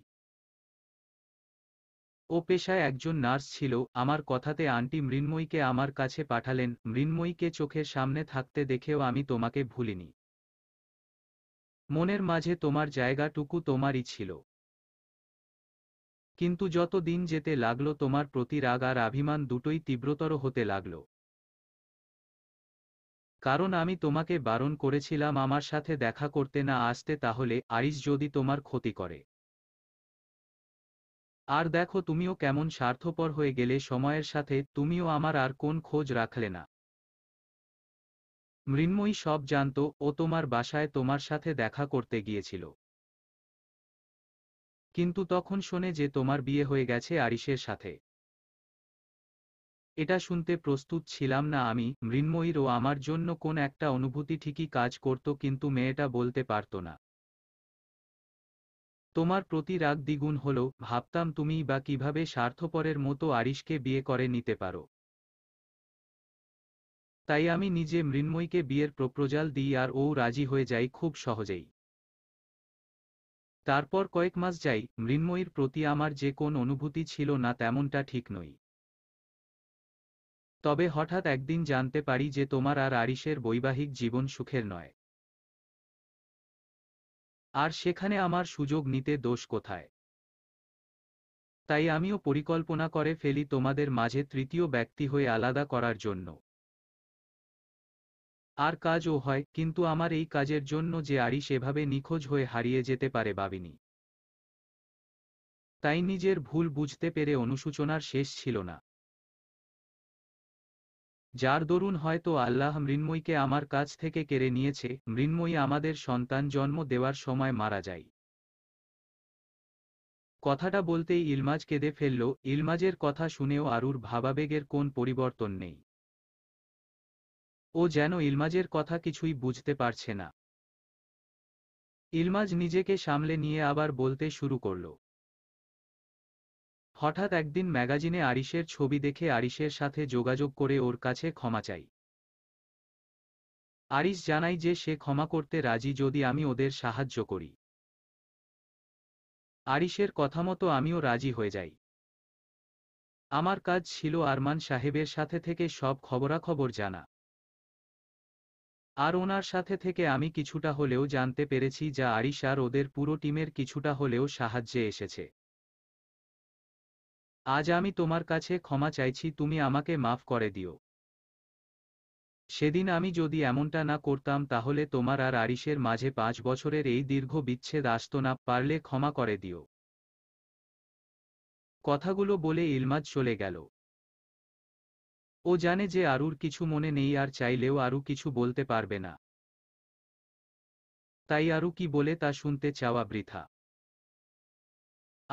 ও পেশায় একজন নার্স ছিল আমার কথাতে আন্টি মৃন্ময়ীকে আমার কাছে পাঠালেন মৃন্ময়ীকে চোখের সামনে থাকতে দেখেও আমি তোমাকে ভুলিনি মনের মাঝে তোমার জায়গাটুকু তোমারই ছিল কিন্তু যত দিন যেতে লাগলো তোমার প্রতি রাগ আর অভিমান দুটোই তীব্রতর হতে লাগলো কারণ আমি তোমাকে বারণ করেছিলাম আমার সাথে দেখা করতে না আসতে তাহলে আইস যদি তোমার ক্ষতি করে আর দেখো তুমিও কেমন স্বার্থপর হয়ে গেলে সময়ের সাথে তুমিও আমার আর কোন খোঁজ রাখলে না মৃন্ময়ী সব জানত ও তোমার বাসায় তোমার সাথে দেখা করতে গিয়েছিল কিন্তু তখন শোনে যে তোমার বিয়ে হয়ে গেছে আরিসের সাথে এটা শুনতে প্রস্তুত ছিলাম না আমি মৃন্ময়ীর ও আমার জন্য কোন একটা অনুভূতি ঠিকই কাজ করত কিন্তু মেয়েটা বলতে পারত না তোমার প্রতি রাগ দ্বিগুণ হলো ভাবতাম তুমি বা কিভাবে স্বার্থপরের মতো আরিশকে বিয়ে করে নিতে পারো তাই আমি নিজে মৃন্ময়ীকে বিয়ের প্রপ্রজাল দিই আর ও রাজি হয়ে যাই খুব সহজেই তারপর কয়েক মাস যাই মৃন্ময়ীর প্রতি আমার যে কোন অনুভূতি ছিল না তেমনটা ঠিক নই তবে হঠাৎ একদিন জানতে পারি যে তোমার আর আরিশের বৈবাহিক জীবন সুখের নয় আর সেখানে আমার সুযোগ নিতে দোষ কোথায় তাই আমিও পরিকল্পনা করে ফেলি তোমাদের মাঝে তৃতীয় ব্যক্তি হয়ে আলাদা করার জন্য আর কাজও হয় কিন্তু আমার এই কাজের জন্য যে আরি সেভাবে নিখোঁজ হয়ে হারিয়ে যেতে পারে ভাবিনি তাই নিজের ভুল বুঝতে পেরে অনুসূচনার শেষ ছিল না যার দরুন হয়তো আল্লাহ মৃন্ময়ীকে আমার কাছ থেকে কেড়ে নিয়েছে মৃন্ময়ী আমাদের সন্তান জন্ম দেওয়ার সময় মারা যায় কথাটা বলতেই ইলমাজ কেঁদে ফেলল ইলমাজের কথা শুনেও আরুর ভাবাবেগের কোন পরিবর্তন নেই ও যেন ইলমাজের কথা কিছুই বুঝতে পারছে না ইলমাজ নিজেকে সামলে নিয়ে আবার বলতে শুরু করল হঠাৎ একদিন ম্যাগাজিনে আরিশের ছবি দেখে আরিশের সাথে যোগাযোগ করে ওর কাছে ক্ষমা চাই আরিশ জানাই যে সে ক্ষমা করতে রাজি যদি আমি ওদের সাহায্য করি আরিশের কথা মতো আমিও রাজি হয়ে যাই আমার কাজ ছিল আরমান সাহেবের সাথে থেকে সব খবরাখবর জানা আর ওনার সাথে থেকে আমি কিছুটা হলেও জানতে পেরেছি যা আরিশ আর ওদের পুরো টিমের কিছুটা হলেও সাহায্যে এসেছে আজ আমি তোমার কাছে ক্ষমা চাইছি তুমি আমাকে মাফ করে দিও সেদিন আমি যদি এমনটা না করতাম তাহলে তোমার আর আরিসের মাঝে পাঁচ বছরের এই দীর্ঘ বিচ্ছেদ আসত না পারলে ক্ষমা করে দিও কথাগুলো বলে ইলমাজ চলে গেল ও জানে যে আরুর কিছু মনে নেই আর চাইলেও আরু কিছু বলতে পারবে না তাই আরু কি বলে তা শুনতে চাওয়া বৃথা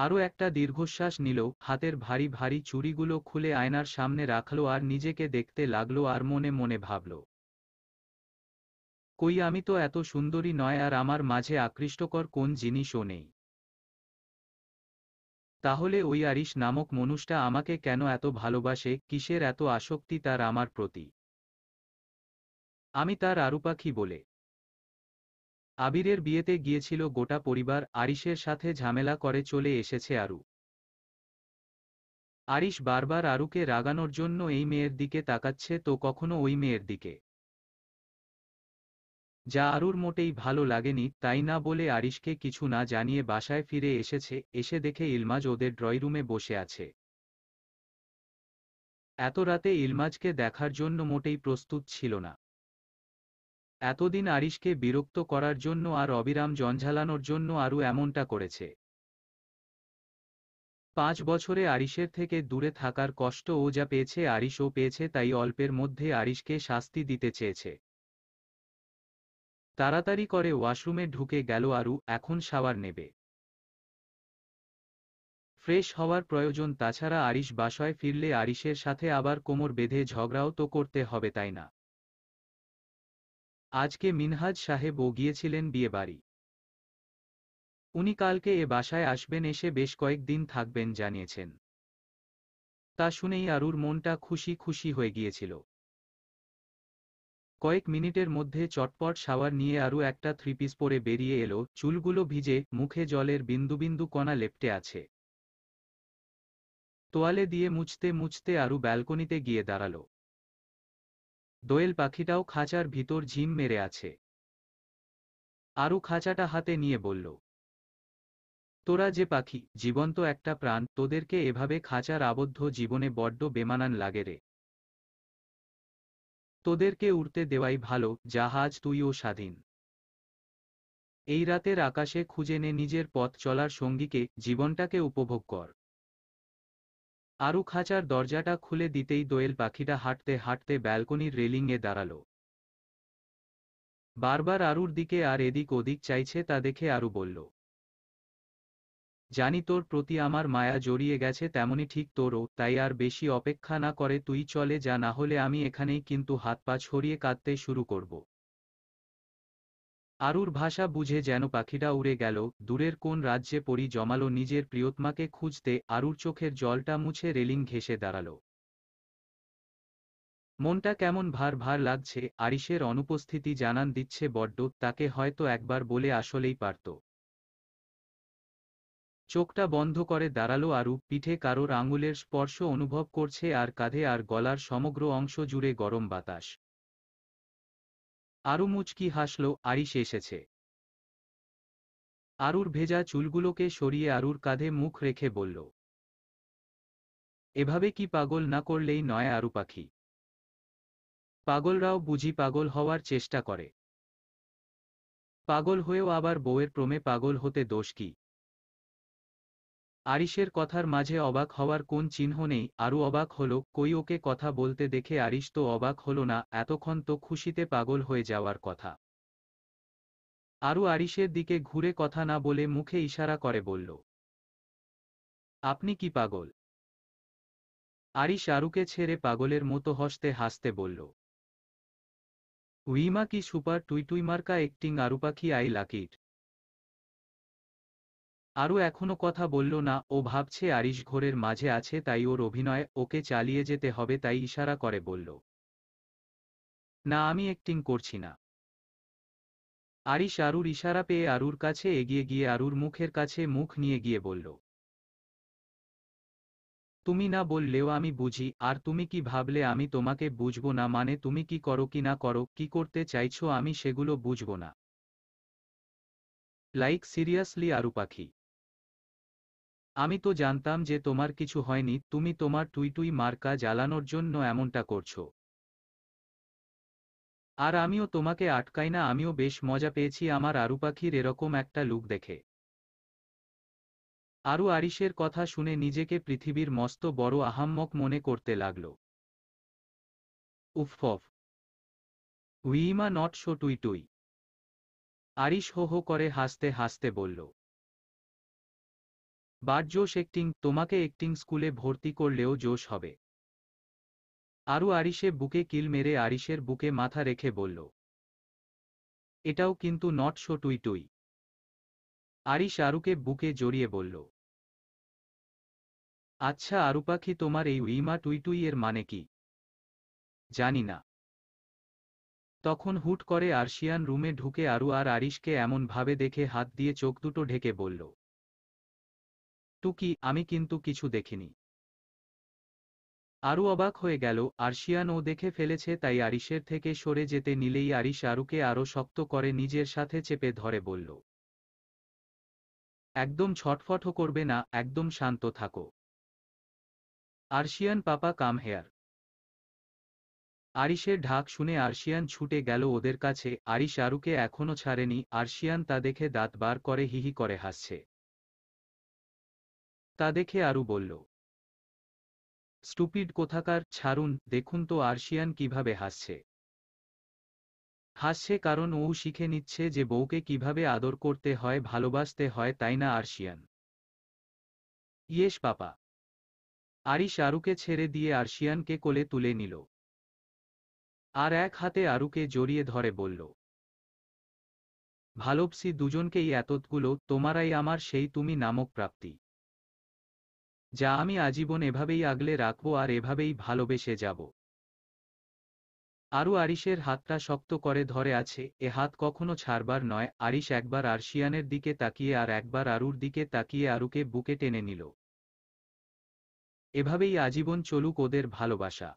আরও একটা দীর্ঘশ্বাস নিল হাতের ভারী ভারী চুরিগুলো খুলে আয়নার সামনে রাখল আর নিজেকে দেখতে লাগল আর মনে মনে ভাবল কই আমি তো এত সুন্দরী নয় আর আমার মাঝে আকৃষ্টকর কোন জিনিসও নেই তাহলে ওই আরিশ নামক মনুষটা আমাকে কেন এত ভালোবাসে কিসের এত আসক্তি তার আমার প্রতি আমি তার আরুপাখি বলে আবিরের বিয়েতে গিয়েছিল গোটা পরিবার আরিশের সাথে ঝামেলা করে চলে এসেছে আরু আরিশ বারবার আরুকে রাগানোর জন্য এই মেয়ের দিকে তাকাচ্ছে তো কখনো ওই মেয়ের দিকে যা আরুর মোটেই ভালো লাগেনি তাই না বলে আরিশকে কিছু না জানিয়ে বাসায় ফিরে এসেছে এসে দেখে ইলমাজ ওদের ড্রয়রুমে বসে আছে এত রাতে ইলমাজকে দেখার জন্য মোটেই প্রস্তুত ছিল না এতদিন আরিশকে বিরক্ত করার জন্য আর অবিরাম জঞ্ঝালানোর জন্য আরও এমনটা করেছে পাঁচ বছরে আরিশের থেকে দূরে থাকার কষ্ট ও যা পেয়েছে আরিশও পেয়েছে তাই অল্পের মধ্যে আরিশকে শাস্তি দিতে চেয়েছে তাড়াতাড়ি করে ওয়াশরুমে ঢুকে গেল আরু এখন সাওয়ার নেবে ফ্রেশ হওয়ার প্রয়োজন তাছাড়া আরিশ বাসায় ফিরলে আরিশের সাথে আবার কোমর বেঁধে ঝগড়াও তো করতে হবে তাই না আজকে মিনহাজ সাহেব ও গিয়েছিলেন বিয়েবাড়ি উনি কালকে এ বাসায় আসবেন এসে বেশ কয়েকদিন থাকবেন জানিয়েছেন তা শুনেই আরুর মনটা খুশি খুশি হয়ে গিয়েছিল কয়েক মিনিটের মধ্যে চটপট শাওয়ার নিয়ে আরও একটা থ্রিপিস পরে বেরিয়ে এলো চুলগুলো ভিজে মুখে জলের বিন্দু বিন্দু কণা লেপটে আছে তোয়ালে দিয়ে মুছতে মুছতে আরু ব্যালকনিতে গিয়ে দাঁড়ালো দোয়েল পাখিটাও খাঁচার ভিতর ঝিম মেরে আছে আরও খাঁচাটা হাতে নিয়ে বলল তোরা যে পাখি জীবন্ত একটা প্রাণ তোদেরকে এভাবে খাঁচার আবদ্ধ জীবনে বড্ড বেমানান লাগে রে তোদেরকে উড়তে দেওয়াই ভালো জাহাজ তুইও স্বাধীন এই রাতের আকাশে খুঁজে নে নিজের পথ চলার সঙ্গীকে জীবনটাকে উপভোগ কর আরু খাঁচার দরজাটা খুলে দিতেই দোয়েল পাখিটা হাঁটতে হাঁটতে ব্যালকনির রেলিংয়ে দাঁড়াল বারবার আরুর দিকে আর এদিক ওদিক চাইছে তা দেখে আরু বলল জানি তোর প্রতি আমার মায়া জড়িয়ে গেছে তেমনি ঠিক তোরও তাই আর বেশি অপেক্ষা না করে তুই চলে যা না হলে আমি এখানেই কিন্তু হাত পা ছড়িয়ে কাঁদতে শুরু করব আরুর ভাষা বুঝে যেন পাখিটা উড়ে গেল দূরের কোন রাজ্যে পরি জমালো নিজের প্রিয়তমাকে খুঁজতে আরুর চোখের জলটা মুছে রেলিং ঘেসে দাঁড়াল মনটা কেমন ভার ভার লাগছে আরিসের অনুপস্থিতি জানান দিচ্ছে বড্ড তাকে হয়তো একবার বলে আসলেই পারত চোখটা বন্ধ করে দাঁড়ালো আরু পিঠে কারোর আঙুলের স্পর্শ অনুভব করছে আর কাঁধে আর গলার সমগ্র অংশ জুড়ে গরম বাতাস আরু মুচকি হাসল আরিশ এসেছে আরুর ভেজা চুলগুলোকে সরিয়ে আরুর কাঁধে মুখ রেখে বলল এভাবে কি পাগল না করলেই নয় আরু পাখি পাগলরাও বুঝি পাগল হওয়ার চেষ্টা করে পাগল হয়েও আবার বউয়ের প্রমে পাগল হতে দোষ কি আরিশের কথার মাঝে অবাক হওয়ার কোন চিহ্ন নেই আরও অবাক হল কই ওকে কথা বলতে দেখে আরিশ তো অবাক হল না এতক্ষণ তো খুশিতে পাগল হয়ে যাওয়ার কথা আরও আরিশের দিকে ঘুরে কথা না বলে মুখে ইশারা করে বলল আপনি কি পাগল আরিশ আরুকে ছেড়ে পাগলের মতো হসতে হাসতে বলল উইমা কি সুপার টুইটুইমার্কা একটিং আরুপাখি আই লাকিট আরও এখনো কথা বলল না ও ভাবছে আরিশ ঘোরের মাঝে আছে তাই ওর অভিনয় ওকে চালিয়ে যেতে হবে তাই ইশারা করে বলল না আমি অ্যাক্টিং করছি না আরিশ আরুর ইশারা পেয়ে আরুর কাছে এগিয়ে গিয়ে আরুর মুখের কাছে মুখ নিয়ে গিয়ে বলল তুমি না বললেও আমি বুঝি আর তুমি কি ভাবলে আমি তোমাকে বুঝবো না মানে তুমি কি করো কি না করো কি করতে চাইছো আমি সেগুলো বুঝবো না লাইক সিরিয়াসলি আরু পাখি আমি তো জানতাম যে তোমার কিছু হয়নি তুমি তোমার টুইটুই মার্কা জ্বালানোর জন্য এমনটা করছো আর আমিও তোমাকে আটকাই না আমিও বেশ মজা পেয়েছি আমার আরু পাখির এরকম একটা লুক দেখে আরু আরিশের কথা শুনে নিজেকে পৃথিবীর মস্ত বড় আহাম্মক মনে করতে লাগল উফ উইমা নট শো টুই টুই আরিশ হো হো করে হাসতে হাসতে বলল বার জোশ একটিং তোমাকে একটিং স্কুলে ভর্তি করলেও জোশ হবে আরু আরিশে বুকে কিল মেরে আরিশের বুকে মাথা রেখে বলল এটাও কিন্তু নট শো টুই টুই আরিশ আরুকে বুকে জড়িয়ে বলল আচ্ছা আরু পাখি তোমার এই উইমা টুইটুই এর মানে কি জানি না তখন হুট করে আরশিয়ান রুমে ঢুকে আরু আর আরিশকে এমনভাবে দেখে হাত দিয়ে চোখ দুটো ঢেকে বলল টুকি আমি কিন্তু কিছু দেখিনি আরু অবাক হয়ে গেল আরশিয়ানও দেখে ফেলেছে তাই আরিশের থেকে সরে যেতে নিলেই আরিশ আরুকে আরও শক্ত করে নিজের সাথে চেপে ধরে বলল একদম ছটফট করবে না একদম শান্ত থাকো আরশিয়ান পাপা কাম হেয়ার আরিশের ঢাক শুনে আরশিয়ান ছুটে গেল ওদের কাছে আরিশ আরুকে এখনও ছাড়েনি আরশিয়ান তা দেখে দাঁত বার করে হিহি করে হাসছে তা দেখে আরু বলল স্টুপিড কোথাকার ছাড়ুন দেখুন তো আরশিয়ান কিভাবে হাসছে হাসছে কারণ ও শিখে নিচ্ছে যে বউকে কিভাবে আদর করতে হয় ভালোবাসতে হয় তাই না আরশিয়ান ইয়েশ পাপা আরিশ আরুকে ছেড়ে দিয়ে আরশিয়ানকে কোলে তুলে নিল আর এক হাতে আরুকে জড়িয়ে ধরে বলল ভালোপসি দুজনকেই এতগুলো তোমারাই আমার সেই তুমি নামক প্রাপ্তি যা আমি আজীবন এভাবেই আগলে রাখব আর এভাবেই ভালোবেসে যাব আরু আরিশের হাতটা শক্ত করে ধরে আছে এ হাত কখনো ছাড়বার নয় আরিশ একবার আরশিয়ানের দিকে তাকিয়ে আর একবার আরুর দিকে তাকিয়ে আরুকে বুকে টেনে নিল এভাবেই আজীবন চলুক ওদের ভালোবাসা